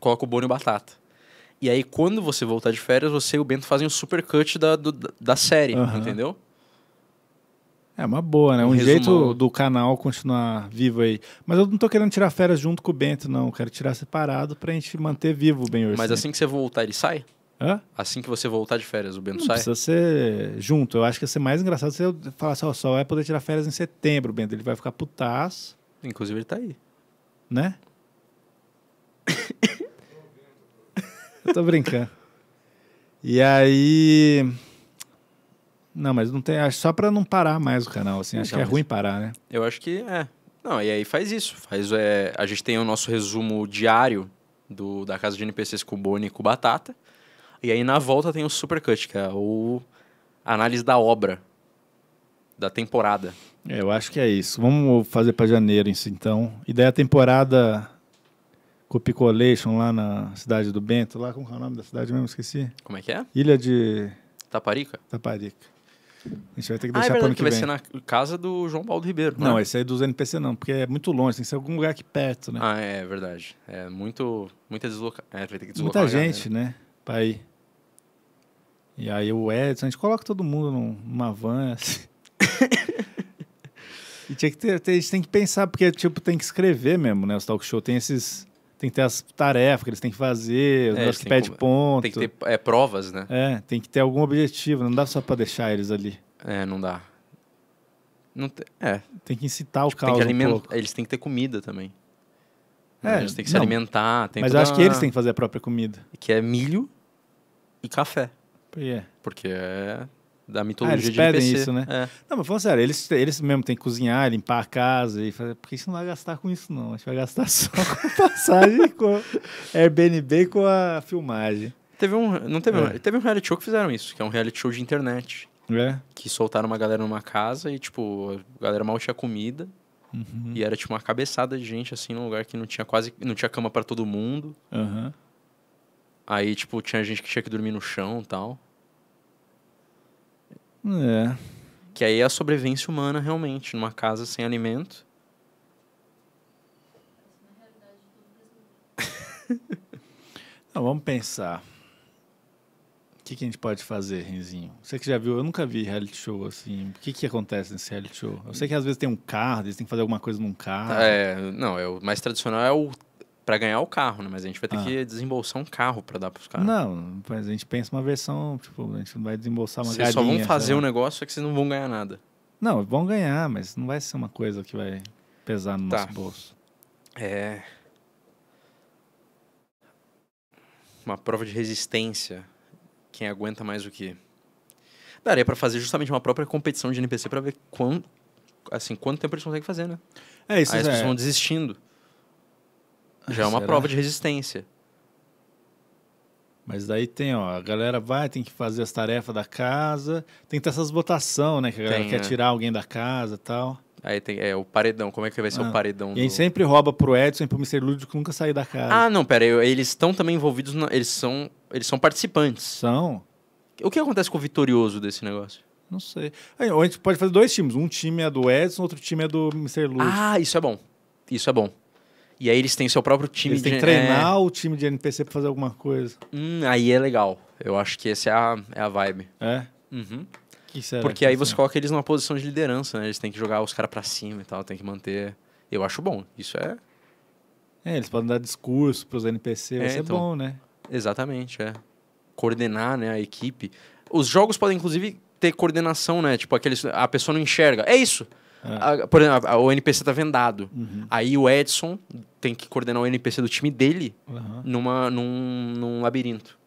coloca o bolo e o Batata. E aí, quando você voltar de férias, você e o Bento fazem o super cut da, do, da série, uhum. entendeu? É uma boa, né? Um, jeito do canal continuar vivo aí. Mas eu não tô querendo tirar férias junto com o Bento, não. Eu quero tirar separado pra gente manter vivo o Ben Mas assim que você voltar, ele sai? Hã? Assim que você voltar de férias, o Bento não sai? Não precisa ser junto. Eu acho que ia ser mais engraçado se eu falasse, ó, só vai poder tirar férias em setembro, Bento. Ele vai ficar putaço. Inclusive, ele tá aí. Né? tô brincando. E aí. Não, mas não tem. Só pra não parar mais o canal, assim. Acho que é então, ruim parar, né? Eu acho que é. Não, e aí faz isso. Faz, é, a gente tem o nosso resumo diário do, da casa de NPCs com Boni e com Batata. E aí na volta tem o Supercut, que é o a análise da obra, da temporada. É, eu acho que é isso. Vamos fazer para janeiro isso então. E daí a temporada Copicolation lá na cidade do Bento, lá como é o nome da cidade mesmo? Esqueci. Como é que é? Ilha de. Taparica? Taparica. A gente vai ter que deixar ah, é para que, que vai vem. ser na casa do João Baldo Ribeiro. Não, não é? esse aí é dos NPC não, porque é muito longe, tem que ser algum lugar aqui perto, né? Ah, é, é verdade. É muito, muita desloca... É, vai ter que deslocar. Muita gente, né? né para ir. E aí o Edson, a gente coloca todo mundo numa van. Assim. e tinha que ter, a gente tem que pensar, porque tipo, tem que escrever mesmo, né? Os talk show tem esses tem que ter as tarefas que eles têm que fazer, é, os é, que pede como... ponto. Tem que ter é, provas, né? É, tem que ter algum objetivo, não dá só para deixar eles ali. É, não dá. Não te... É. Tem que incitar o tipo, caos tem que aliment... um Eles têm que ter comida também. É, eles têm que não. se alimentar. Mas eu acho que eles têm que fazer a própria comida. Que é milho e café. Yeah. É. Porque é da mitologia ah, eles de pedem NPC. isso, né? É. Não, mas falando sério, eles, eles mesmo têm que cozinhar, limpar a casa e fazer. Porque a gente não vai gastar com isso, não. A gente vai gastar só com a passagem, com Airbnb com a filmagem. Teve um. Não teve, é. um, teve um reality show que fizeram isso, que é um reality show de internet. É. Que soltaram uma galera numa casa e, tipo, a galera mal tinha comida. Uhum. E era tipo uma cabeçada de gente assim num lugar que não tinha quase. não tinha cama para todo mundo. Uhum. Aí, tipo, tinha gente que tinha que dormir no chão e tal. É. Que aí é a sobrevivência humana realmente, numa casa sem alimento. Não, vamos pensar. O que, que, a gente pode fazer, Renzinho? Você que já viu, eu nunca vi reality show assim. O que, que acontece nesse reality show? Eu sei que às vezes tem um carro, eles têm que fazer alguma coisa num carro. É, não, é o mais tradicional é o para ganhar o carro, né? Mas a gente vai ter ah. que desembolsar um carro para dar para os caras. Não, mas a gente pensa uma versão, tipo, a gente vai desembolsar uma Vocês só vão fazer sabe? um negócio é que vocês não vão ganhar nada. Não, vão ganhar, mas não vai ser uma coisa que vai pesar no tá. nosso bolso. É. Uma prova de resistência. Quem aguenta mais o que? Daria para fazer justamente uma própria competição de NPC para ver quão, assim, quanto tempo eles conseguem fazer, né? É isso, Aí as é. pessoas vão desistindo. Ah, Já é uma prova de resistência. Mas daí tem, ó, a galera vai, tem que fazer as tarefas da casa, tem que ter essas votação, né? Que a galera tem, quer é. tirar alguém da casa e tal. Aí tem, é, o paredão, como é que vai ser ah, o paredão? E sempre rouba pro Edson e pro Mr. Lúdico nunca sair da casa. Ah, não, pera, eles estão também envolvidos, eles são eles são participantes. São. O que acontece com o vitorioso desse negócio? Não sei. Aí, ou a gente pode fazer dois times, um time é do Edson, outro time é do Mr. Lúdico. Ah, isso é bom, isso é bom. E aí eles têm seu próprio time eles de... Eles têm que treinar é... o time de NPC pra fazer alguma coisa. Hum, aí é legal. Eu acho que essa é a, é a vibe. É? Uhum. Que será Porque que aí você coloca eles numa posição de liderança, né? Eles têm que jogar os caras pra cima e tal, tem que manter... Eu acho bom. Isso é... É, eles podem dar discurso pros NPC, é, ser então... bom, né? Exatamente, é. Coordenar, né, a equipe. Os jogos podem, inclusive, ter coordenação, né? Tipo, aqueles... a pessoa não enxerga. É isso! É. A, por exemplo, a, a, o NPC tá vendado. Uhum. Aí o Edson tem que coordenar o NPC do time dele uhum. numa, num, num labirinto.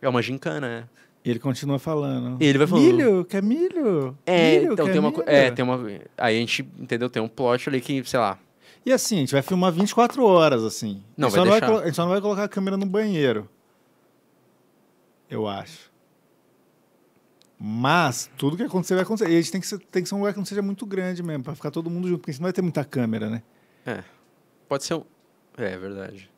É uma gincana, é. E ele continua falando. E ele vai falando. Milho, quer milho? É, milho, então tem uma, milho? é, tem uma. Aí a gente, entendeu? Tem um plot ali que, sei lá. E assim, a gente vai filmar 24 horas, assim. Não, a vai, deixar. Não vai A gente só não vai colocar a câmera no banheiro. Eu acho. Mas tudo que acontecer vai acontecer. E a gente tem que, ser, tem que ser um lugar que não seja muito grande mesmo, para ficar todo mundo junto, porque senão vai ter muita câmera, né? É. Pode ser. Um... É, é verdade.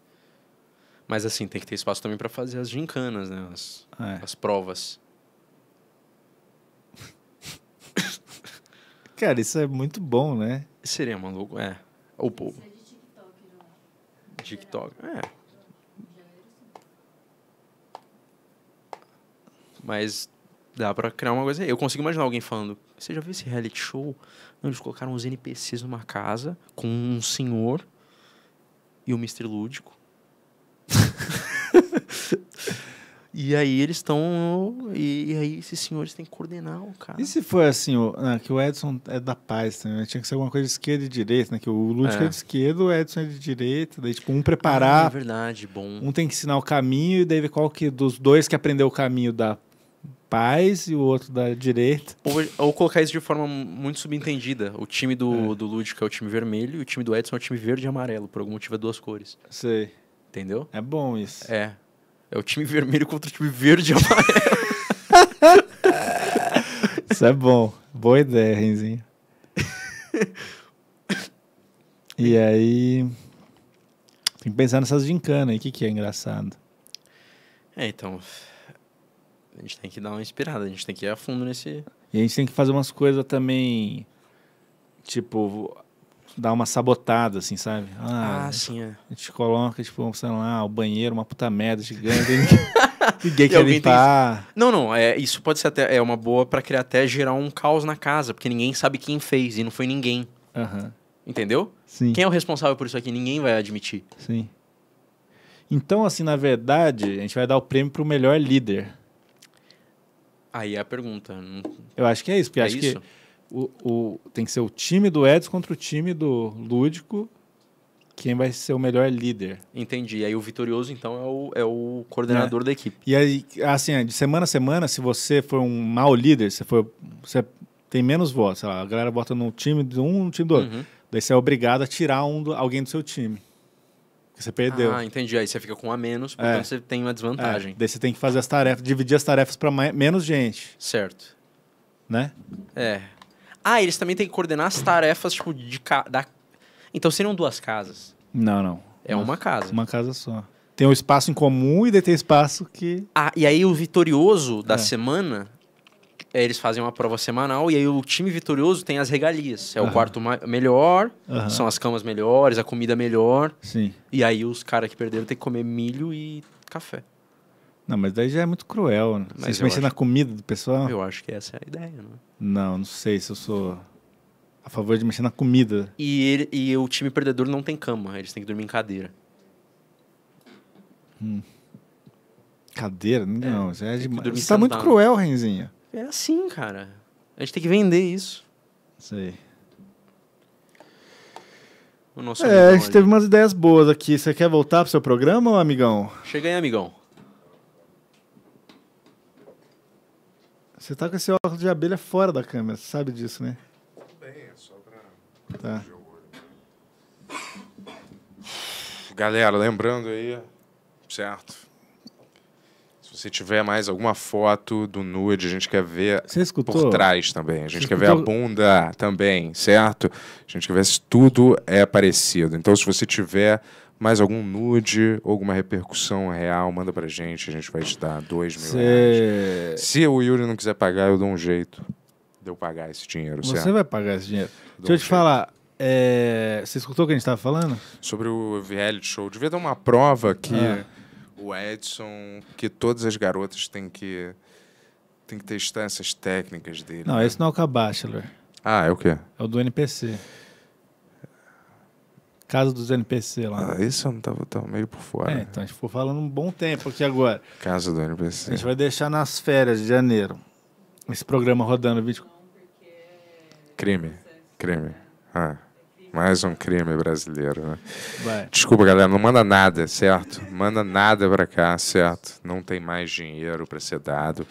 Mas assim, tem que ter espaço também para fazer as gincanas, né? As, é. as provas. Cara, isso é muito bom, né? Seria maluco, é. O povo. É né? TikTok, é. Mas dá pra criar uma coisa. Eu consigo imaginar alguém falando: Você já viu esse reality show? Não, eles colocaram uns NPCs numa casa com um senhor e um Mister lúdico. e aí eles estão. E, e, aí esses senhores têm que coordenar o cara. E se foi assim, o, né, que o Edson é da paz também, né? tinha que ser alguma coisa de esquerda e direita, né? Que o Lúdico é, é de esquerda, o Edson é de direita, daí tipo um preparar. Ah, é verdade, bom. Um tem que ensinar o caminho e daí ver qual que dos dois que aprendeu o caminho da paz e o outro da direita. Ou, ou colocar isso de forma muito subentendida. O time do, é. do Lúdico é o time vermelho e o time do Edson é o time verde e amarelo. Por algum motivo é duas cores. Sei. Entendeu? É bom isso. É. É o time vermelho contra o time verde e amarelo. isso é bom. Boa ideia, Renzinho. e aí. Tem pensando pensar nessas gincanas aí. O que, que é engraçado? É, então. A gente tem que dar uma inspirada, a gente tem que ir a fundo nesse. E a gente tem que fazer umas coisas também. Tipo, dar uma sabotada, assim, sabe? Ah, ah sim, é. A gente coloca, tipo, sei lá, o banheiro, uma puta merda gigante. ninguém quer limpar. Tem... Não, não, é, isso pode ser até é uma boa para criar até gerar um caos na casa, porque ninguém sabe quem fez e não foi ninguém. Uhum. Entendeu? Sim. Quem é o responsável por isso aqui? Ninguém vai admitir. Sim. Então, assim, na verdade, a gente vai dar o prêmio pro melhor líder. Aí é a pergunta. Eu acho que é isso, porque é acho isso? que o, o, tem que ser o time do Edson contra o time do Lúdico. Quem vai ser o melhor líder? Entendi. Aí o vitorioso, então, é o, é o coordenador é. da equipe. E aí, assim, é, de semana a semana, se você for um mau líder, você, for, você tem menos votos. A galera bota no time de um, no time do outro. Uhum. Daí você é obrigado a tirar um alguém do seu time você perdeu. Ah, entendi. Aí você fica com um a menos, é. então você tem uma é, desvantagem. É. Daí você tem que fazer as tarefas, dividir as tarefas para menos gente. Certo. Né? É. Ah, eles também têm que coordenar as tarefas, tipo, de ca... da... Então seriam duas casas. Não, não. É uma, uma casa. Uma casa só. Tem um espaço em comum e daí tem espaço que. Ah, e aí o vitorioso da é. semana é, eles fazem uma prova semanal e aí o time vitorioso tem as regalias. É uhum. o quarto melhor, uhum. são as camas melhores, a comida melhor. Sim. E aí os caras que perderam têm que comer milho e café. Não, mas daí já é muito cruel. Né? Mas Vocês mexem acho... na comida do pessoal? Eu acho que essa é a ideia, né? Não, não sei se eu sou a favor de mexer na comida. E, ele, e o time perdedor não tem cama, eles têm que dormir em cadeira. Hum. Cadeira? Não, é, é demais. Você tá muito cruel, Renzinha. É assim, cara. A gente tem que vender isso. Sei. O nosso é, a gente ali. teve umas ideias boas aqui. Você quer voltar pro seu programa, amigão? Chega aí, amigão. Você tá com esse óculos de abelha fora da câmera, você sabe disso, né? Tudo bem, é só pra. Tá. Galera, lembrando aí, certo? Se tiver mais alguma foto do nude, a gente quer ver por trás também. A gente Você quer escutou? ver a bunda também, certo? A gente quer ver se tudo é parecido. Então, se você tiver mais algum nude, alguma repercussão real, manda pra gente, a gente vai te dar dois mil Cê... reais. Se o Yuri não quiser pagar, eu dou um jeito de eu pagar esse dinheiro, Você certo? vai pagar esse dinheiro. Eu Deixa um eu te jeito. falar, é... você escutou o que a gente tava falando? Sobre o reality show. Devia dar uma prova que... Ah o Edson, que todas as garotas têm que, têm que testar essas técnicas dele. Não, né? esse não é o Cabachelor. Ah, é o quê? É o do NPC. Casa dos NPC lá. Ah, isso eu não tava tão meio por fora. É, então a gente ficou falando um bom tempo aqui agora. Casa do NPC. A gente vai deixar nas férias de janeiro esse programa rodando vídeo Crime. Crime. Ah. Mais um crime brasileiro, né? Vai. Desculpa, galera, não manda nada, certo? Manda nada para cá, certo? Não tem mais dinheiro para ser dado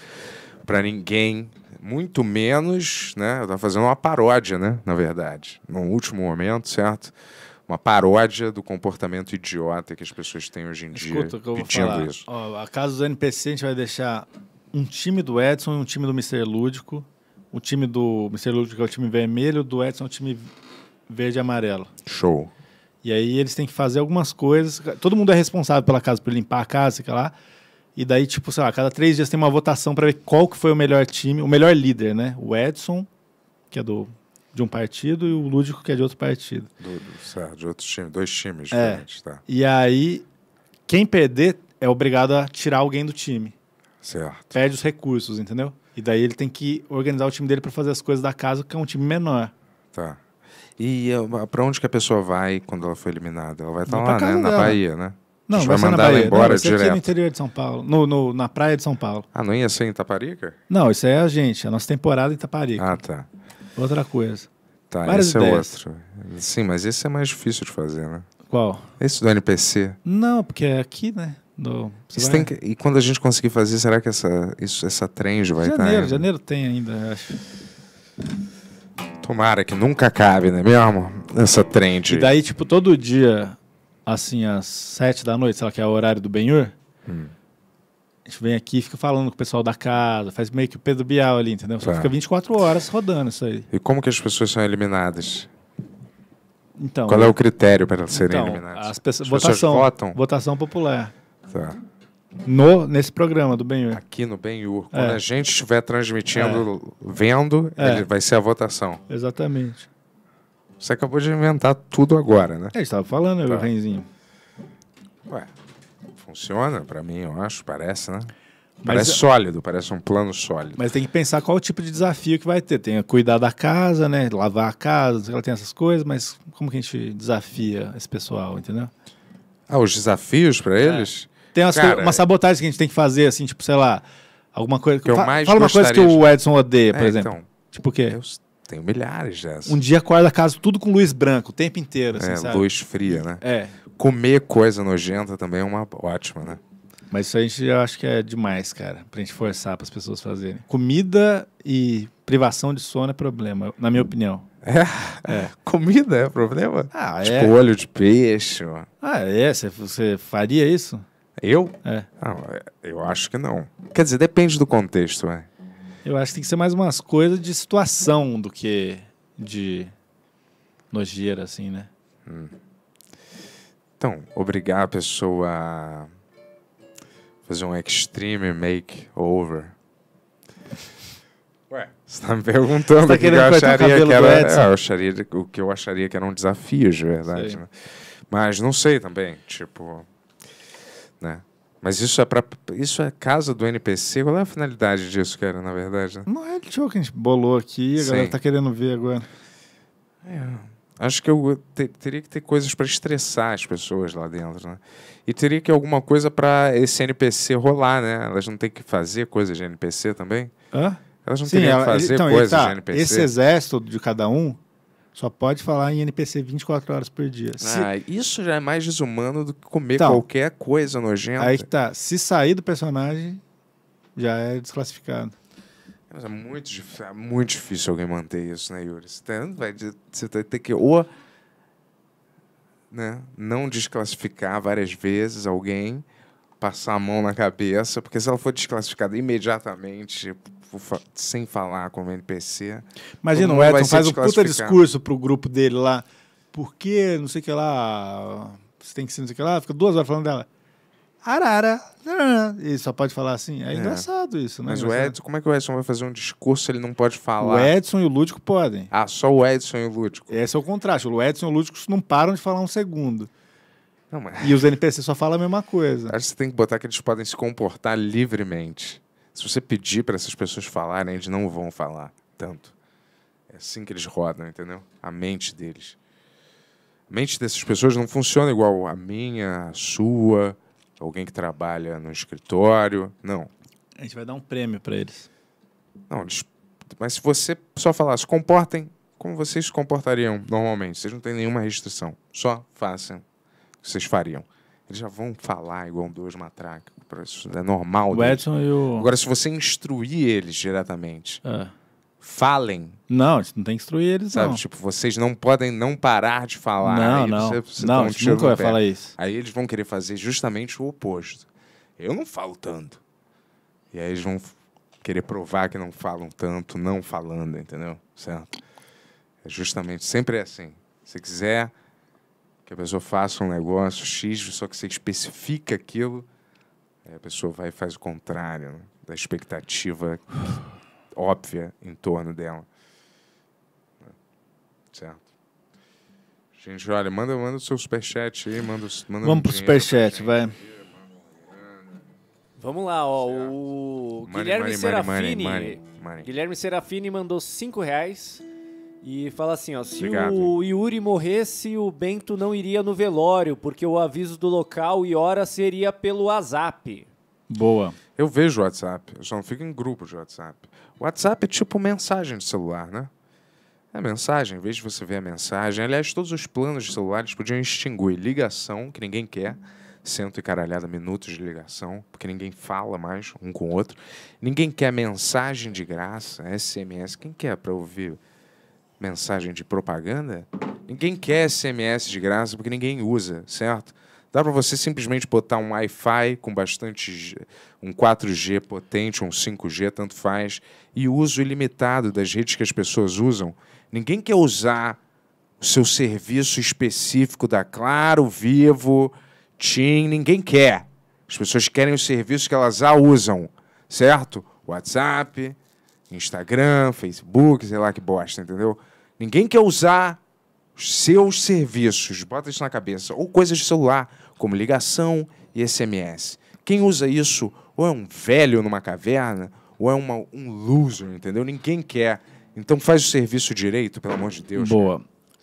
para ninguém, muito menos, né? Eu tava fazendo uma paródia, né? Na verdade, no último momento, certo? Uma paródia do comportamento idiota que as pessoas têm hoje em Escuta dia pedindo falar. isso. Ó, a casa dos NPC, a gente vai deixar um time do Edson e um time do Mr. Lúdico. O time do Mr. Lúdico é o time vermelho, do Edson é o time verde e amarelo. Show. E aí eles têm que fazer algumas coisas. Todo mundo é responsável pela casa, por limpar a casa, sei lá. E daí, tipo, sei lá, cada três dias tem uma votação para ver qual que foi o melhor time, o melhor líder, né? O Edson, que é do de um partido, e o Lúdico, que é de outro partido. Do, certo, de outro time, dois times é. tá? E aí, quem perder é obrigado a tirar alguém do time. Certo. Perde os recursos, entendeu? E daí ele tem que organizar o time dele para fazer as coisas da casa, que é um time menor. Tá. E eh, para onde que a pessoa vai quando ela foi eliminada? Ela vai estar lá, né? Na Bahia, né? Não, vai, vai mandar ela embora não, direto. no interior de São Paulo, no, no, na praia de São Paulo. Ah, não ia ser em Itaparica? Não, isso é a gente, a nossa temporada em Itaparica. Ah, tá. Outra coisa. Tá, Várias esse é ideias. é outro. Sim, mas esse é mais difícil de fazer, né? Qual? Esse do NPC. Não, porque é aqui, né? Do, vai... que... e quando a gente conseguir fazer, será que essa, essa trend vai janeiro, estar? Janeiro, janeiro tem ainda, acho. Tomara que nunca acabe, né mesmo? Essa trend. E daí, tipo, todo dia, assim, às sete da noite, sei lá, que é o horário do Benhur, hum. a gente vem aqui e fica falando com o pessoal da casa, faz meio que o Pedro Bial ali, entendeu? Só tá. fica 24 horas rodando isso aí. E como que as pessoas são eliminadas? Então, Qual é o critério para serem então, eliminadas? As, pessoas, as votação, pessoas votam? Votação popular. Tá. No, nesse programa do Benhur. Aqui no Benhur. É. Quando é. a gente estiver transmitindo, é. vendo, é. Ele vai ser a votação. Exatamente. Você acabou de inventar tudo agora, né? É, estava falando, tá. eu, Renzinho. Ué, funciona para mim, eu acho, parece, né? Mas, parece é- sólido, parece um plano sólido. Mas tem que pensar qual o tipo de desafio que vai ter. Tem que cuidar da casa, né? Lavar a casa, ela tem essas coisas, mas como que a gente desafia esse pessoal, entendeu? Ah, os desafios para é. eles? Tem umas, Cara, uma sabotagem que a gente tem que fazer, assim, tipo, sei lá, alguma coisa. Que eu mais fala uma coisa que o Edson odeia, por é, exemplo. Então, tipo o quê? Eu tenho milhares dessas. Um dia acorda a casa tudo com luz branca, o tempo inteiro, assim, é, sabe? Luz fria, né? É. Comer coisa nojenta também é uma ótima, né? Mas isso a gente eu acho que é demais, cara, pra gente forçar para as pessoas fazerem. Comida e privação de sono é problema, na minha opinião. É? é. Comida é problema? Ah, tipo, é. olho de peixe. Ah, é? Você faria isso? Eu? É. Não, ah, eu acho que não. Quer dizer, depende do contexto, é. Eu acho que tem que ser mais umas coisas de situação do que de nojeira, assim, né? Hum. Então, obrigar a pessoa a fazer um extreme make over. Ué, você tá me perguntando tá o que eu acharia que era. É, eu acharia, o que eu acharia que era um desafio, de verdade. Né? Mas não sei também, tipo. Mas isso é para isso é casa do NPC? Qual é a finalidade disso, cara, na verdade? Não é o show que a gente bolou aqui, a Sim. galera tá querendo ver agora. É, acho que eu te, teria que ter coisas para estressar as pessoas lá dentro, né? E teria que alguma coisa para esse NPC rolar, né? Elas não tem que fazer coisas de NPC também? Hã? Elas não Sim, teriam ela, que fazer então, coisas tá, de NPC. Esse exército de cada um só pode falar em NPC 24 horas por dia. Ah, se... isso já é mais desumano do que comer então, qualquer coisa nojenta. Aí que tá. Se sair do personagem, já é desclassificado. Mas é muito, é muito difícil alguém manter isso, né, Yuri? Você, tá, tá, tem, você vai ter que ou né, não desclassificar várias vezes alguém, passar a mão na cabeça, porque se ela for desclassificada imediatamente, tipo, sem falar com o NPC. Imagina, o Edson faz um puta discurso pro grupo dele lá. Porque, não sei o que lá, você tem que ser não sei o que lá, fica duas horas falando dela. Arara. E só pode falar assim. É, é. engraçado isso, né? Mas o Edson, como é que o Edson vai fazer um discurso se ele não pode falar? O Edson e o Lúdico podem. Ah, só o Edson e o Lúdico. Esse é o contraste. O Edson e o Lúdico não param de falar um segundo. Não, mas... E os NPCs só falam a mesma coisa. Acho que você tem que botar que eles podem se comportar livremente. Se você pedir para essas pessoas falarem, eles não vão falar tanto. É assim que eles rodam, entendeu? A mente deles. A mente dessas pessoas não funciona igual a minha, a sua, alguém que trabalha no escritório. Não. A gente vai dar um prêmio para eles. Não, eles... mas se você só falar, se comportem como vocês se comportariam normalmente, vocês não têm nenhuma restrição, só façam o que vocês fariam. Eles já vão falar igual um dois matracas. É normal. O Edson né? e o... Agora, se você instruir eles diretamente, é. falem. Não, a gente não tem que instruir eles, sabe? Não. Tipo, vocês não podem não parar de falar. Não, não. Você, você não, um a nunca vai pé. falar isso. Aí eles vão querer fazer justamente o oposto. Eu não falo tanto. E aí eles vão querer provar que não falam tanto, não falando, entendeu? Certo? É justamente, sempre é assim. Se quiser que a pessoa faça um negócio X, só que você especifica aquilo Aí é, a pessoa vai e faz o contrário né? da expectativa óbvia em torno dela. Certo. Gente, olha, manda, manda o seu superchat aí, manda, manda Vamos um pro superchat, vai. Vamos lá, ó. Certo. O money, Guilherme money, Serafini. Money, Guilherme Serafini mandou 5 reais. E fala assim, ó, se Obrigado. o Yuri morresse, o Bento não iria no velório, porque o aviso do local e hora seria pelo WhatsApp. Boa. Eu vejo o WhatsApp, eu só não fico em grupo de WhatsApp. O WhatsApp é tipo mensagem de celular, né? É mensagem, em vez de você ver a mensagem. Aliás, todos os planos de celulares podiam extinguir ligação, que ninguém quer, cento e caralhada minutos de ligação, porque ninguém fala mais um com o outro. Ninguém quer mensagem de graça, SMS. Quem quer para ouvir mensagem de propaganda, ninguém quer SMS de graça porque ninguém usa, certo? Dá para você simplesmente botar um Wi-Fi com bastante um 4G potente, um 5G, tanto faz, e uso ilimitado das redes que as pessoas usam. Ninguém quer usar o seu serviço específico da Claro, Vivo, TIM, ninguém quer. As pessoas querem o serviço que elas já usam, certo? WhatsApp, Instagram, Facebook, sei lá que bosta, entendeu? Ninguém quer usar os seus serviços, bota isso na cabeça, ou coisas de celular, como ligação e SMS. Quem usa isso ou é um velho numa caverna, ou é uma, um loser, entendeu? Ninguém quer. Então faz o serviço direito, pelo amor de Deus. Boa.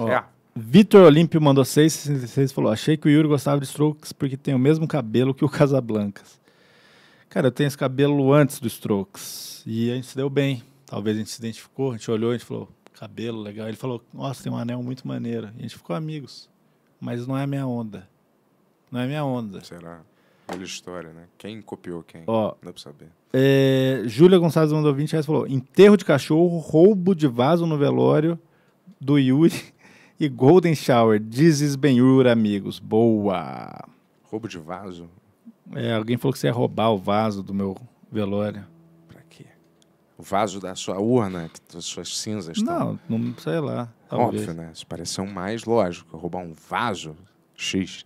É. Vitor Olímpio mandou 666 falou: Achei que o Yuri gostava de Strokes porque tem o mesmo cabelo que o Casablancas. Cara, eu tenho esse cabelo antes dos Strokes. E a gente se deu bem. Talvez a gente se identificou, a gente olhou, a gente falou, cabelo legal. Ele falou, nossa, tem um anel muito maneiro. E a gente ficou amigos. Mas não é a minha onda. Não é a minha onda. Será? Olha a história, né? Quem copiou quem? Ó, não dá pra saber. É, Júlia Gonçalves mandou 20 reais falou: enterro de cachorro, roubo de vaso no velório do Yuri e Golden Shower. Dizes Ben amigos. Boa! Roubo de vaso? É, alguém falou que você ia roubar o vaso do meu velório. Pra quê? O vaso da sua urna, que as suas cinzas estão. Tá? Não, não sei lá. Talvez. Óbvio, né? Isso parece um mais lógico. Roubar um vaso X.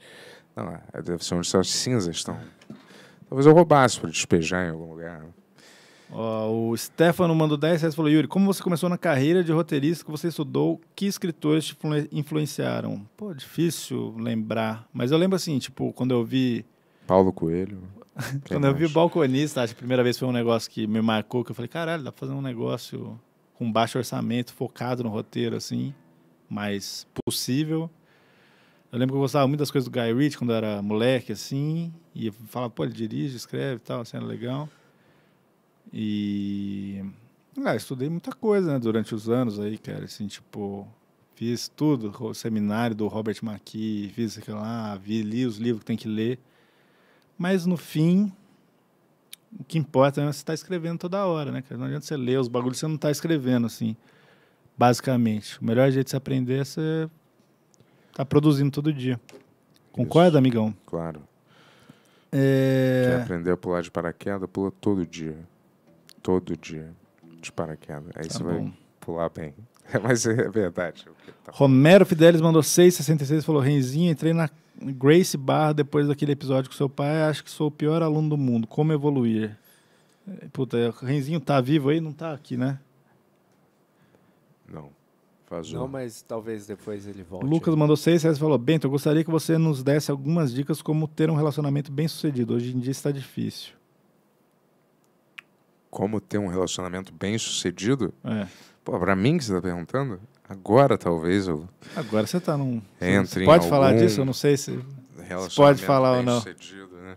Não, é, deve ser onde suas cinzas estão. Talvez eu roubasse para despejar em algum lugar. Oh, o Stefano mandou 10 reais e falou: Yuri, como você começou na carreira de roteirista que você estudou, que escritores te influenciaram? Pô, difícil lembrar. Mas eu lembro assim, tipo, quando eu vi Paulo Coelho. Quando eu vi o balconista, acho que a primeira vez foi um negócio que me marcou, que eu falei, caralho, dá pra fazer um negócio com baixo orçamento, focado no roteiro, assim, mas possível. Eu lembro que eu gostava muito das coisas do Guy Ritchie quando eu era moleque, assim, e falava, pô, ele dirige, escreve e tal, assim, legal. E. Ah, estudei muita coisa, né, durante os anos aí, cara, assim, tipo. Fiz tudo, o seminário do Robert McKee, fiz aquilo lá, vi, li os livros que tem que ler. Mas no fim, o que importa é você estar tá escrevendo toda hora, né? Não adianta você ler os bagulhos, você não está escrevendo, assim, basicamente. O melhor jeito de se aprender é você estar tá produzindo todo dia. Concorda, Isso. amigão? Claro. É... Quer aprender a pular de paraquedas? Pula todo dia. Todo dia de paraquedas. Aí tá você bom. vai pular bem. Mas é verdade. Romero Fidelis mandou 6,66 e falou: Renzinho, entrei na Grace Barra, depois daquele episódio com seu pai, acho que sou o pior aluno do mundo. Como evoluir? Puta, Renzinho tá vivo aí? Não tá aqui, né? Não. Faz Não, um. mas talvez depois ele volte. Lucas aí. mandou seis reais e falou: Bento, eu gostaria que você nos desse algumas dicas como ter um relacionamento bem sucedido. Hoje em dia está difícil. Como ter um relacionamento bem sucedido? É. Pô, pra mim que você tá perguntando? Agora, talvez. Eu... Agora você está num. Entre pode falar disso? Eu não sei se. pode falar ou não. Sucedido, né?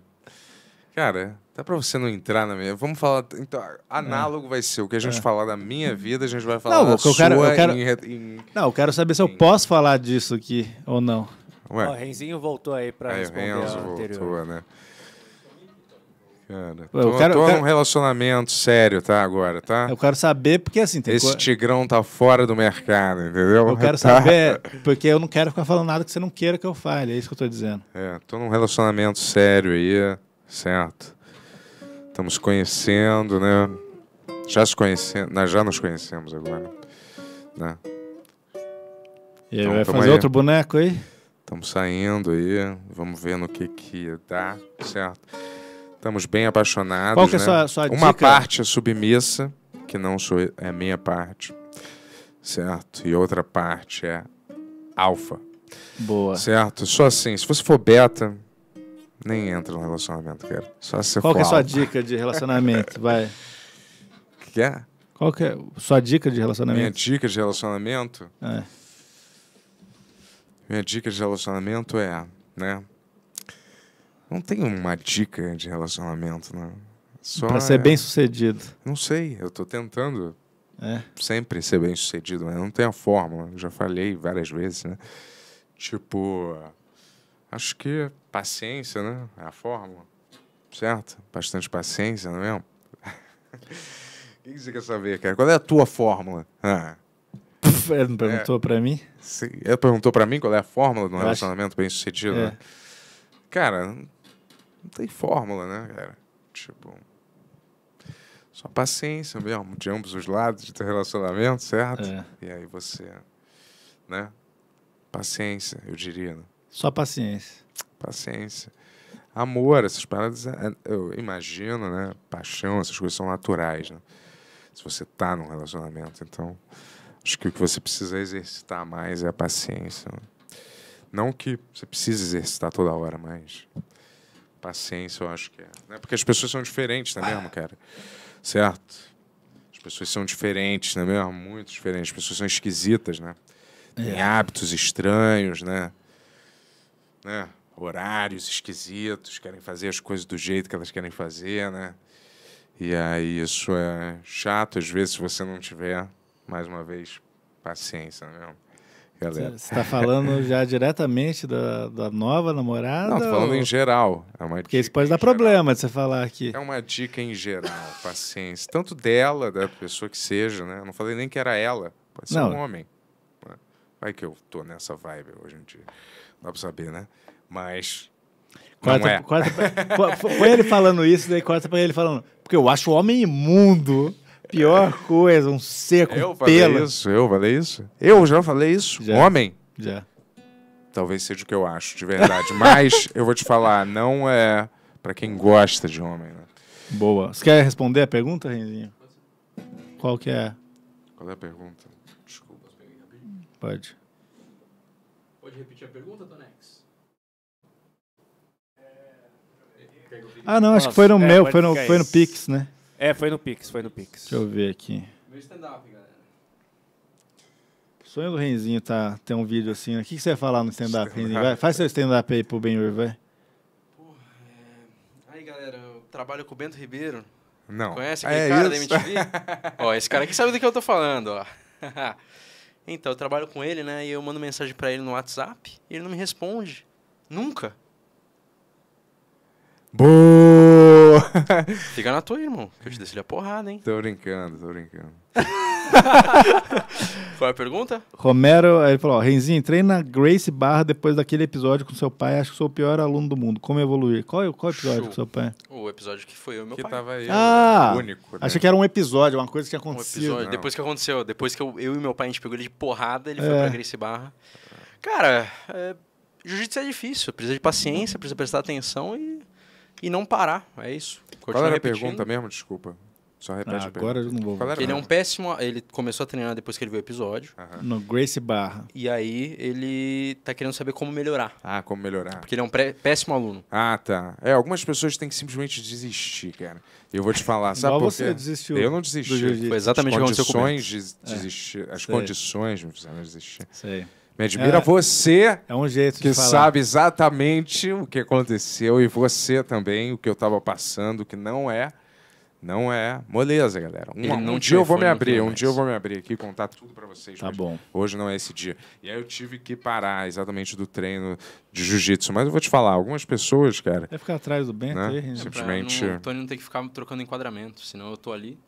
Cara, dá para você não entrar na minha. Vamos falar. Então, análogo é. vai ser o que a gente é. falar da minha vida, a gente vai falar não, da sua. Eu quero, eu quero... Em, Não, eu quero saber se eu posso falar disso aqui ou não. Oh, o Renzinho voltou aí para responder. Aí, o Renzo voltou, né? cara. Eu tô, quero, tô quero... num relacionamento sério, tá? Agora, tá? Eu quero saber, porque assim. Esse co... tigrão tá fora do mercado, entendeu? Eu quero tá. saber, porque eu não quero ficar falando nada que você não queira que eu fale, é isso que eu tô dizendo. É, tô num relacionamento sério aí, certo? Estamos conhecendo, né? Já se conhecendo, nós já nos conhecemos agora, né? E aí, então, vai fazer aí. outro boneco aí? Estamos saindo aí, vamos ver no que que dá, certo? Estamos bem apaixonados. Qual que é né? sua, sua Uma dica? parte é submissa, que não sou é a minha parte, certo? E outra parte é alfa. Boa. Certo? Só assim, se você for beta, nem entra no relacionamento, cara. Só se Qual for que é a sua dica de relacionamento? Vai. Que é? Qual que é sua dica de relacionamento? Minha dica de relacionamento? É. Minha dica de relacionamento é, né? Não tem uma dica de relacionamento, né? Só pra ser é... bem sucedido. Não sei, eu tô tentando é. sempre ser bem sucedido, mas não tem a fórmula. já falei várias vezes, né? Tipo, acho que paciência, né? É a fórmula. Certo? Bastante paciência, não é mesmo? O que você quer saber, cara? Qual é a tua fórmula? Ah. Puf, ele não perguntou é, pra mim? Sim, ele perguntou pra mim qual é a fórmula de um relacionamento acho... bem sucedido? É. Né? Cara, não tem fórmula, né, cara? Tipo. Só paciência mesmo, de ambos os lados do relacionamento, certo? É. E aí você. Né? Paciência, eu diria. Né? Só paciência. Paciência. Amor, essas paradas, é, é, eu imagino, né? Paixão, essas coisas são naturais, né? Se você tá num relacionamento. Então, acho que o que você precisa exercitar mais é a paciência. Né? Não que você precise exercitar toda hora, mas Paciência, eu acho que é. Né? Porque as pessoas são diferentes, não é mesmo, cara? Certo? As pessoas são diferentes, não é mesmo? Muito diferentes. As pessoas são esquisitas, né? Tem é. hábitos estranhos, né? né? Horários esquisitos, querem fazer as coisas do jeito que elas querem fazer, né? E aí isso é chato, às vezes, se você não tiver, mais uma vez, paciência, não é mesmo? galera. Você está falando já diretamente da, da nova namorada? Não, tô falando ou... em geral. É uma Porque isso pode dar geral. problema de você falar aqui. É uma dica em geral, paciência. Tanto dela, da pessoa que seja, né? Eu não falei nem que era ela. Pode ser não. um homem. Vai que eu tô nessa vibe hoje em dia. dá pra saber, né? Mas. Corta, é. corta Põe ele falando isso, daí corta pra ele falando. Porque eu acho o homem imundo pior coisa, um seco, eu pelo. Falei isso, eu falei isso. Eu já falei isso. Já, Homem. Já. Talvez seja o que eu acho, de verdade. Mas eu vou te falar, não é para quem gosta de homem. Né? Boa. Você quer responder a pergunta, Renzinho? Qual que é? Qual é a pergunta? Desculpa. Pode. Pode repetir a pergunta, Tonex? Ah, não, acho Nossa, que foi no é, meu, foi no, foi no Pix, né? É, foi no Pix, foi no Pix. Deixa eu ver aqui. Meu stand-up, galera. Sonho do Renzinho tá, tem um vídeo assim. Né? O que, você vai falar no stand-up, Renzinho? Vai, faz seu stand-up aí pro Ben vai. Porra, é. Aí, galera, eu trabalho com o Bento Ribeiro. Não. Conhece aquele é cara isso? da MTV? ó, esse cara aqui sabe do que eu tô falando, ó. então, eu trabalho com ele, né? E eu mando mensagem para ele no WhatsApp e ele não me responde. Nunca. Boa! Fica na tua irmão. Que eu te decidi a porrada, hein? Tô brincando, tô brincando. Qual é a pergunta? Romero, aí ele falou: Renzinho, entrei na Grace Barra depois daquele episódio com seu pai. Acho que sou o pior aluno do mundo. Como evoluir? Qual, é- qual é episódio Show. com seu pai? O episódio que foi eu e meu Que pai. tava aí, Ah! único. Né? Achei que era um episódio, uma coisa que aconteceu. Um episódio. Depois que aconteceu, depois que eu, eu e meu pai, a gente pegou ele de porrada, ele foi é. pra Grace Barra. Cara, é, jiu-jitsu é difícil, precisa de paciência, precisa prestar atenção e e não parar. É isso. Continua Qual era a pergunta mesmo? Desculpa. Só repete ah, Agora eu não vou. Ele é um péssimo. Ele começou a treinar depois que ele viu o episódio. No Grace Barra. E aí ele tá querendo saber como melhorar. Ah, como melhorar. Porque ele é um péssimo aluno. Ah, tá. É, algumas pessoas têm que simplesmente desistir, cara. Eu vou te falar, sabe por você desistiu. Eu não desisti. Foi exatamente o que aconteceu comigo. De desistir, é. As Sei. condições me fizeram desistir. Sei. Me admira é, você. É um jeito que sabe exatamente o que aconteceu e você também, o que eu estava passando, que não é. Não é moleza, galera. Um, um dia eu vou me abrir, um mais. dia eu vou me abrir aqui e contar tudo para vocês. Tá bom. Hoje não é esse dia. E aí eu tive que parar exatamente do treino de jiu-jitsu. Mas eu vou te falar, algumas pessoas, cara. Vai ficar atrás do Bento né? aí, né? Simplesmente. É o Tony não tem que ficar trocando enquadramento, senão eu tô ali.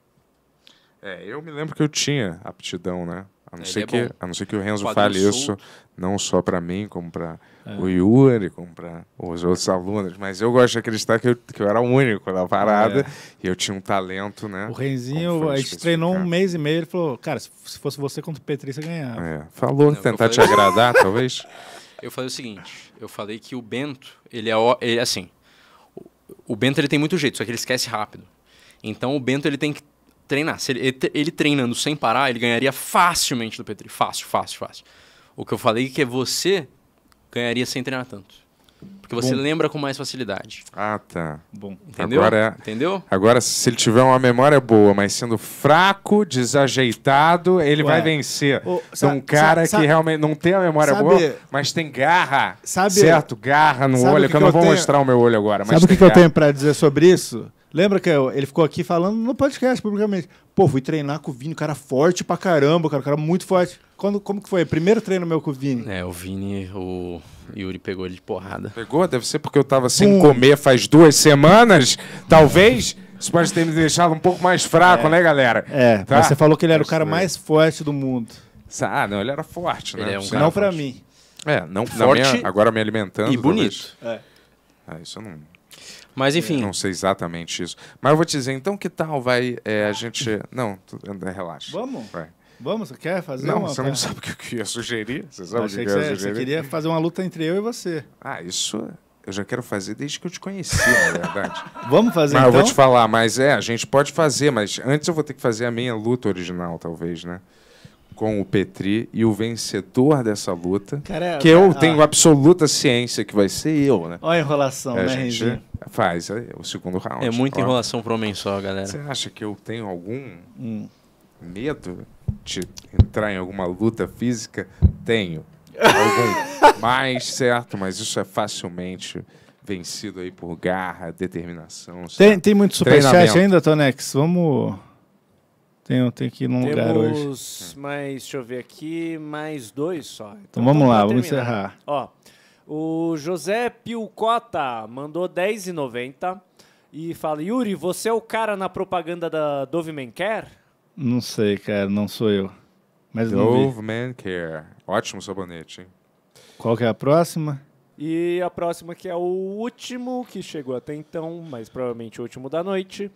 É, eu me lembro que eu tinha aptidão, né? A não, ser é que, a não ser que o Renzo fale isso não só para mim, como para é. o Yuri, como para os outros alunos. Mas eu gosto de acreditar que eu, que eu era o único na parada ah, é. e eu tinha um talento, né? O Renzinho, a gente treinou um é. mês e meio, ele falou, cara, se fosse você contra o Petri, você ganhava. É, falou, não, tentar te agradar, talvez. Eu falei o seguinte, eu falei que o Bento, ele é ele, assim, o Bento ele tem muito jeito, só que ele esquece rápido. Então o Bento ele tem que treinar ele, ele treinando sem parar, ele ganharia facilmente do Petri. Fácil, fácil, fácil. O que eu falei é que você ganharia sem treinar tanto. Porque você Bom. lembra com mais facilidade. Ah, tá. Bom. Entendeu? Agora, é- Entendeu? Agora, se ele tiver uma memória boa, mas sendo fraco, desajeitado, ele Ué. vai vencer. O, então, um cara que realmente não tem a memória sabe, boa, mas tem garra. Sabe, certo? Garra no olho, que, que eu, eu não vou tenho, mostrar o meu olho agora. sabe o que, que eu tenho para dizer sobre isso? Lembra que ele ficou aqui falando no podcast publicamente. Pô, fui treinar com o Vini, cara forte pra caramba, cara, cara muito forte. Quando, como que foi? Primeiro treino meu com o Vini? É, o Vini, o Yuri pegou ele de porrada. Pegou? Deve ser porque eu tava sem comer faz duas semanas, talvez. Isso pode ter me deixado um pouco mais fraco, é. né, galera? É, tá? mas você falou que ele era o cara mais forte do mundo. Ah, não, ele era forte, né? Ele é um não pra mim. É, não forte. Minha, agora me alimentando. E bonito. É. Ah, isso eu não mas enfim. Não sei exatamente isso. Mas eu vou te dizer, então que tal vai é, a gente. Não, relaxa. Vamos? Vai. Vamos, você quer fazer não, uma? Não, você não sabe o que eu ia sugerir. Você sabe o que, que eu ia é, sugerir? Você queria fazer uma luta entre eu e você. Ah, isso eu já quero fazer desde que eu te conheci, na verdade. Vamos fazer mas então? eu vou então? te falar, mas é, a gente pode fazer, mas antes eu vou ter que fazer a minha luta original, talvez, né? Com o Petri e o vencedor dessa luta, Cara, que eu ah, tenho ah. absoluta ciência que vai ser eu, né? Olha a enrolação, é, né, gente... Faz é, o segundo round. É muita ó. enrolação então, para homem só, galera. Você acha que eu tenho algum hum. medo de entrar em alguma luta física? Tenho. Algum mais, certo, mas isso é facilmente vencido aí por garra, determinação. Tem, tem muito superchat ainda, Tonex? Vamos. Tem, tenho que ir num Temos lugar hoje. mas deixa eu ver aqui, mais dois só. Então, então vamos, vamos lá, terminar. vamos encerrar. Ó. O José Pilcota mandou 10,90 e fala: Yuri, você é o cara na propaganda da Dove Men Care? Não sei, cara, não sou eu. Mas Dove Men Care. Ótimo sabonete, hein? Qual que é a próxima? E a próxima, que é o último que chegou até então, mas provavelmente o último da noite.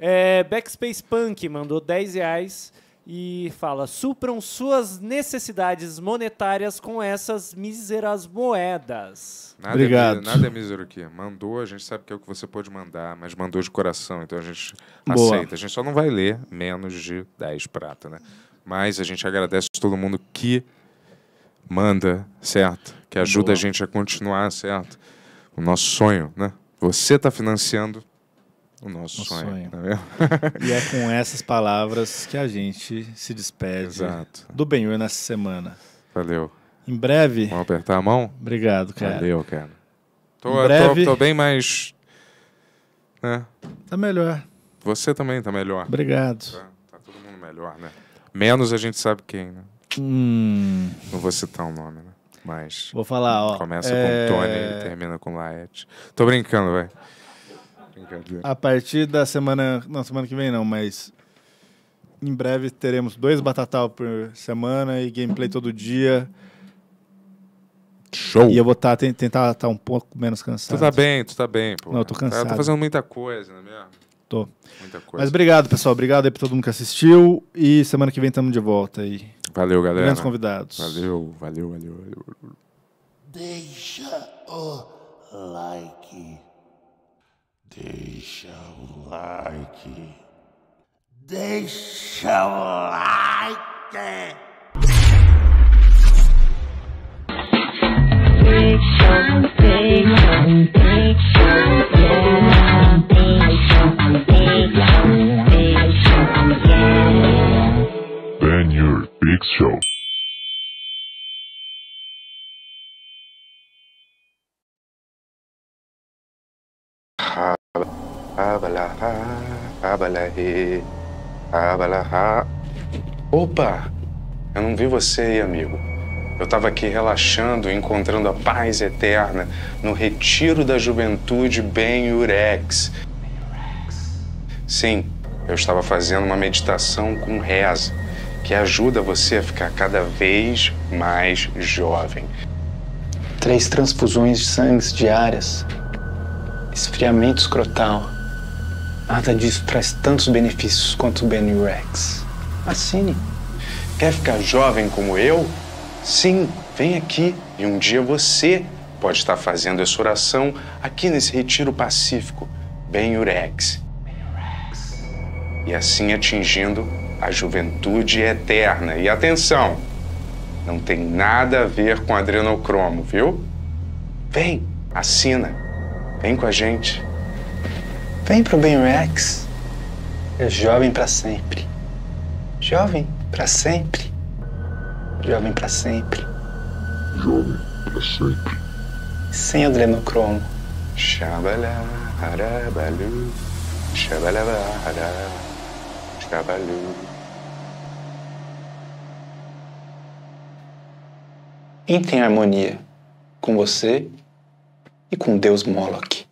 É Backspace Punk mandou 10 reais e fala: supram suas necessidades monetárias com essas míseras moedas. Nada Obrigado. É, nada é mísero aqui. Mandou, a gente sabe que é o que você pode mandar, mas mandou de coração, então a gente Boa. aceita. A gente só não vai ler menos de 10 prata, né? Mas a gente agradece todo mundo que manda, certo? Que ajuda Boa. a gente a continuar, certo? O nosso sonho, né? Você está financiando o nosso, sonho. sonho. Tá e é com essas palavras que a gente se despede Exato. do Benhur nessa semana. Valeu. Em breve. Vamos apertar a mão? Obrigado, cara. Valeu, cara. Tô, em breve... tô, tô bem mais. Né? Tá melhor. Você também tá melhor. Obrigado. Tá, tá todo mundo melhor, né? Menos a gente sabe quem, né? Hum. Não vou citar o um nome, né? Mas. Vou falar, ó. Começa é... com Tony e termina com Laet Tô brincando, velho. A partir da semana. Não, semana que vem não, mas. Em breve teremos dois Batatal por semana e gameplay todo dia. Show! E eu vou tá, tentar estar tá um pouco menos cansado. Tu tá bem, tu tá bem, pô. Não, eu tô cansado. Eu tô fazendo muita coisa, não é mesmo? Tô. Muita coisa. Mas obrigado, pessoal. Obrigado aí pra todo mundo que assistiu. E semana que vem estamos de volta aí. Valeu, galera. Grandes convidados. Valeu, valeu, valeu. valeu. Deixa o like. shall like it. They shall like it. They shall, yeah. Then you're big show. ha abala ha Opa! Eu não vi você aí, amigo. Eu estava aqui relaxando, encontrando a paz eterna no retiro da juventude Ben Urex. Sim, eu estava fazendo uma meditação com reza, que ajuda você a ficar cada vez mais jovem. Três transfusões de sangue diárias, esfriamento escrotal. Nada disso traz tantos benefícios quanto o Ben Rex. Assine. Quer ficar jovem como eu? Sim, vem aqui e um dia você pode estar fazendo essa oração aqui nesse retiro pacífico, Ben Urex. E assim atingindo a juventude eterna. E atenção, não tem nada a ver com adrenocromo, viu? Vem, assina. Vem com a gente. Vem pro Ben Rex. É jovem para sempre. Jovem para sempre. Jovem para sempre. Jovem para sempre. Sem adrenocromo. Xabalá, arabalu, xabalabá, xabalu. Entre em harmonia com você e com Deus Moloch.